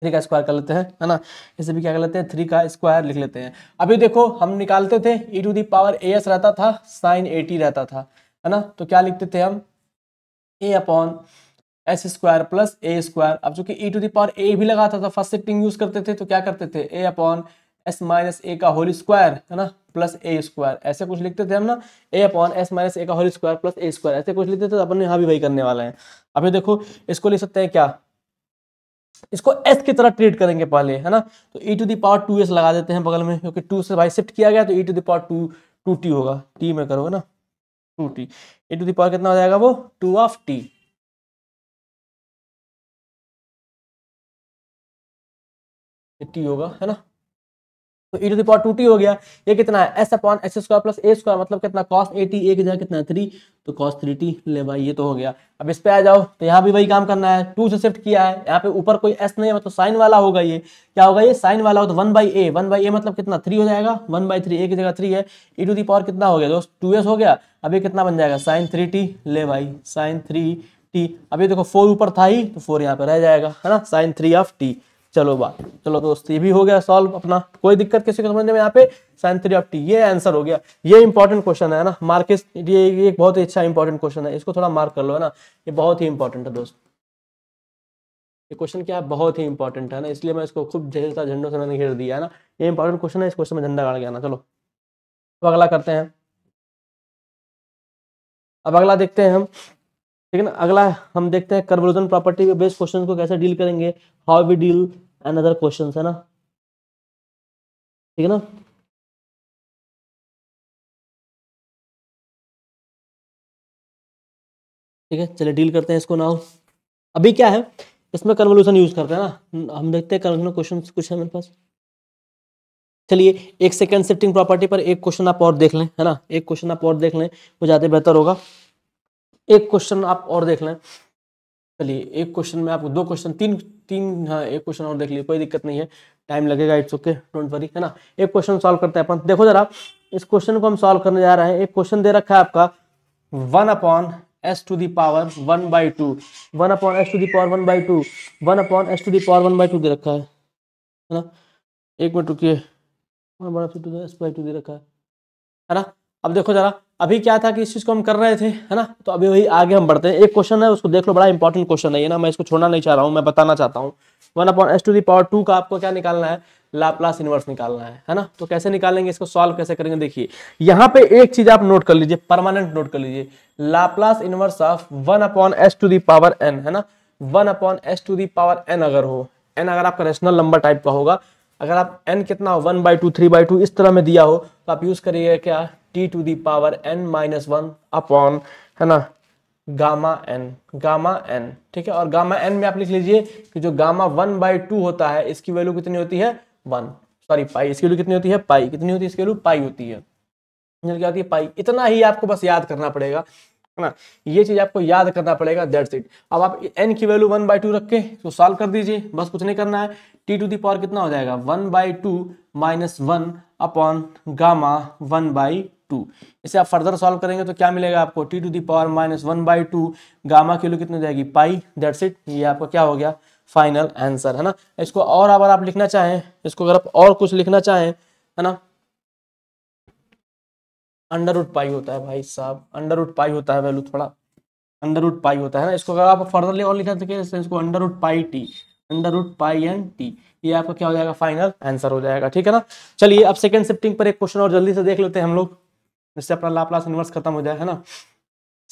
थ्री का स्क्वायर कर लेते हैं है ना इसे भी क्या कर लेते हैं थ्री का स्क्वायर लिख लेते हैं अभी देखो हम निकालते थे e to the power a s रहता था साइन ए टी रहता था है ना तो क्या लिखते थे हम a upon S square plus A square अब चूंकि ई टू दी पावर ए भी लगा था फर्स्ट सेटिंग यूज करते थे तो क्या करते थे a upon s minus a का होल स्क्वायर है ना प्लस ए स्क्वायर ऐसे कुछ लिखते थे हम ना a upon s minus a का होल स्क्वायर प्लस ए स्क्वायर ऐसे कुछ लिखते थे तो अपन यहाँ भी वही करने वाले हैं अभी देखो इसको ले सकते हैं क्या इसको एस की तरह ट्रीट करेंगे पहले है ना तो e to the power two s लगा देते हैं बगल में क्योंकि टू से भाई शिफ्ट किया गया तो e to the power two two t होगा टी में करोगे ना two T E to the power कितना हो जाएगा वो टू ऑफ टी टी होगा है ना तो e to the power two t हो गया ये कितना है s upon S square plus ए स्क्वायर मतलब कितना कॉस ए टी ए की जगह कितना थ्री तो कॉस थ्री टी ले भाई ये तो हो गया अब इस पे आ जाओ तो यहाँ भी वही काम करना है टू से शिफ्ट किया है यहाँ पे ऊपर कोई एस नहीं है मतलब साइन वाला होगा ये क्या होगा ये साइन वाला हो तो one by a one by a मतलब कितना थ्री हो जाएगा वन बाई थ्री ए की जगह थ्री है ई टू दी पावर कितना हो गया दोस्त टू एस हो गया अभी कितना बन जाएगा साइन थ्री टी ले भाई साइन थ्री टी अभी देखो फोर ऊपर था ही तो फोर यहाँ पे रह जाएगा है ना साइन थ्री ऑफ टी चलो बात चलो दोस्त ये भी हो गया सॉल्व अपना कोई दिक्कत किसी को समझने में यहाँ पे साइन थ्री ऑफ टी ये आंसर हो गया ये इंपॉर्टेंट क्वेश्चन है ना मार्केस ये एक बहुत ही अच्छा इंपॉर्टेंट क्वेश्चन है इसको थोड़ा मार्क कर लो है ना ये बहुत ही इंपॉर्टेंट है दोस्त ये क्वेश्चन क्या है बहुत ही इंपॉर्टेंट है ना इसलिए मैं इसको खूब जहरता झंडों से मैंने घेर दिया है ना ये इंपॉर्टेंट क्वेश्चन है इस क्वेश्चन में झंडा गाड़ गया ना चलो तो अगला करते हैं अब अगला देखते हैं हम ठीक है ना अगला हम देखते हैं कर्वलोजन प्रॉपर्टी के बेस्ड क्वेश्चन को कैसे डील करेंगे how we deal and other question है ना ठीक है ना ठीक है चलिए डील करते हैं इसको नाउ अभी क्या है इसमें कन्वल्यूशन यूज करते हैं ना हम देखते हैं क्वेश्चन कुछ है मेरे पास चलिए एक सेकंड शिफ्टिंग प्रॉपर्टी पर एक क्वेश्चन आप और देख लें है ना एक क्वेश्चन आप और देख लें वो ज़्यादा बेहतर होगा एक क्वेश्चन आप और देख लें चलिए एक क्वेश्चन में आपको दो क्वेश्चन तीन तीन हाँ एक क्वेश्चन और देख लिए कोई दिक्कत नहीं है टाइम लगेगा इट्स ओके डोंट वरी है ना एक क्वेश्चन सॉल्व करते हैं अपन देखो जरा इस क्वेश्चन को हम सॉल्व करने जा रहे हैं एक क्वेश्चन दे रखा है आपका one upon s to the power one by two one upon s to the power one by two one upon s to the power one by two दे रखा है है ना एक मिनट रुकिए वन बाई टू दे रखा है है ना अब देखो जरा अभी क्या था कि इस चीज़ को हम कर रहे थे है ना तो अभी वही आगे हम बढ़ते हैं एक क्वेश्चन है उसको देख लो बड़ा इंपॉर्टेंट क्वेश्चन है ये ना मैं इसको छोड़ना नहीं चाह रहा हूँ मैं बताना चाहता हूँ one upon s to the power two का आपको क्या निकालना है लाप्लास इनवर्स निकालना है है ना तो कैसे निकालेंगे इसको सॉल्व कैसे करेंगे देखिए यहाँ पे एक चीज आप नोट कर लीजिए परमानेंट नोट कर लीजिए Laplace inverse of one upon s to the power n है ना one upon s to the power n अगर हो एन अगर आपका रेशनल नंबर टाइप का होगा अगर आप एन कितना हो one by two three by two इस तरह में दिया हो तो आप यूज करिएगा क्या t to the power n minus one upon है ना गामा एन गामा एन ठीक है और गामा एन में आप लिख लीजिए कि जो गामा वन बाई टू होता है इसकी वैल्यू कितनी होती है वन सॉरी पाई इसकी वैल्यू कितनी होती है पाई कितनी होती है इसकी वैल्यू पाई होती है क्या होती है पाई इतना ही आपको बस याद करना पड़ेगा है ना ये चीज आपको याद करना पड़ेगा दैट्स इट अब आप एन की वैल्यू वन बाई टू रख के तो सॉल्व कर दीजिए बस कुछ नहीं करना है टी टू दी पावर कितना हो जाएगा one by two minus one upon gamma one by two इसे आप फर्दर सॉल्व करेंगे तो क्या मिलेगा आपको t to the power minus one by two gamma की वैल्यू कितनी जाएगी पाई दैट्स इट ये आपका क्या हो गया फाइनल आंसर है ना इसको और अगर आप लिखना चाहें इसको अगर आप और कुछ लिखना चाहें है ना अंडर उड पाई होता है भाई साहब अंडर उड पाई होता है वैल्यू थोड़ा अंडर उड पाई होता है ना इसको अगर आप फर्दरली और लिखना सके तो इसको अंडर उड pi t under root pi n t ये आपका क्या हो जाएगा फाइनल आंसर हो जाएगा ठीक है ना चलिए अब सेकंड शिफ्टिंग पर एक क्वेश्चन और जल्दी से देख लेते हैं हम लोग जिससे अपना लाप्लास इनवर्स खत्म हो जाए है ना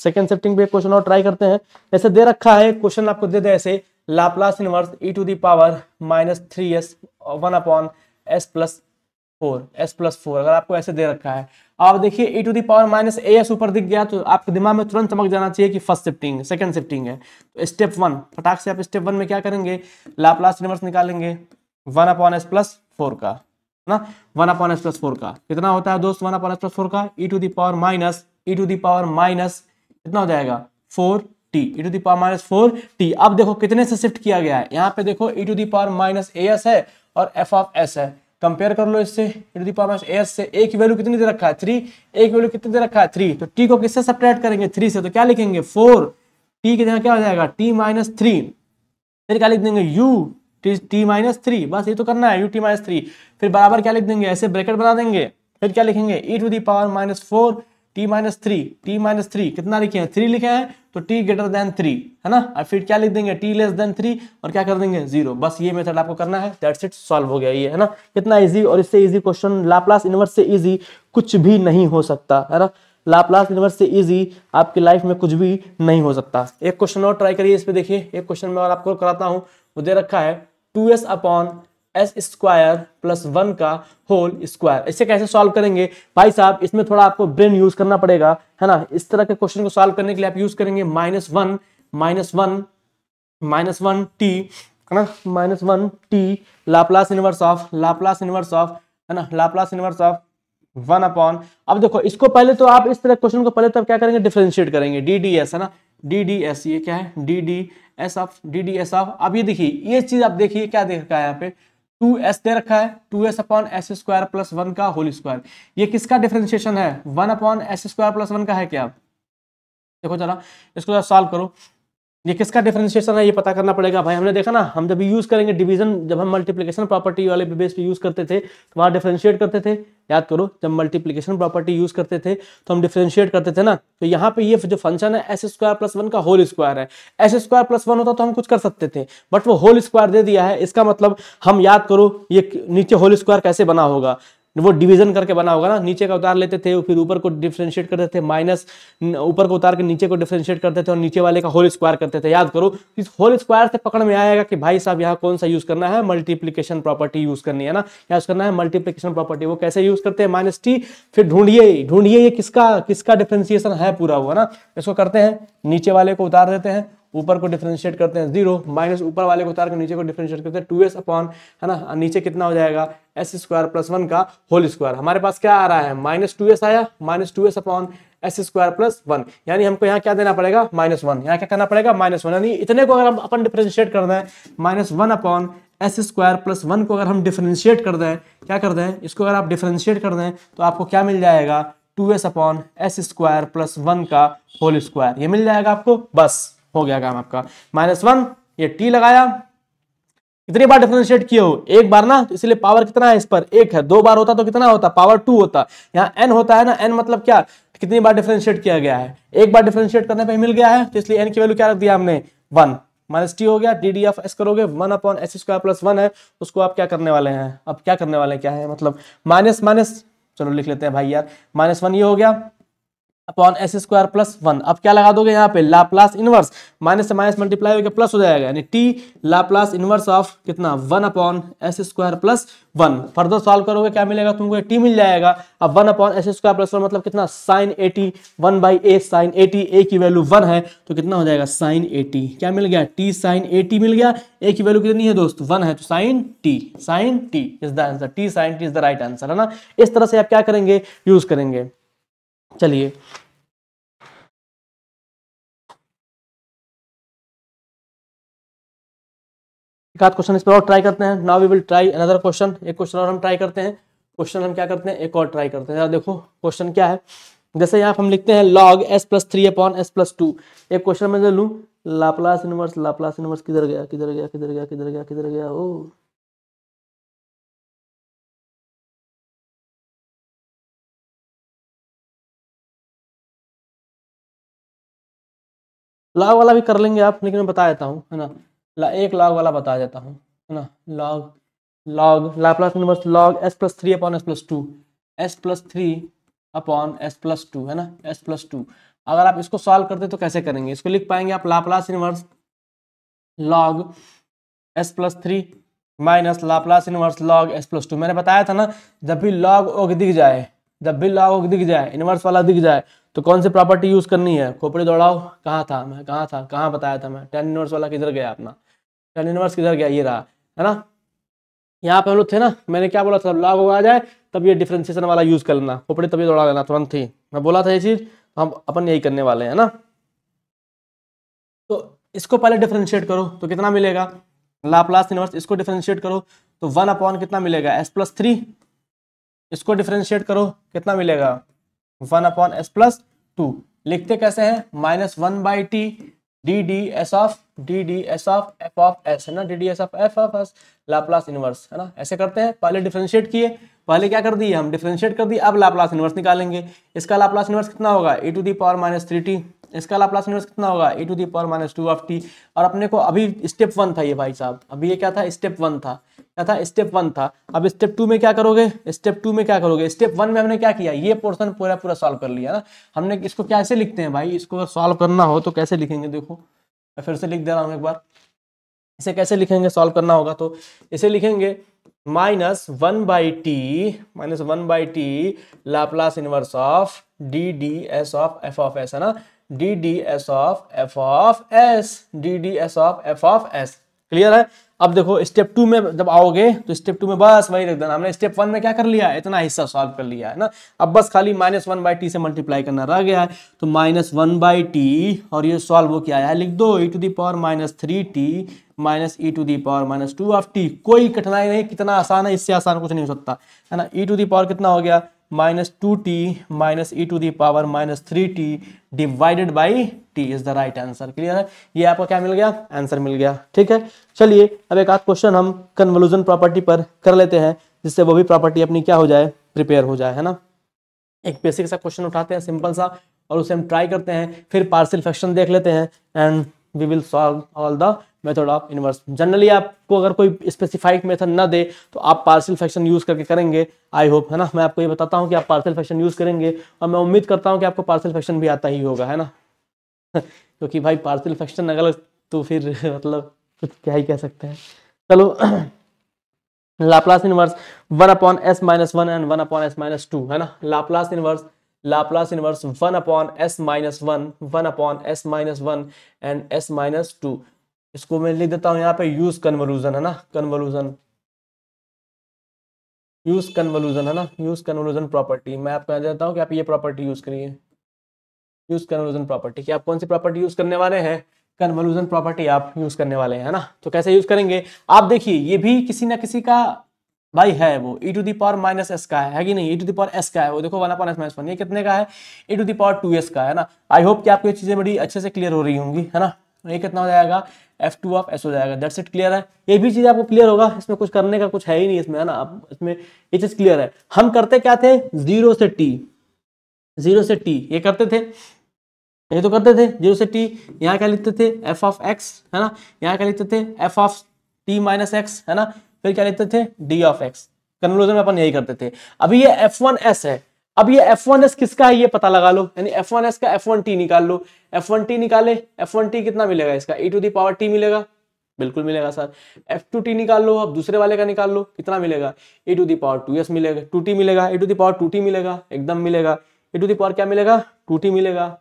सेकेंड सेफ्टिंग पे क्वेश्चन और ट्राई करते हैं ऐसे दे रखा है क्वेश्चन आपको दे दे ऐसे Laplace inverse e to the power minus three s one upon s plus four s plus four अगर आपको ऐसे दे रखा है आप देखिए ई to the power minus A s ऊपर दिख गया तो आपके दिमाग में तुरंत चमक जाना चाहिए कि फर्स्ट शिफ्टिंग सेकंड शिफ्टिंग है तो स्टेप वन फटाक से आप स्टेप वन में क्या करेंगे लाप्लास इनवर्स निकालेंगे one upon s plus four का ना one upon s plus four का कितना होता है दोस्त one upon s plus four का e to the power minus E to the power minus कितना हो जाएगा four t E to the power minus four t अब देखो कितने से शिफ्ट किया गया है यहाँ पे देखो e to the power minus A S है और एफ ऑफ एस है कंपेयर कर लो इससे e to the power minus A s से एक वैल्यू कितनी दे रखा है थ्री एक वैल्यू कितनी दे रखा है थ्री तो टी को किससे सप्रेट करेंगे थ्री से तो क्या लिखेंगे फोर टी की जगह क्या हो जाएगा टी माइनस थ्री फिर क्या लिख देंगे यू टी माइनस थ्री बस ये तो करना है यू टी माइनस थ्री फिर बराबर क्या लिख देंगे ऐसे ब्रैकेट बना देंगे फिर क्या लिखेंगे e to the power minus four t minus three t minus three कितना लिखे हैं थ्री लिखे हैं तो टी ग्रेटर देन थ्री है ना और फिर क्या लिख देंगे टी लेस देन थ्री और क्या कर देंगे जीरो बस ये मेथड आपको करना है दैट्स इट सॉल्व हो गया ये है ना कितना इजी और इससे इजी क्वेश्चन लाप्लास इनवर्स से इजी कुछ भी नहीं हो सकता है ना लाप्लास इनवर्स से इजी आपकी लाइफ में कुछ भी नहीं हो सकता एक क्वेश्चन और ट्राई करिए इस पर देखिए एक क्वेश्चन में और आपको कराता हूँ वो दे रखा है two s upon S square plus one का होल स्क्वायर इसे कैसे सॉल्व करेंगे भाई साहब इसमें थोड़ा आपको ब्रेन यूज करना पड़ेगा है ना इस तरह के क्वेश्चन को सॉल्व करने के लिए आप यूज करेंगे minus one minus one minus one t है ना minus one t Laplace inverse of Laplace inverse of है ना Laplace inverse of one upon अब देखो इसको पहले तो आप इस तरह क्वेश्चन को पहले तब तो क्या करेंगे डिफ्रेंशिएट करेंगे डी डी एस है ना डी डी एस ये क्या है d d s of d d s of अब ये देखिए ये चीज आप देखिए क्या देखा है यहाँ पे टू एस दे रखा है two s upon S square plus one का होल स्क्वायर ये किसका डिफ्रेंसिएशन है one upon S square plus one का है क्या देखो जरा इसको सॉल्व करो ये किसका डिफरेंशिएशन है ये पता करना पड़ेगा भाई हमने देखा ना हम जब यूज़ करेंगे डिवीजन जब हम मल्टीप्लिकेशन प्रॉपर्टी वाले बेस पे यूज़ करते थे तो वहां डिफरेंशिएट करते थे याद करो जब मल्टीप्लिकेशन प्रॉपर्टी यूज़ करते थे तो हम डिफरेंशिएट करते थे ना तो यहाँ पे ये जो फंक्शन है एस स्क्वायर प्लस वन का होल स्क्वायर है एस स्क्वायर प्लस वन होता तो हम कुछ कर सकते थे बट वो होल स्क्वायर दे दिया है इसका मतलब हम याद करो ये नीचे होल स्क्वायर कैसे बना होगा वो डिवीजन करके बना होगा ना नीचे का उतार लेते थे फिर ऊपर को डिफ्रेंशिएट करते थे माइनस ऊपर को उतार के नीचे को डिफ्रेंशिएट करते थे और नीचे वाले का होल स्क्वायर करते थे याद करो इस होल स्क्वायर से पकड़ में आएगा कि भाई साहब यहाँ कौन सा यूज करना है मल्टीप्लीकेशन प्रॉपर्टी यूज करनी है ना यूज करना है मल्टीप्लीकेशन प्रॉपर्टी वो कैसे यूज करते हैं माइनस टी फिर ढूंढिए ढूंढिए ये किसका किसका डिफ्रेंसिएशन है पूरा हुआ ना इसको करते हैं नीचे वाले को उतार देते हैं ऊपर को डिफ्रेंशिएट करते हैं जीरो माइनस ऊपर वाले को उतार कर नीचे को डिफ्रेंशिएट करते हैं टू एस अपॉन है ना नीचे कितना हो जाएगा एस स्क्वायर प्लस वन का होल स्क्वायर हमारे पास क्या आ रहा है माइनस टू एस आया minus two s upon S square plus one यानी हमको यहाँ क्या देना पड़ेगा माइनस वन यहाँ क्या करना पड़ेगा माइनस वन यानी इतने को अगर हम अपन डिफ्रेंशिएट कर दें minus one upon S square plus one को अगर हम डिफ्रेंशिएट कर दें क्या कर दें इसको अगर आप डिफ्रेंशिएट कर दें तो आपको क्या मिल जाएगा two s upon S square plus one का होल स्क्वायर ये मिल जाएगा आपको बस हो गया काम आपका माइनस वन ये टी लगाया कितनी बार डिफ्रेंशिएट किए हो एक बार ना तो इसलिए पावर कितना है इस पर एक है दो बार होता तो कितना होता पावर टू होता यहाँ एन होता है ना एन मतलब क्या कितनी बार डिफ्रेंशिएट किया गया है एक बार डिफ्रेंशिएट करने पर मिल गया है तो इसलिए एन की वैल्यू क्या रख दिया हमने वन माइनस टी हो गया डी डी एफ एस करोगे one upon S square plus one है उसको आप क्या करने वाले हैं अब क्या करने वाले हैं क्या है मतलब माइनस माइनस चलो लिख लेते हैं भाई यार माइनस वन ये हो गया upon S square plus one अब क्या लगा दोगे यहाँ पे लाप्लास इनवर्स माइनस से माइनस मल्टीप्लाई होकर प्लस हो जाएगा यानी टी लाप्लास इनवर्स ऑफ कितना one upon S square plus one further solve करोगे क्या मिलेगा तुमको टी मिल जाएगा अब one upon S square plus one मतलब कितना sine at one by a sine at a की वैल्यू वन है तो कितना हो जाएगा साइन एटी क्या मिल गया टी साइन एटी मिल गया ए की वैल्यू कितनी है दोस्त वन है तो sine t sine t is the answer t sine t is the right answer है ना इस तरह से आप क्या करेंगे यूज करेंगे चलिए क्वेश्चन इस पर और ट्राई करते हैं now we will try another question एक क्वेश्चन और हम ट्राई करते हैं क्वेश्चन हम क्या करते हैं एक और ट्राई करते हैं देखो क्वेश्चन क्या है जैसे यहाँ हम लिखते हैं log s plus three upon s plus two एक क्वेश्चन में लू लाप्लास इनवर्स लाप्लास इनवर्स किधर गया किधर गया किधर गया किधर गया किधर गया ओ लॉग वाला भी कर लेंगे आप लेकिन मैं बता देता हूँ है ना ला, एक लॉग वाला बता देता हूँ है ना log log Laplace inverse log s plus three upon s plus two s plus three upon s plus two है ना एस प्लस टू अगर आप इसको सॉल्व करते तो कैसे करेंगे इसको लिख पाएंगे आप Laplace inverse log s plus three minus Laplace inverse log s plus two मैंने बताया था ना जब भी लॉग ओग दिख जाए जब भी लॉग ओग दिख जाए इनवर्स वाला दिख जाए तो कौन सी प्रॉपर्टी यूज करनी है खोपड़ी दौड़ाओ कहाँ था मैं कहाँ था कहाँ बताया था मैं टेन यूनिवर्स वाला किधर गया अपना टेन यूनिवर्स किधर गया ये रहा है ना यहाँ पे हम लोग थे ना मैंने क्या बोला था लॉग आ जाए तब ये डिफ्रेंसिएशन वाला यूज कर लेना खोपड़ी तभी दौड़ा लेना तुरंत ही मैं बोला था ये चीज तो हम अपन यही करने वाले हैं ना तो इसको पहले डिफ्रेंशिएट करो तो कितना मिलेगा लाप्लास इनवर्स इसको डिफ्रेंशिएट करो तो वन अपॉन कितना मिलेगा एस प्लस थ्री इसको डिफ्रेंशिएट करो कितना मिलेगा one upon s plus two लिखते कैसे हैं minus one by t d d s of d d s of F of S है ना d d s of F of s Laplace inverse है ना ऐसे करते हैं पहले डिफ्रेंशिएट किए पहले क्या कर दिए हम डिफ्रेंशिएट कर दिए अब लाप्लास इनवर्स निकालेंगे इसका लाप्लास इनवर्स कितना होगा a to the power minus three t इसका लाप्लास इनवर्स कितना होगा e to the power minus two of T और अपने को अभी स्टेप वन था ये भाई साहब अभी ये क्या था स्टेप वन था क्या था स्टेप वन था अब स्टेप टू में क्या करोगे स्टेप टू में क्या करोगे स्टेप वन में हमने क्या किया ये पोर्सन पूरा पूरा सॉल्व कर लिया ना हमने इसको कैसे लिखते हैं भाई इसको अगर सॉल्व करना हो तो कैसे लिखेंगे देखो मैं फिर से लिख दे रहा हूँ एक बार इसे कैसे लिखेंगे सॉल्व करना होगा तो इसे लिखेंगे minus one by t minus one by t Laplace inverse of d d s of F of S है ना d d s of F of s d d s of F of s clear है अब देखो स्टेप टू में जब आओगे तो स्टेप टू में बस वही रख देना हमने स्टेप वन में क्या कर लिया इतना हिस्सा सॉल्व कर लिया है ना अब बस खाली माइनस वन बाई टी से मल्टीप्लाई करना रह गया है तो माइनस वन बाई टी और ये सॉल्व हो क्या है लिख दो e to the power minus three t minus E to the power minus two of t कोई कठिनाई नहीं कितना आसान है इससे आसान कुछ नहीं हो सकता है ना ई टू दी पावर कितना हो गया minus minus 2t minus e to the minus three t divided by t is the right answer clear है ये आपका क्या मिल गया आंसर मिल गया ठीक है चलिए अब एक आध क्वेश्चन हम कन्वल्यूजन प्रॉपर्टी पर कर लेते हैं जिससे वो भी प्रॉपर्टी अपनी क्या हो जाए प्रिपेयर हो जाए है ना एक बेसिक सा क्वेश्चन उठाते हैं सिंपल सा और उसे हम ट्राई करते हैं फिर पार्सल फैक्शन देख लेते हैं and we will solve all the method of inverse generally आपको अगर कोई स्पेसिफाइड मेथड ना दे तो आप पार्सल फैक्शन यूज करके करेंगे आई होप है ना मैं आपको ये बताता हूँ कि आप पार्सल फैक्शन यूज करेंगे और मैं उम्मीद करता हूँ कि आपको पार्सल फैक्शन भी आता ही होगा है ना [laughs] क्योंकि भाई पार्सल फैक्शन अगर तो फिर [laughs] मतलब कुछ क्या ही कह सकते हैं चलो Laplace inverse one upon s minus one and one upon s minus two है ना Laplace inverse Laplace inverse one upon s minus one one upon s minus one and s minus two इसको मैं लिख देता हूँ यहाँ पे यूज कन्वलूजन है ना कन्वलूजन यूज कन्वलूजन है ना यूज कन्वलूजन प्रॉपर्टी मैं आपको देता हूँ कि आप ये प्रॉपर्टी यूज करिए यूज कन्वलूजन प्रॉपर्टी आप कौन सी प्रॉपर्टी यूज करने वाले हैं कन्वलूजन प्रॉपर्टी आप यूज करने वाले हैं ना तो कैसे यूज करेंगे आप देखिए ये भी किसी ना किसी का भाई है वो e to the power minus s का है, कि नहीं e to the power s का है वो देखो one point s minus one ये कितने का है ई to the power two s का है ना आई होप कि आपको ये चीजें बड़ी अच्छे से क्लियर हो रही होंगी है ना ये कितना हो जाएगा एफ टू ऑफ एस हो जाएगा दैट्स इट क्लियर है ये भी चीज़ आपको क्लियर होगा इसमें कुछ करने का कुछ है ही नहीं इसमें है ना आप इसमें ये चीज़ क्लियर है हम करते क्या थे जीरो से टी जीरो से टी ये करते थे ये तो करते थे जीरो से टी यहाँ क्या लिखते थे एफ ऑफ एक्स है ना यहाँ क्या लिखते थे f of T minus x है ना फिर क्या लिखते थे डी ऑफ एक्स कन्वर्जन में अपन यही करते थे अभी ये एफ वन एस है अब ये F1s किसका है ये पता लगा लो यानी F1s का F1t निकाल लो F1t निकाले F1t कितना मिलेगा इसका a to the power t मिलेगा बिल्कुल मिलेगा सर F2t निकाल लो अब दूसरे वाले का निकाल लो कितना मिलेगा a to the power s मिलेगा टू टी मिलेगा a to the power t मिलेगा एकदम मिलेगा ए टू दी पावर क्या मिलेगा टू टी मिलेगा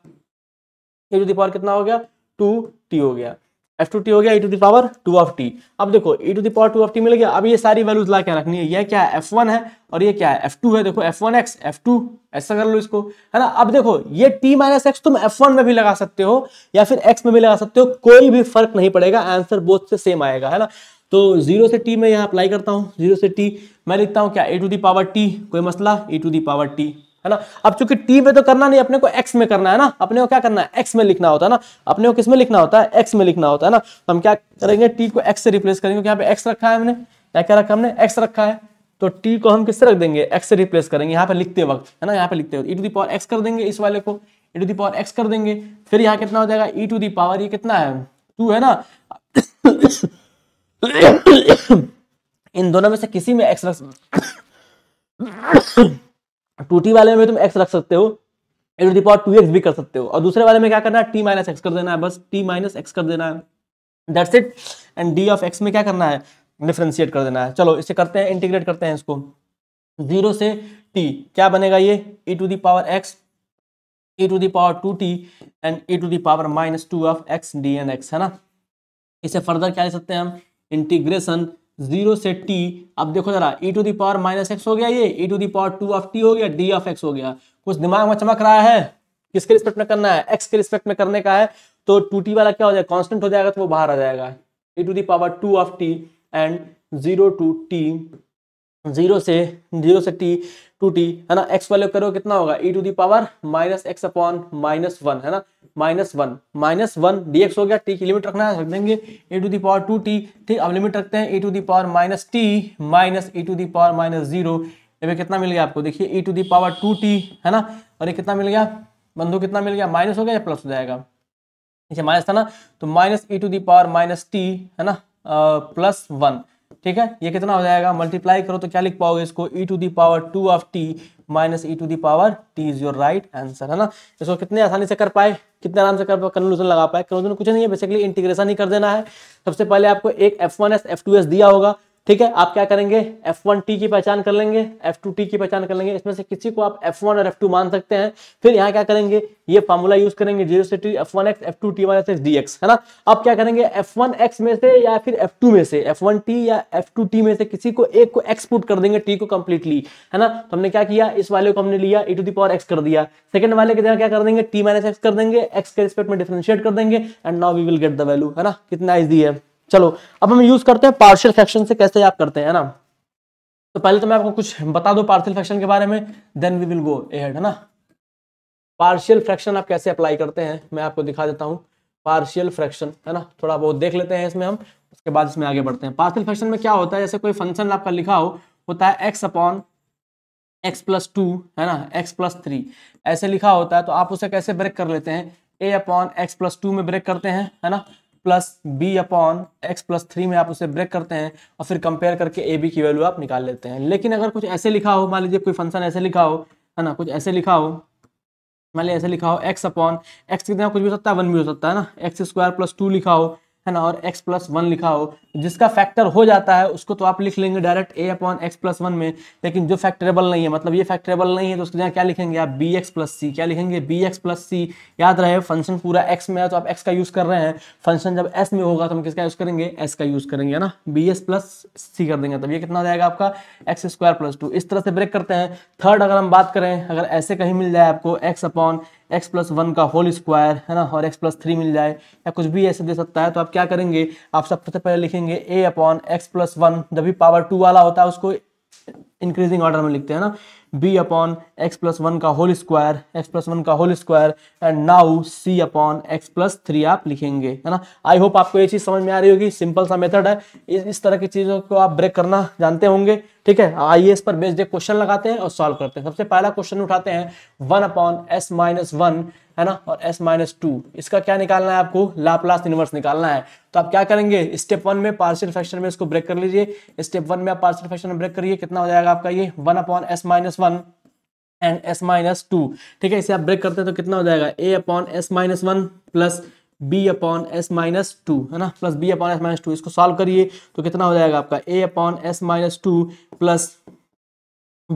ए टू दी पावर कितना हो गया टू टी हो गया एफ टू टी हो गया e to the power two of t अब देखो e to the power two of t मिल गया अब ये सारी वैल्यूज ला क्या रखनी है यह क्या है एफ वन है और ये क्या है एफ टू है देखो f one x f two ऐसा कर लो इसको है ना अब देखो ये टी माइनस एक्स तुम एफ वन में भी लगा सकते हो या फिर एक्स में भी लगा सकते हो कोई भी फर्क नहीं पड़ेगा आंसर बोथ से सेम आएगा है ना तो जीरो से टी में यहाँ अप्लाई करता हूँ जीरो से टी मैं लिखता हूँ क्या a to the power t कोई मसला a to the power t है ना अब चूंकि टी में तो करना नहीं अपने को एक्स में करना है ना अपने को क्या करना है एक्स में लिखना होता है ना अपने को किस में लिखना होता है एक्स में लिखना होता है ना तो हम क्या करेंगे टी को एक्स से रिप्लेस करेंगे यहाँ पे एक्स रखा है हमने क्या क्या रखा हमने एक्स रखा है तो टी को हम किससे रख देंगे एक्स से रिप्लेस करेंगे यहाँ पे लिखते वक्त है ना यहाँ पे लिखते वक्त e to the power x कर देंगे इस वाले को e to the power x कर देंगे फिर यहाँ कितना हो जाएगा ई टू दी पावर ये कितना है टू है ना [coughs] इन दोनों में से किसी में एक्स रख टूटी वाले में तुम एक्स रख सकते हो a the power two x भी कर सकते हो और दूसरे वाले में क्या करना है टी माइनस एक्स कर देना है बस टी माइनस एक्स कर देना है that's it and d of x में क्या करना है डिफ्रेंशिएट कर देना है चलो इसे करते हैं इंटीग्रेट करते हैं इसको जीरो से टी क्या बनेगा ये a to power x a to power two t and a to power minus two of x d n x है ना इसे फर्दर क्या ले सकते हैं हम इंटीग्रेशन जीरो से टी अब देखो जरा e to the power minus x हो गया ये e to the power two of t हो गया डी ऑफ एक्स हो गया कुछ दिमाग में चमक रहा है किसके रिस्पेक्ट में करना है एक्स के रिस्पेक्ट में करने का है तो टू टी वाला क्या हो जाएगा कॉन्स्टेंट हो जाएगा तो वो बाहर आ जाएगा e to the power two of T and zero to T zero से जीरो से टी टू टी है ना एक्स वैल्यू करो कितना होगा e to the power minus x upon minus one है ना minus one minus one d x हो गया टी की लिमिट रखना है रख देंगे a to the power two t ठीक अब लिमिट रखते हैं ई to the power minus T minus E to the power minus zero कितना मिल गया आपको देखिए ई to the power two T है ना और ये कितना मिल गया बंधु कितना मिल गया माइनस हो गया या प्लस हो जाएगा माइनस था ना तो minus E to the power minus t है ना प्लस वन ठीक है ये कितना हो जाएगा मल्टीप्लाई करो तो क्या लिख पाओगे इसको e to the power two of T minus E to the power t is your right answer है ना इसको कितने आसानी से कर पाए कितने आराम से कर पाए कन्वल्यूजन लगा पाए कन्वल्यूजन कुछ नहीं है बेसिकली इंटीग्रेशन ही कर देना है सबसे पहले आपको एक f one s f two s दिया होगा ठीक है आप क्या करेंगे टी की पहचान कर लेंगे टी की पहचान कर लेंगे इसमें से किसी को आप F1 और F2 मान सकते हैं फिर यहाँ क्या करेंगे ये फॉर्मूला यूज करेंगे जीरो से t f one x f two t minus x d x है ना अब क्या करेंगे F1x में से या फिर F2 में से F1t या F2t में से किसी को एक को एक्सपुट कर देंगे टी को कंप्लीटली है ना तो हमने क्या किया इस वाले को हमने लिया e to the power x कर दिया सेकंड वाले की जगह क्या कर देंगे टी माइनस एक्स कर देंगे एक्स के रिस्पेक्ट में डिफ्रेंशिएट कर देंगे and now we will get the value है ना कितना इजी है चलो अब हम यूज करते हैं पार्शियल फ्रैक्शन से कैसे याद करते हैं ना तो पहले तो मैं आपको कुछ बता दूं पार्शियल फ्रैक्शन के बारे में then we will go add है ना पार्शियल फ्रैक्शन आप कैसे अप्लाई करते हैं मैं आपको दिखा देता हूँ पार्शियल फ्रैक्शन है ना थोड़ा बहुत देख लेते हैं इसमें हम उसके बाद इसमें आगे बढ़ते हैं पार्शियल फ्रैक्शन में क्या होता है जैसे कोई फंक्शन आपका लिखा हो होता है x upon x plus two है ना एक्स प्लस थ्री ऐसे लिखा होता है तो आप उसे कैसे ब्रेक कर लेते हैं a upon x plus two में ब्रेक करते हैं है ना plus b upon x plus three में आप उसे ब्रेक करते हैं और फिर कंपेयर करके ए बी की वैल्यू आप निकाल लेते हैं लेकिन अगर कुछ ऐसे लिखा हो मान लीजिए कोई फंक्शन ऐसे लिखा हो है ना कुछ ऐसे लिखा हो मान लीजिए ऐसे लिखा हो एक्स अपॉन एक्स कितना कुछ भी हो सकता है वन भी हो सकता है ना एक्स स्क्वायर प्लस टू लिखा हो है ना और x प्लस वन लिखा हो जिसका फैक्टर हो जाता है उसको तो आप लिख लेंगे direct a upon x plus one में लेकिन जो फैक्टरेबल नहीं है मतलब ये फैक्टरेबल नहीं है तो उसके जगह क्या लिखेंगे आप बी एक्स प्लस सी क्या लिखेंगे बी एक्स प्लस सी याद रहे फंक्शन पूरा x में है तो आप x का यूज़ कर रहे हैं फंक्शन जब s में होगा तो हम किसका यूज़ करेंगे एस का यूज़ करेंगे है ना बी एस प्लस सी कर देंगे तब ये कितना जाएगा आपका एक्स स्क्वायर प्लस टू इस तरह से ब्रेक करते हैं थर्ड अगर हम बात करें अगर ऐसे कहीं मिल जाए आपको x upon x plus one का होल स्क्वायर है ना और एक्स प्लस थ्री मिल जाए या कुछ भी ऐसे दे सकता है तो आप क्या करेंगे आप सबसे पहले लिखेंगे a upon x plus one जब भी पावर टू वाला होता है उसको इंक्रीजिंग ऑर्डर में लिखते हैं ना b upon x plus one का whole square x plus one का whole square and now c upon x plus three आप लिखेंगे है ना आई होप आपको ये चीज समझ में आ रही होगी सिंपल सा मेथड है इस, इस तरह की चीजों को आप ब्रेक करना जानते होंगे ठीक है आइए इस पर बेस्ड क्वेश्चन लगाते हैं और सॉल्व करते हैं सबसे पहला क्वेश्चन उठाते हैं one upon s minus one है ना और एस माइनस टू इसका क्या निकालना है आपको लाप्लास इनवर्स निकालना है तो आप क्या करेंगे स्टेप वन में पार्शियल फ्रैक्शन में इसको ब्रेक कर लीजिए स्टेप वन में आप पार्शियल फ्रैक्शन में ब्रेक करिए कितना हो जाएगा आपका ये one upon s minus one and s minus two ठीक है इसे आप ब्रेक करते हैं तो कितना हो जाएगा a upon s minus one plus b upon s minus two है ना plus b upon s minus two इसको सॉल्व करिए तो कितना हो जाएगा आपका a upon s minus two plus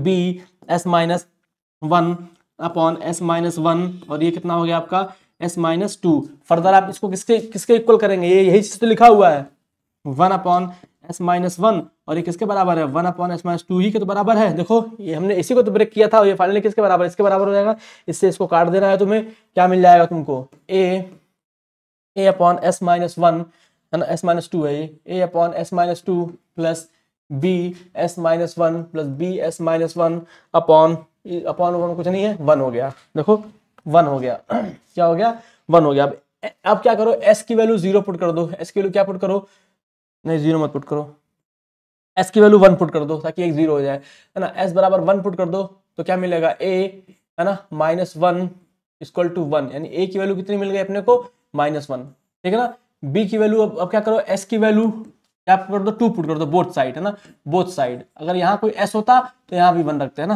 b s minus one upon s minus one और ये कितना हो गया आपका एस माइनस टू फर्दर आप इसको किसके किसके इक्वल करेंगे ये यही चीज तो लिखा हुआ है one upon s minus one और ये किसके बराबर है one upon s minus two ही के तो बराबर है देखो ये हमने इसी को तो ब्रेक किया था और ये फाइनली किसके बराबर इसके बराबर हो जाएगा इससे इसको काट देना है तुम्हें क्या मिल जाएगा तुमको a a upon s minus one है ना एस माइनस टू है ये a upon s minus two plus b s minus one plus b s minus one upon upon one कुछ नहीं है वन हो गया देखो वन हो गया [clears throat] क्या हो गया वन हो गया अब अब क्या करो एस की वैल्यू जीरो पुट कर दो एस की वैल्यू क्या पुट करो नहीं जीरो मत पुट करो एस की वैल्यू वन पुट कर दो ताकि एक जीरो हो जाए है ना एस बराबर वन पुट कर दो तो क्या मिलेगा ए है ना minus one equal to one यानी ए की वैल्यू कितनी मिल गई अपने को माइनस वन ठीक है ना बी की वैल्यू अब अब क्या करो एस की वैल्यू क्या कर दो टू पुट कर दो बोथ साइड है ना बोथ साइड अगर यहाँ कोई एस होता तो यहाँ भी वन रखते हैं ना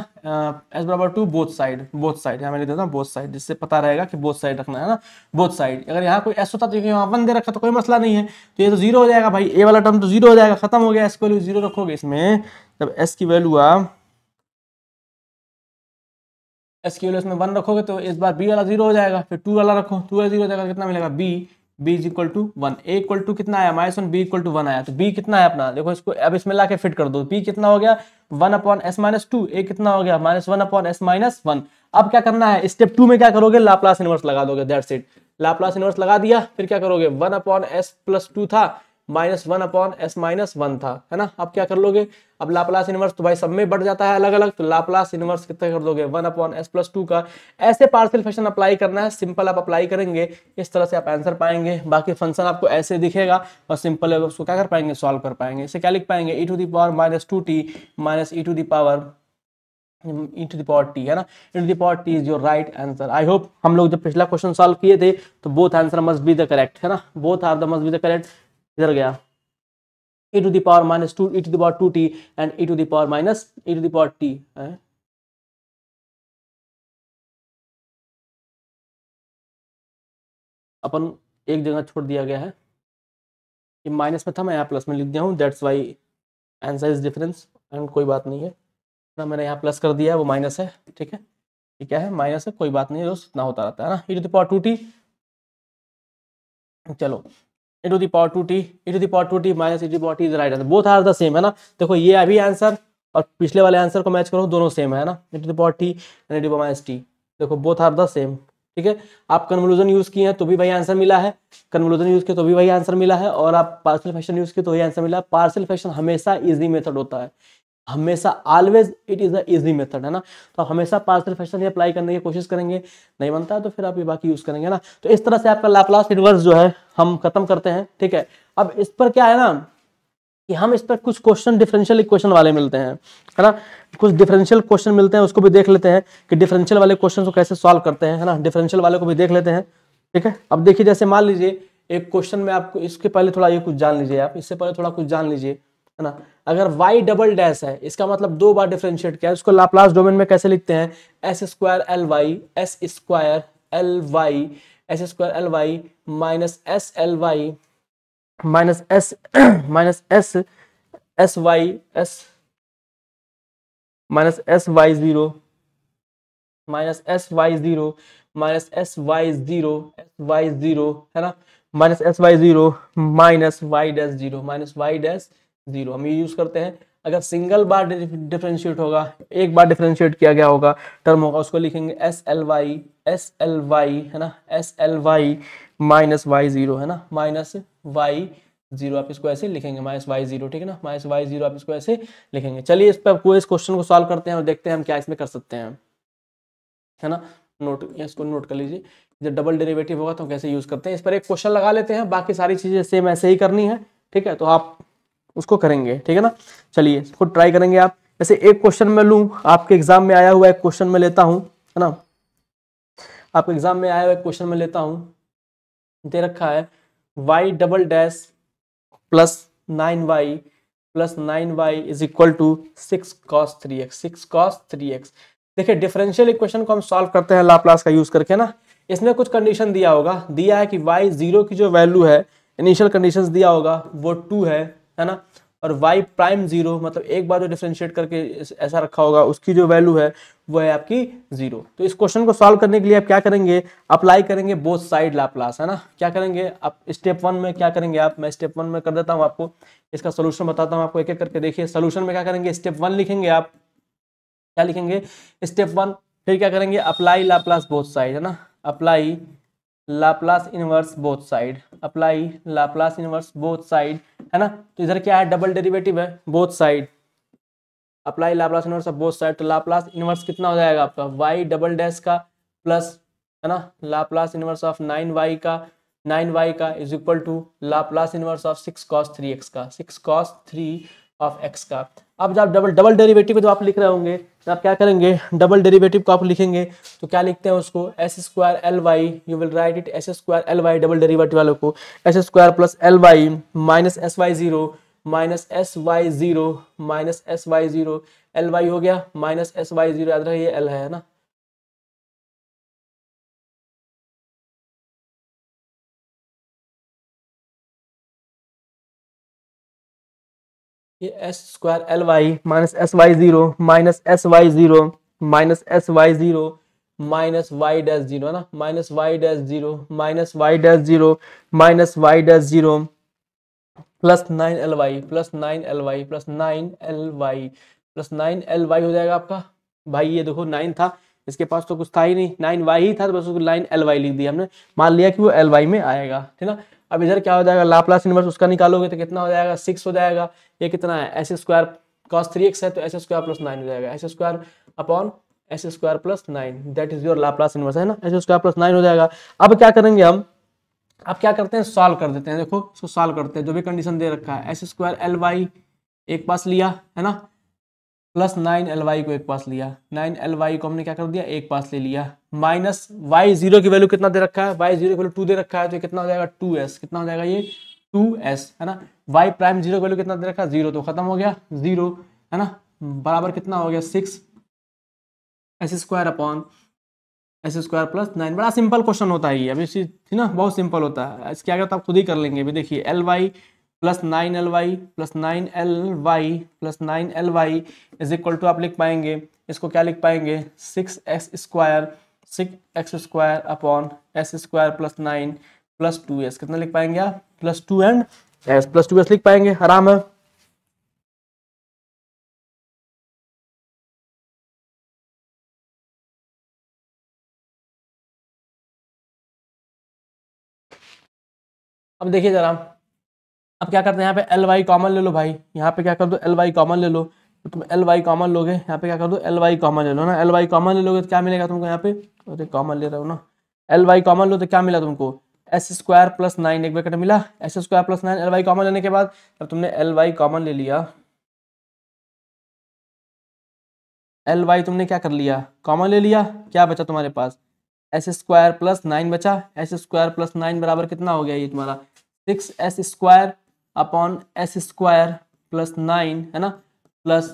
एस बराबर two both side both side यहाँ मैं लिख देता हूँ बोथ साइड जिससे पता रहेगा कि बोथ साइड रखना है ना बोथ साइड अगर यहाँ कोई एस होता तो यहाँ वन दे रखा तो कोई मसला नहीं है तो ये तो जीरो हो जाएगा भाई ए वाला टर्म तो जीरो हो जाएगा खत्म हो गया एस की वैल्यू जीरो रखोगे इसमें जब एस की वैल्यू आ एस की वैल्यू इसमें वन रखोगे तो इस बार बी वाला जीरो हो जाएगा फिर टू वाला रखो टू वाला जीरो हो जाएगा कितना मिलेगा b b is equal to one a equal to कितना आया minus one b equal to one आया तो बी कितना है अपना देखो इसको अब इसमें ला के फिट कर दो बी कितना हो गया one upon s minus two a कितना हो गया minus one upon s minus one अब क्या करना है स्टेप टू में क्या करोगे लाप्लास इनवर्स लगा दोगे दैट्स इट लाप्लास इनवर्स लगा दिया फिर क्या करोगे one upon s plus two था minus one upon s minus one था है ना अब क्या कर लोगे अब लाप्लास इनवर्स तो भाई सब में बढ़ जाता है अलग अलग तो लाप्लास इनवर्स कितना कर दोगे one upon s plus two का ऐसे पार्सल फंक्शन अप्लाई करना है सिंपल आप अप्लाई करेंगे इस तरह से आप आंसर पाएंगे बाकी फंक्शन आपको ऐसे दिखेगा और सिंपल है उसको क्या कर पाएंगे सॉल्व कर पाएंगे इसे क्या लिख पाएंगे e to the power minus two t minus E to the power into the t है ना into the power t is your right answer I hope हम लोग जब पिछला क्वेश्चन सॉल्व किए थे तो both answer must be the correct है ना both are the must be the correct इधर गया a to the power minus two a to the power two t and a to the power minus a to the power t अपन एक जगह छोड़ दिया गया है कि माइनस में था मैं यहाँ प्लस में लिख दिया हूँ that's why answer is difference and कोई बात नहीं है ना मैंने यहाँ प्लस कर दिया है वो माइनस है ठीक है ये क्या है माइनस है कोई बात नहीं है दोस्त इतना होता रहता है ना ई टू दावर टू टी चलो a to the power two t a to the power two t minus a power t is right answer both are the same है ना देखो ये अभी आंसर और पिछले वाले आंसर को मैच करो दोनों सेम है ना a to the power t and a to minus t देखो बोथ आर द सेम ठीक है आप कन्वोल्यूजन यूज किए हैं तो भी वही आंसर मिला है कन्वोल्यूजन यूज किया तो भी वही आंसर मिला है और आप पार्सल फैक्शन यूज किए तो वही आंसर मिला पार्सल फैक्शन हमेशा इजी मेथड होता है हमेशा always it is the easy method है ना तो आप हमेशा पार्सल फैशन ही अप्लाई करने की कोशिश करेंगे नहीं बनता है तो फिर आप ये बाकी यूज़ करेंगे ना तो इस तरह से आपका लाप्लास इनवर्स जो है हम खत्म करते हैं ठीक है अब इस पर क्या है ना कि हम इस पर कुछ क्वेश्चन डिफरेंशियल इक्वेशन वाले मिलते हैं है ना कुछ डिफरेंशियल क्वेश्चन मिलते हैं उसको भी देख लेते हैं कि डिफरेंशियल वाले क्वेश्चन को कैसे सॉल्व करते हैं है ना डिफरेंशियल वाले को भी देख लेते हैं ठीक है अब देखिए जैसे मान लीजिए एक क्वेश्चन में आपको इसके पहले थोड़ा ये कुछ जान लीजिए आप इससे पहले थोड़ा कुछ जान लीजिए है ना अगर y डबल डैश है इसका मतलब दो बार डिफ्रेंशिएट किया उसको लाप्लास डोमेन में कैसे लिखते हैं s square L y s square L y s square L y minus s l y minus s minus s s y s minus s y zero minus s y zero minus s y zero s y zero है ना minus s y zero minus y dash zero minus y dash zero हम ये यूज करते हैं अगर सिंगल बार डिफ्रेंशिएट होगा एक बार डिफ्रेंशिएट किया गया होगा टर्म होगा उसको लिखेंगे s l y s l y है ना s l y minus y zero है ना माइनस वाई जीरो आप इसको ऐसे लिखेंगे माइनस वाई जीरो ठीक है ना माइनस वाई जीरो आप इसको ऐसे लिखेंगे चलिए इस पर आपको इस क्वेश्चन को सॉल्व करते हैं और देखते हैं हम क्या इसमें कर सकते हैं है ना नोट इसको नोट कर लीजिए जब डबल डेरिवेटिव होगा तो कैसे यूज करते हैं इस पर एक क्वेश्चन लगा लेते हैं बाकी सारी चीजें सेम ऐसे ही करनी है ठीक है तो आप उसको करेंगे ठीक है ना चलिए खुद ट्राई करेंगे आप वैसे एक क्वेश्चन में लू आपके एग्जाम में आया हुआ एक क्वेश्चन में लेता हूँ है ना आपके एग्जाम में आया हुआ एक क्वेश्चन में लेता हूँ दे रखा है y double dash plus nine y plus nine y is equal to six cos three x six cos three x देखिये डिफरेंशियल इक्वेशन को हम सॉल्व करते हैं लाप्लास का यूज करके ना इसमें कुछ कंडीशन दिया होगा दिया है कि वाई जीरो की जो वैल्यू है इनिशियल कंडीशंस दिया होगा वो टू है है ना और y प्राइम जीरो मतलब एक बार जो डिफ्रेंशिएट करके ऐसा रखा होगा उसकी जो वैल्यू है वह है आपकी जीरो तो इस क्वेश्चन को सॉल्व करने के लिए आप क्या करेंगे अप्लाई करेंगे बोथ साइड लाप्लास है ना क्या करेंगे आप स्टेप वन में क्या करेंगे आप मैं स्टेप वन में कर देता हूँ आपको इसका सोल्यूशन बताता हूँ आपको एक एक करके देखिए सोल्यूशन में क्या करेंगे स्टेप वन लिखेंगे आप क्या लिखेंगे स्टेप वन फिर क्या करेंगे अप्लाई लाप्लास बोथ साइड है ना apply Laplace inverse both side apply Laplace inverse both side है ना तो इधर क्या है डबल डेरिवेटिव है both side apply Laplace inverse of both side तो लाप्लास इनवर्स कितना हो जाएगा आपका वाई डबल डैश का प्लस है ना Laplace inverse of nine y का नाइन वाई का is equal to Laplace inverse of six cos three x का six cos three of x का अब जब डबल डबल डेरिवेटिव तो आप लिख रहे होंगे तो आप क्या करेंगे डबल डेरिवेटिव को आप लिखेंगे तो क्या लिखते हैं उसको s square L y you will write it s square L y double derivative वालों को s square plus L y minus s y zero minus s y zero minus s y zero L y हो गया माइनस एस वाई जीरो याद रखिए एल है ना ये s square L y minus s y zero minus s y zero minus s y zero minus y dash zero है ना minus y dash zero minus y dash zero minus y dash zero plus nine L y plus nine L y plus nine L y plus nine L y हो जाएगा आपका भाई ये देखो नाइन था इसके पास तो कुछ था ही नहीं नाइन वाई ही था तो बस उसको लाइन एल वाई लिख दिया हमने मान लिया कि वो एल वाई में आएगा ठीक ना अब इधर क्या हो जाएगा लाप्लास इनवर्स उसका निकालोगे तो कितना हो जाएगा सिक्स हो जाएगा ये कितना है S square cos three x है तो एस स्क्वायर प्लस नाइन हो जाएगा s square upon S square plus nine that is your Laplace inverse है ना एस स्क्वायर प्लस नाइन हो जाएगा अब क्या करेंगे हम अब क्या करते हैं सॉल्व कर देते हैं देखो उसको सॉल्व करते हैं जो भी कंडीशन दे रखा है एस स्क्वायर एल वाई एक पास लिया है ना प्लस नाइन एल वाई को एक पास लिया नाइन एल वाई को हमने क्या कर दिया एक पास ले लिया माइनस वाई जीरो की वैल्यू कितना दे रखा है वाई जीरो की वैल्यू टू दे रखा है तो कितना हो जाएगा टू एस कितना हो जाएगा ये टू एस है ना वाई प्राइम जीरो की वैल्यू कितना दे रखा है जीरो तो खत्म हो गया जीरो है ना बराबर कितना हो गया six s square upon S square plus nine बड़ा सिंपल क्वेश्चन होता है ये अभी है ना बहुत सिंपल होता है इसके आगे तो आप खुद ही कर लेंगे अभी देखिए L y plus nine L y plus nine L y plus nine L y is equal to आप लिख पाएंगे इसको क्या लिख पाएंगे six x square six x square upon S square plus nine plus two s कितना लिख पाएंगे आप plus two and s plus two s लिख पाएंगे आराम है अब देखिए जरा अब क्या करते हैं यहाँ पे एल वाई कॉमन ले लो भाई यहाँ पे क्या कर दो एल वाई कॉमन ले लो तो तुम एल वाई कॉमन लोगे यहाँ पे क्या कर दो एल वाई कॉमन ले लो ना एल वाई कॉमन ले लोगे तो क्या मिलेगा तुमको यहाँ पे अरे कॉमन ले रहे हो ना एल वाई कॉमन लो तो क्या मिला तुमको एस स्क्वायर प्लस नाइन एक बैकेट मिला s square plus nine L y common लेने के बाद अब तुमने एल वाई कॉमन ले लिया एल वाई तुमने क्या कर लिया कॉमन ले लिया क्या बचा तुम्हारे पास एस स्क्वायर प्लस नाइन बचा एस स्क्वायर प्लस नाइन बराबर कितना हो गया ये तुम्हारा six s square upon S square plus nine है ना प्लस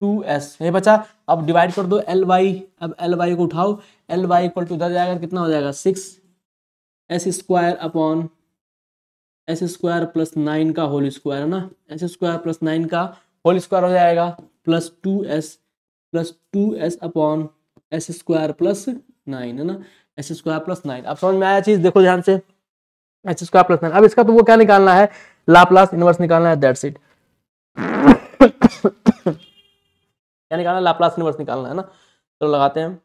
टू एस ये बचा अब डिवाइड कर दो एल वाई अब एल वाई को उठाओ एल वाई इक्वल टू उधर जाएगा तो कितना हो जाएगा six s square upon S square plus nine का होल स्क्वायर है ना एस स्क्वायर प्लस नाइन का होल स्क्वायर हो जाएगा plus two s plus two s upon S square plus nine है ना एस स्क्वायर प्लस नाइन अब समझ में आया चीज़ देखो ध्यान से एस स्क्वायर प्लस नाइन अब इसका तो वो क्या निकालना है लाप्लास इनवर्स निकालना है दैट्स इट [coughs] क्या निकालना लाप्लास इनवर्स निकालना है ना तो लगाते हैं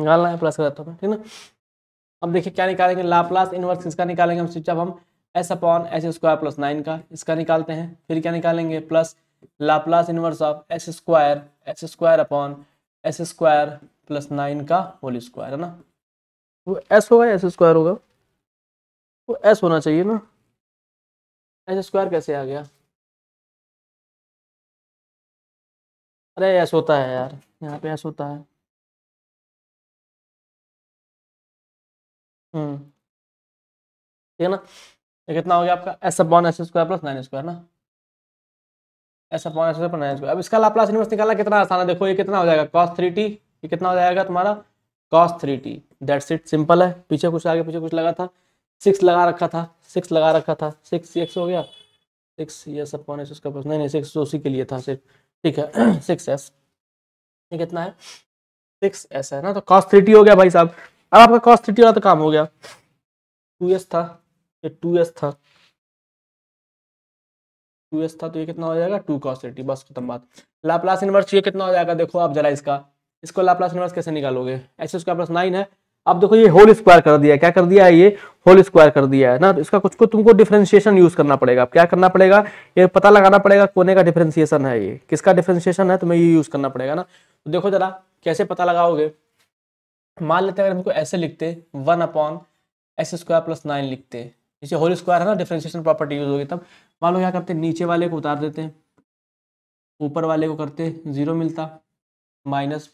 निकालना है प्लस कर देता ठीक ना अब देखिए क्या निकालेंगे लाप्लास इनवर्स इसका निकालेंगे हम स्विच हम s upon S square plus nine का इसका निकालते हैं फिर क्या निकालेंगे plus Laplace inverse of s square S square upon S square plus nine का होल स्क्वायर है ना वो एस होगा एस स्क्वायर होगा वो एस होना चाहिए ना एस स्क्वायर कैसे आ गया अरे एस होता है यार यहाँ पे एस होता है हम्म। ठीक है ना ये कितना हो गया आपका s one s square plus nine square ना s one s square nine square अब इसका लाप्लास इन्वर्स निकालना कितना आसान है देखो ये कितना हो जाएगा कॉस थ्री टी ये कितना हो जाएगा तुम्हारा cos three t that's it simple है पीछे कुछ आगे पीछे कुछ लगा था सिक्स लगा रखा था सिक्स लगा रखा था सिक्स सिक्स हो गया सिक्स ये सब कौन है उसका प्लस नहीं नहीं सिक्स उसी के लिए था सिर्फ ठीक है सिक्स [clears throat] एस ये कितना है सिक्स एस है ना तो कॉस थ्री टी हो गया भाई साहब अब आपका कॉस थर्टी वाला तो काम हो गया टू एस था ये टू एस था टू एस था तो ये कितना हो जाएगा टू कॉस थर्टी बस खत्म बात लाप्लास इनवर्स ये कितना हो जाएगा देखो आप जरा इसका इसको लाप्लास इनवर्स कैसे निकालोगे ऐसे उसका प्लस नाइन है अब देखो ये होल स्क्वायर कर दिया क्या कर दिया है ये होल स्क्वायर कर दिया है ना तो इसका कुछ को तुमको डिफरेंशिएशन यूज करना पड़ेगा क्या करना पड़ेगा ये पता लगाना पड़ेगा कोने का डिफरेंशिएशन है ये किसका डिफरेंशिएशन है तुम्हें ये यूज करना पड़ेगा ना तो देखो जरा कैसे पता लगाओगे मान लेते हैं अगर हमको ऐसे लिखते one upon S square plus nine लिखते जैसे होल स्क्वायर है ना डिफ्रेंशिएशन प्रॉपर्टी यूज होगी तब मान लो क्या करते नीचे वाले को उतार देते हैं ऊपर वाले को करते जीरो मिलता माइनस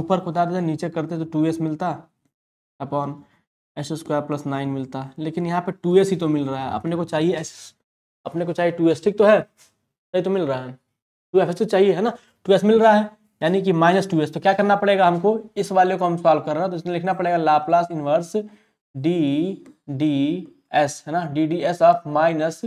ऊपर को उतार देते नीचे करते तो टू एस मिलता upon S square plus nine मिलता लेकिन यहाँ पे टू एस ही तो मिल रहा है अपने को चाहिए एस अपने को चाहिए टू एस ठीक तो है सही तो मिल रहा है टू एफ एस तो चाहिए है ना टू एस मिल रहा है यानी कि माइनस टू एस तो क्या करना पड़ेगा हमको इस वाले को हम सॉल्व कर रहे हैं तो इसमें लिखना पड़ेगा Laplace inverse d d S है ना d d s of minus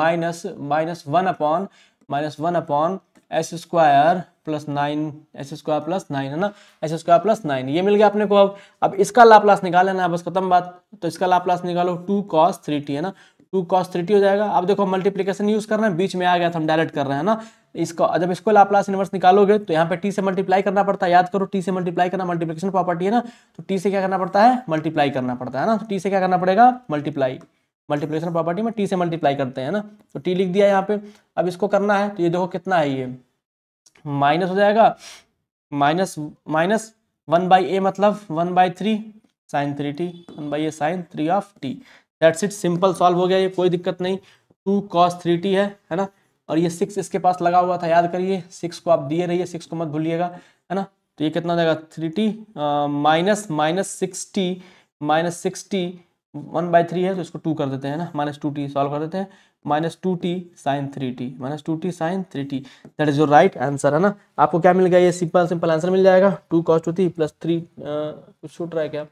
minus minus one upon minus one upon S square plus nine s square plus nine है ना एस स्क्वायर प्लस नाइन ये मिल गया अपने को अब अब इसका लाप्लास निकाल लेना है बस खत्म बात तो इसका लाप्लास निकालो टू कॉस थ्री टी है ना टू कॉस थ्री टी हो जाएगा अब देखो मल्टीप्लीकेशन यूज करना है बीच में आ गया तो हम डायरेक्ट कर रहे हैं ना इसका जब इसको लाप्लास इनवर्स निकालोगे तो यहाँ पे टी से मल्टीप्लाई करना पड़ता है याद करो टी से मल्टीप्लाई करना मल्टीप्लिकेशन प्रॉपर्टी है ना तो टी से क्या करना पड़ता है मल्टीप्लाई करना पड़ता है ना तो टी से क्या करना पड़ेगा मल्टीप्लाई मल्टीप्लिकेशन प्रॉपर्टी में टी से मल्टीप्लाई करते हैं ना तो टी लिख दिया यहाँ पे अब इसको करना है तो ये देखो कितना है ये माइनस हो जाएगा minus minus one by a मतलब one by three sine three t one by a sine three of t that's it simple solve हो गया ये कोई दिक्कत नहीं टू कॉस थ्री टी है है ना और ये सिक्स इसके पास लगा हुआ था याद करिए सिक्स को आप दिए रहिए सिक्स को मत भूलिएगा है ना तो ये कितना जाएगा three t minus minus six t minus six t one by three है तो इसको टू कर देते हैं ना माइनस टू टी सॉल्व कर देते हैं minus two t sine three t minus two t sine three t that is your right answer है ना आपको क्या मिल गया ये सिंपल सिंपल आंसर मिल जाएगा टू कॉस्ट टू थी प्लस थ्री कुछ छूट रहा है क्या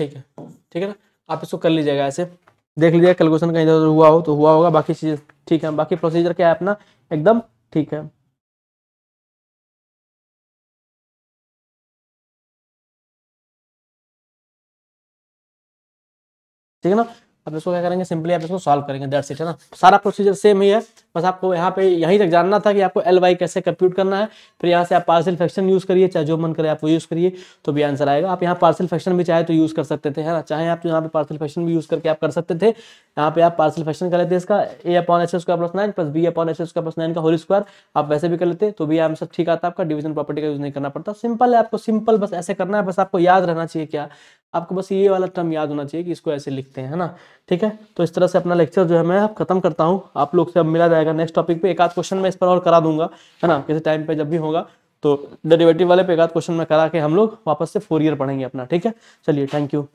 ठीक है ठीक है ना आप इसको कर लीजिएगा ऐसे देख लीजिएगा कैलकुलेशन कहीं इधर हुआ हो तो हुआ होगा बाकी चीज ठीक है बाकी प्रोसीजर क्या है अपना एकदम ठीक है ठीक है ना अब इसको क्या करेंगे सिंपली आप इसको सॉल्व करेंगे दैट्स इट है ना सारा प्रोसीजर सेम ही है बस आपको यहाँ पे यहीं तक जानना था कि आपको एल वाई कैसे कंप्यूट करना है फिर यहाँ से आप पार्सल फैक्शन यूज़ करिए चाहे जो मन करे आप वो यूज़ करिए तो भी आंसर आएगा आप यहाँ पार्सल फैक्शन भी चाहे तो यूज़ कर सकते थे है ना चाहे आप यहाँ पे पार्सल फैक्शन भी यूज़ करके आप कर सकते थे यहाँ पे आप पार्सल फैक्शन कर लेते इसका a upon h square plus nine plus b upon h square plus nine का होल स्क्वायर आप वैसे भी कर लेते तो भी आंसर ठीक आता आपका डिविजन प्रॉपर्टी का यूज़ नहीं करना पड़ता सिंपल है आपको सिंपल बस ऐसे करना है बस आपको याद रहना चाहिए क्या आपको बस ये वाला टर्म याद होना चाहिए कि इसको ऐसे लिखते हैं ना ठीक है तो इस तरह से अपना लेक्चर जो है मैं अब खत्म करता हूँ आप लोग से अब मिला जाएगा नेक्स्ट टॉपिक पे एक आध क्वेश्चन मैं इस पर और करा दूंगा है ना किसी टाइम पे जब भी होगा तो डेरिवेटिव वाले पे एक आध क्वेश्चन में करा के हम लोग वापस से फोर ईयर पढ़ेंगे अपना ठीक है चलिए थैंक यू